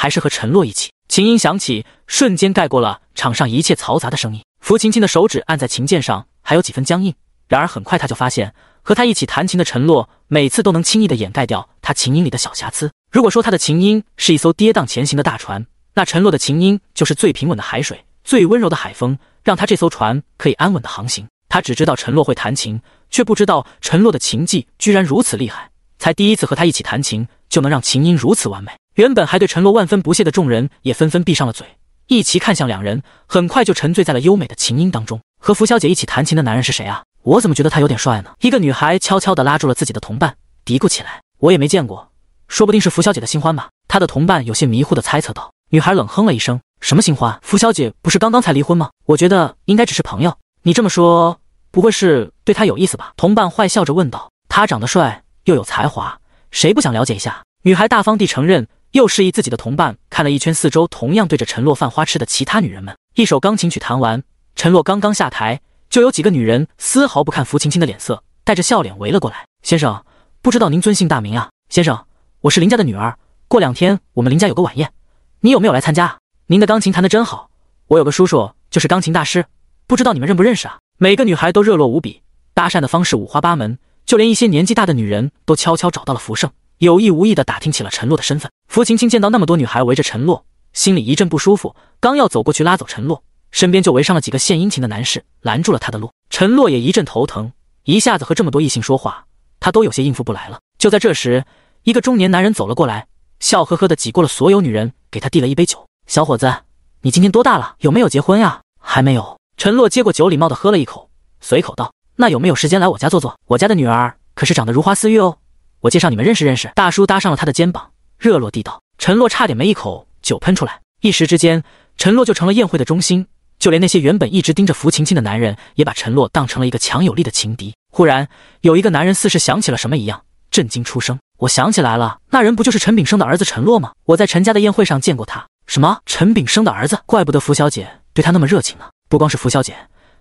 还是和陈洛一起，琴音响起，瞬间盖过了场上一切嘈杂的声音。符琴琴的手指按在琴键上，还有几分僵硬。然而，很快他就发现，和他一起弹琴的陈洛，每次都能轻易的掩盖掉他琴音里的小瑕疵。如果说他的琴音是一艘跌宕前行的大船，那陈洛的琴音就是最平稳的海水、最温柔的海风，让他这艘船可以安稳的航行。他只知道陈洛会弹琴，却不知道陈洛的琴技居然如此厉害，才第一次和他一起弹琴，就能让琴音如此完美。原本还对陈洛万分不屑的众人也纷纷闭上了嘴，一齐看向两人，很快就沉醉在了优美的琴音当中。和福小姐一起弹琴的男人是谁啊？我怎么觉得他有点帅呢？一个女孩悄悄地拉住了自己的同伴，嘀咕起来：“我也没见过，说不定是福小姐的新欢吧？”她的同伴有些迷糊地猜测道。女孩冷哼了一声：“什么新欢？福小姐不是刚刚才离婚吗？我觉得应该只是朋友。你这么说，不会是对他有意思吧？”同伴坏笑着问道：“他长得帅，又有才华，谁不想了解一下？”女孩大方地承认。又示意自己的同伴看了一圈四周，同样对着陈洛犯花痴的其他女人们。一首钢琴曲弹完，陈洛刚刚下台，就有几个女人丝毫不看福青青的脸色，带着笑脸围了过来。先生，不知道您尊姓大名啊？先生，我是林家的女儿，过两天我们林家有个晚宴，你有没有来参加？您的钢琴弹得真好，我有个叔叔就是钢琴大师，不知道你们认不认识啊？每个女孩都热络无比，搭讪的方式五花八门，就连一些年纪大的女人都悄悄找到了福盛。有意无意的打听起了陈洛的身份。福琴青见到那么多女孩围着陈洛，心里一阵不舒服，刚要走过去拉走陈洛，身边就围上了几个献殷勤的男士，拦住了他的路。陈洛也一阵头疼，一下子和这么多异性说话，他都有些应付不来了。就在这时，一个中年男人走了过来，笑呵呵的挤过了所有女人，给他递了一杯酒：“小伙子，你今年多大了？有没有结婚啊？还没有。”陈洛接过酒，礼貌的喝了一口，随口道：“那有没有时间来我家坐坐？我家的女儿可是长得如花似玉哦。”我介绍你们认识认识，大叔搭上了他的肩膀，热络地道。陈洛差点没一口酒喷出来。一时之间，陈洛就成了宴会的中心，就连那些原本一直盯着福琴琴的男人，也把陈洛当成了一个强有力的情敌。忽然，有一个男人似是想起了什么一样，震惊出声：“我想起来了，那人不就是陈炳生的儿子陈洛吗？我在陈家的宴会上见过他。什么？陈炳生的儿子？怪不得福小姐对他那么热情呢。不光是福小姐，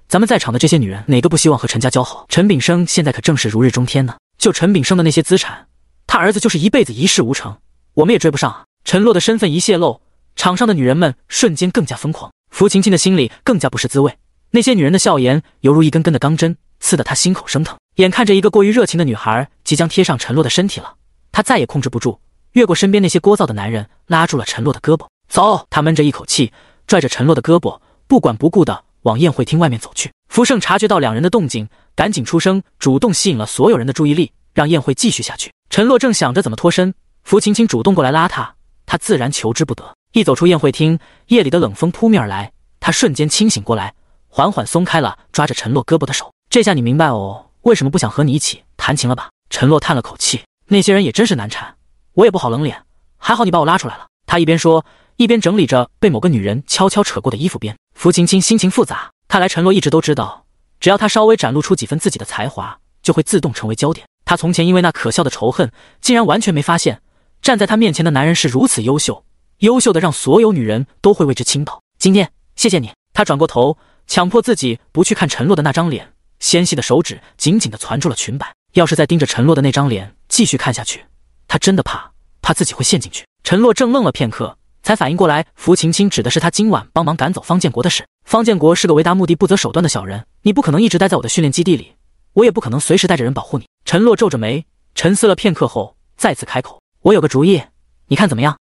咱们在场的这些女人，哪个不希望和陈家交好？陈炳生现在可正是如日中天呢。”就陈炳生的那些资产，他儿子就是一辈子一事无成，我们也追不上啊！陈洛的身份一泄露，场上的女人们瞬间更加疯狂，福晴晴的心里更加不是滋味。那些女人的笑颜犹如一根根的钢针，刺得她心口生疼。眼看着一个过于热情的女孩即将贴上陈洛的身体了，她再也控制不住，越过身边那些聒噪的男人，拉住了陈洛的胳膊，走。她闷着一口气，拽着陈洛的胳膊，不管不顾的。往宴会厅外面走去，福盛察觉到两人的动静，赶紧出声，主动吸引了所有人的注意力，让宴会继续下去。陈洛正想着怎么脱身，福晴晴主动过来拉他，他自然求之不得。一走出宴会厅，夜里的冷风扑面而来，他瞬间清醒过来，缓缓松开了抓着陈洛胳膊的手。这下你明白哦，为什么不想和你一起弹琴了吧？陈洛叹了口气，那些人也真是难缠，我也不好冷脸。还好你把我拉出来了。他一边说。一边整理着被某个女人悄悄扯过的衣服边，福琴琴心情复杂。看来陈洛一直都知道，只要她稍微展露出几分自己的才华，就会自动成为焦点。她从前因为那可笑的仇恨，竟然完全没发现站在她面前的男人是如此优秀，优秀的让所有女人都会为之倾倒。今天谢谢你。他转过头，强迫自己不去看陈洛的那张脸，纤细的手指紧紧地攥住了裙摆。要是再盯着陈洛的那张脸继续看下去，他真的怕，怕自己会陷进去。陈洛正愣了片刻。才反应过来，符琴清指的是他今晚帮忙赶走方建国的事。方建国是个为达目的不择手段的小人，你不可能一直待在我的训练基地里，我也不可能随时带着人保护你。陈洛皱着眉沉思了片刻后，再次开口：“我有个主意，你看怎么样？”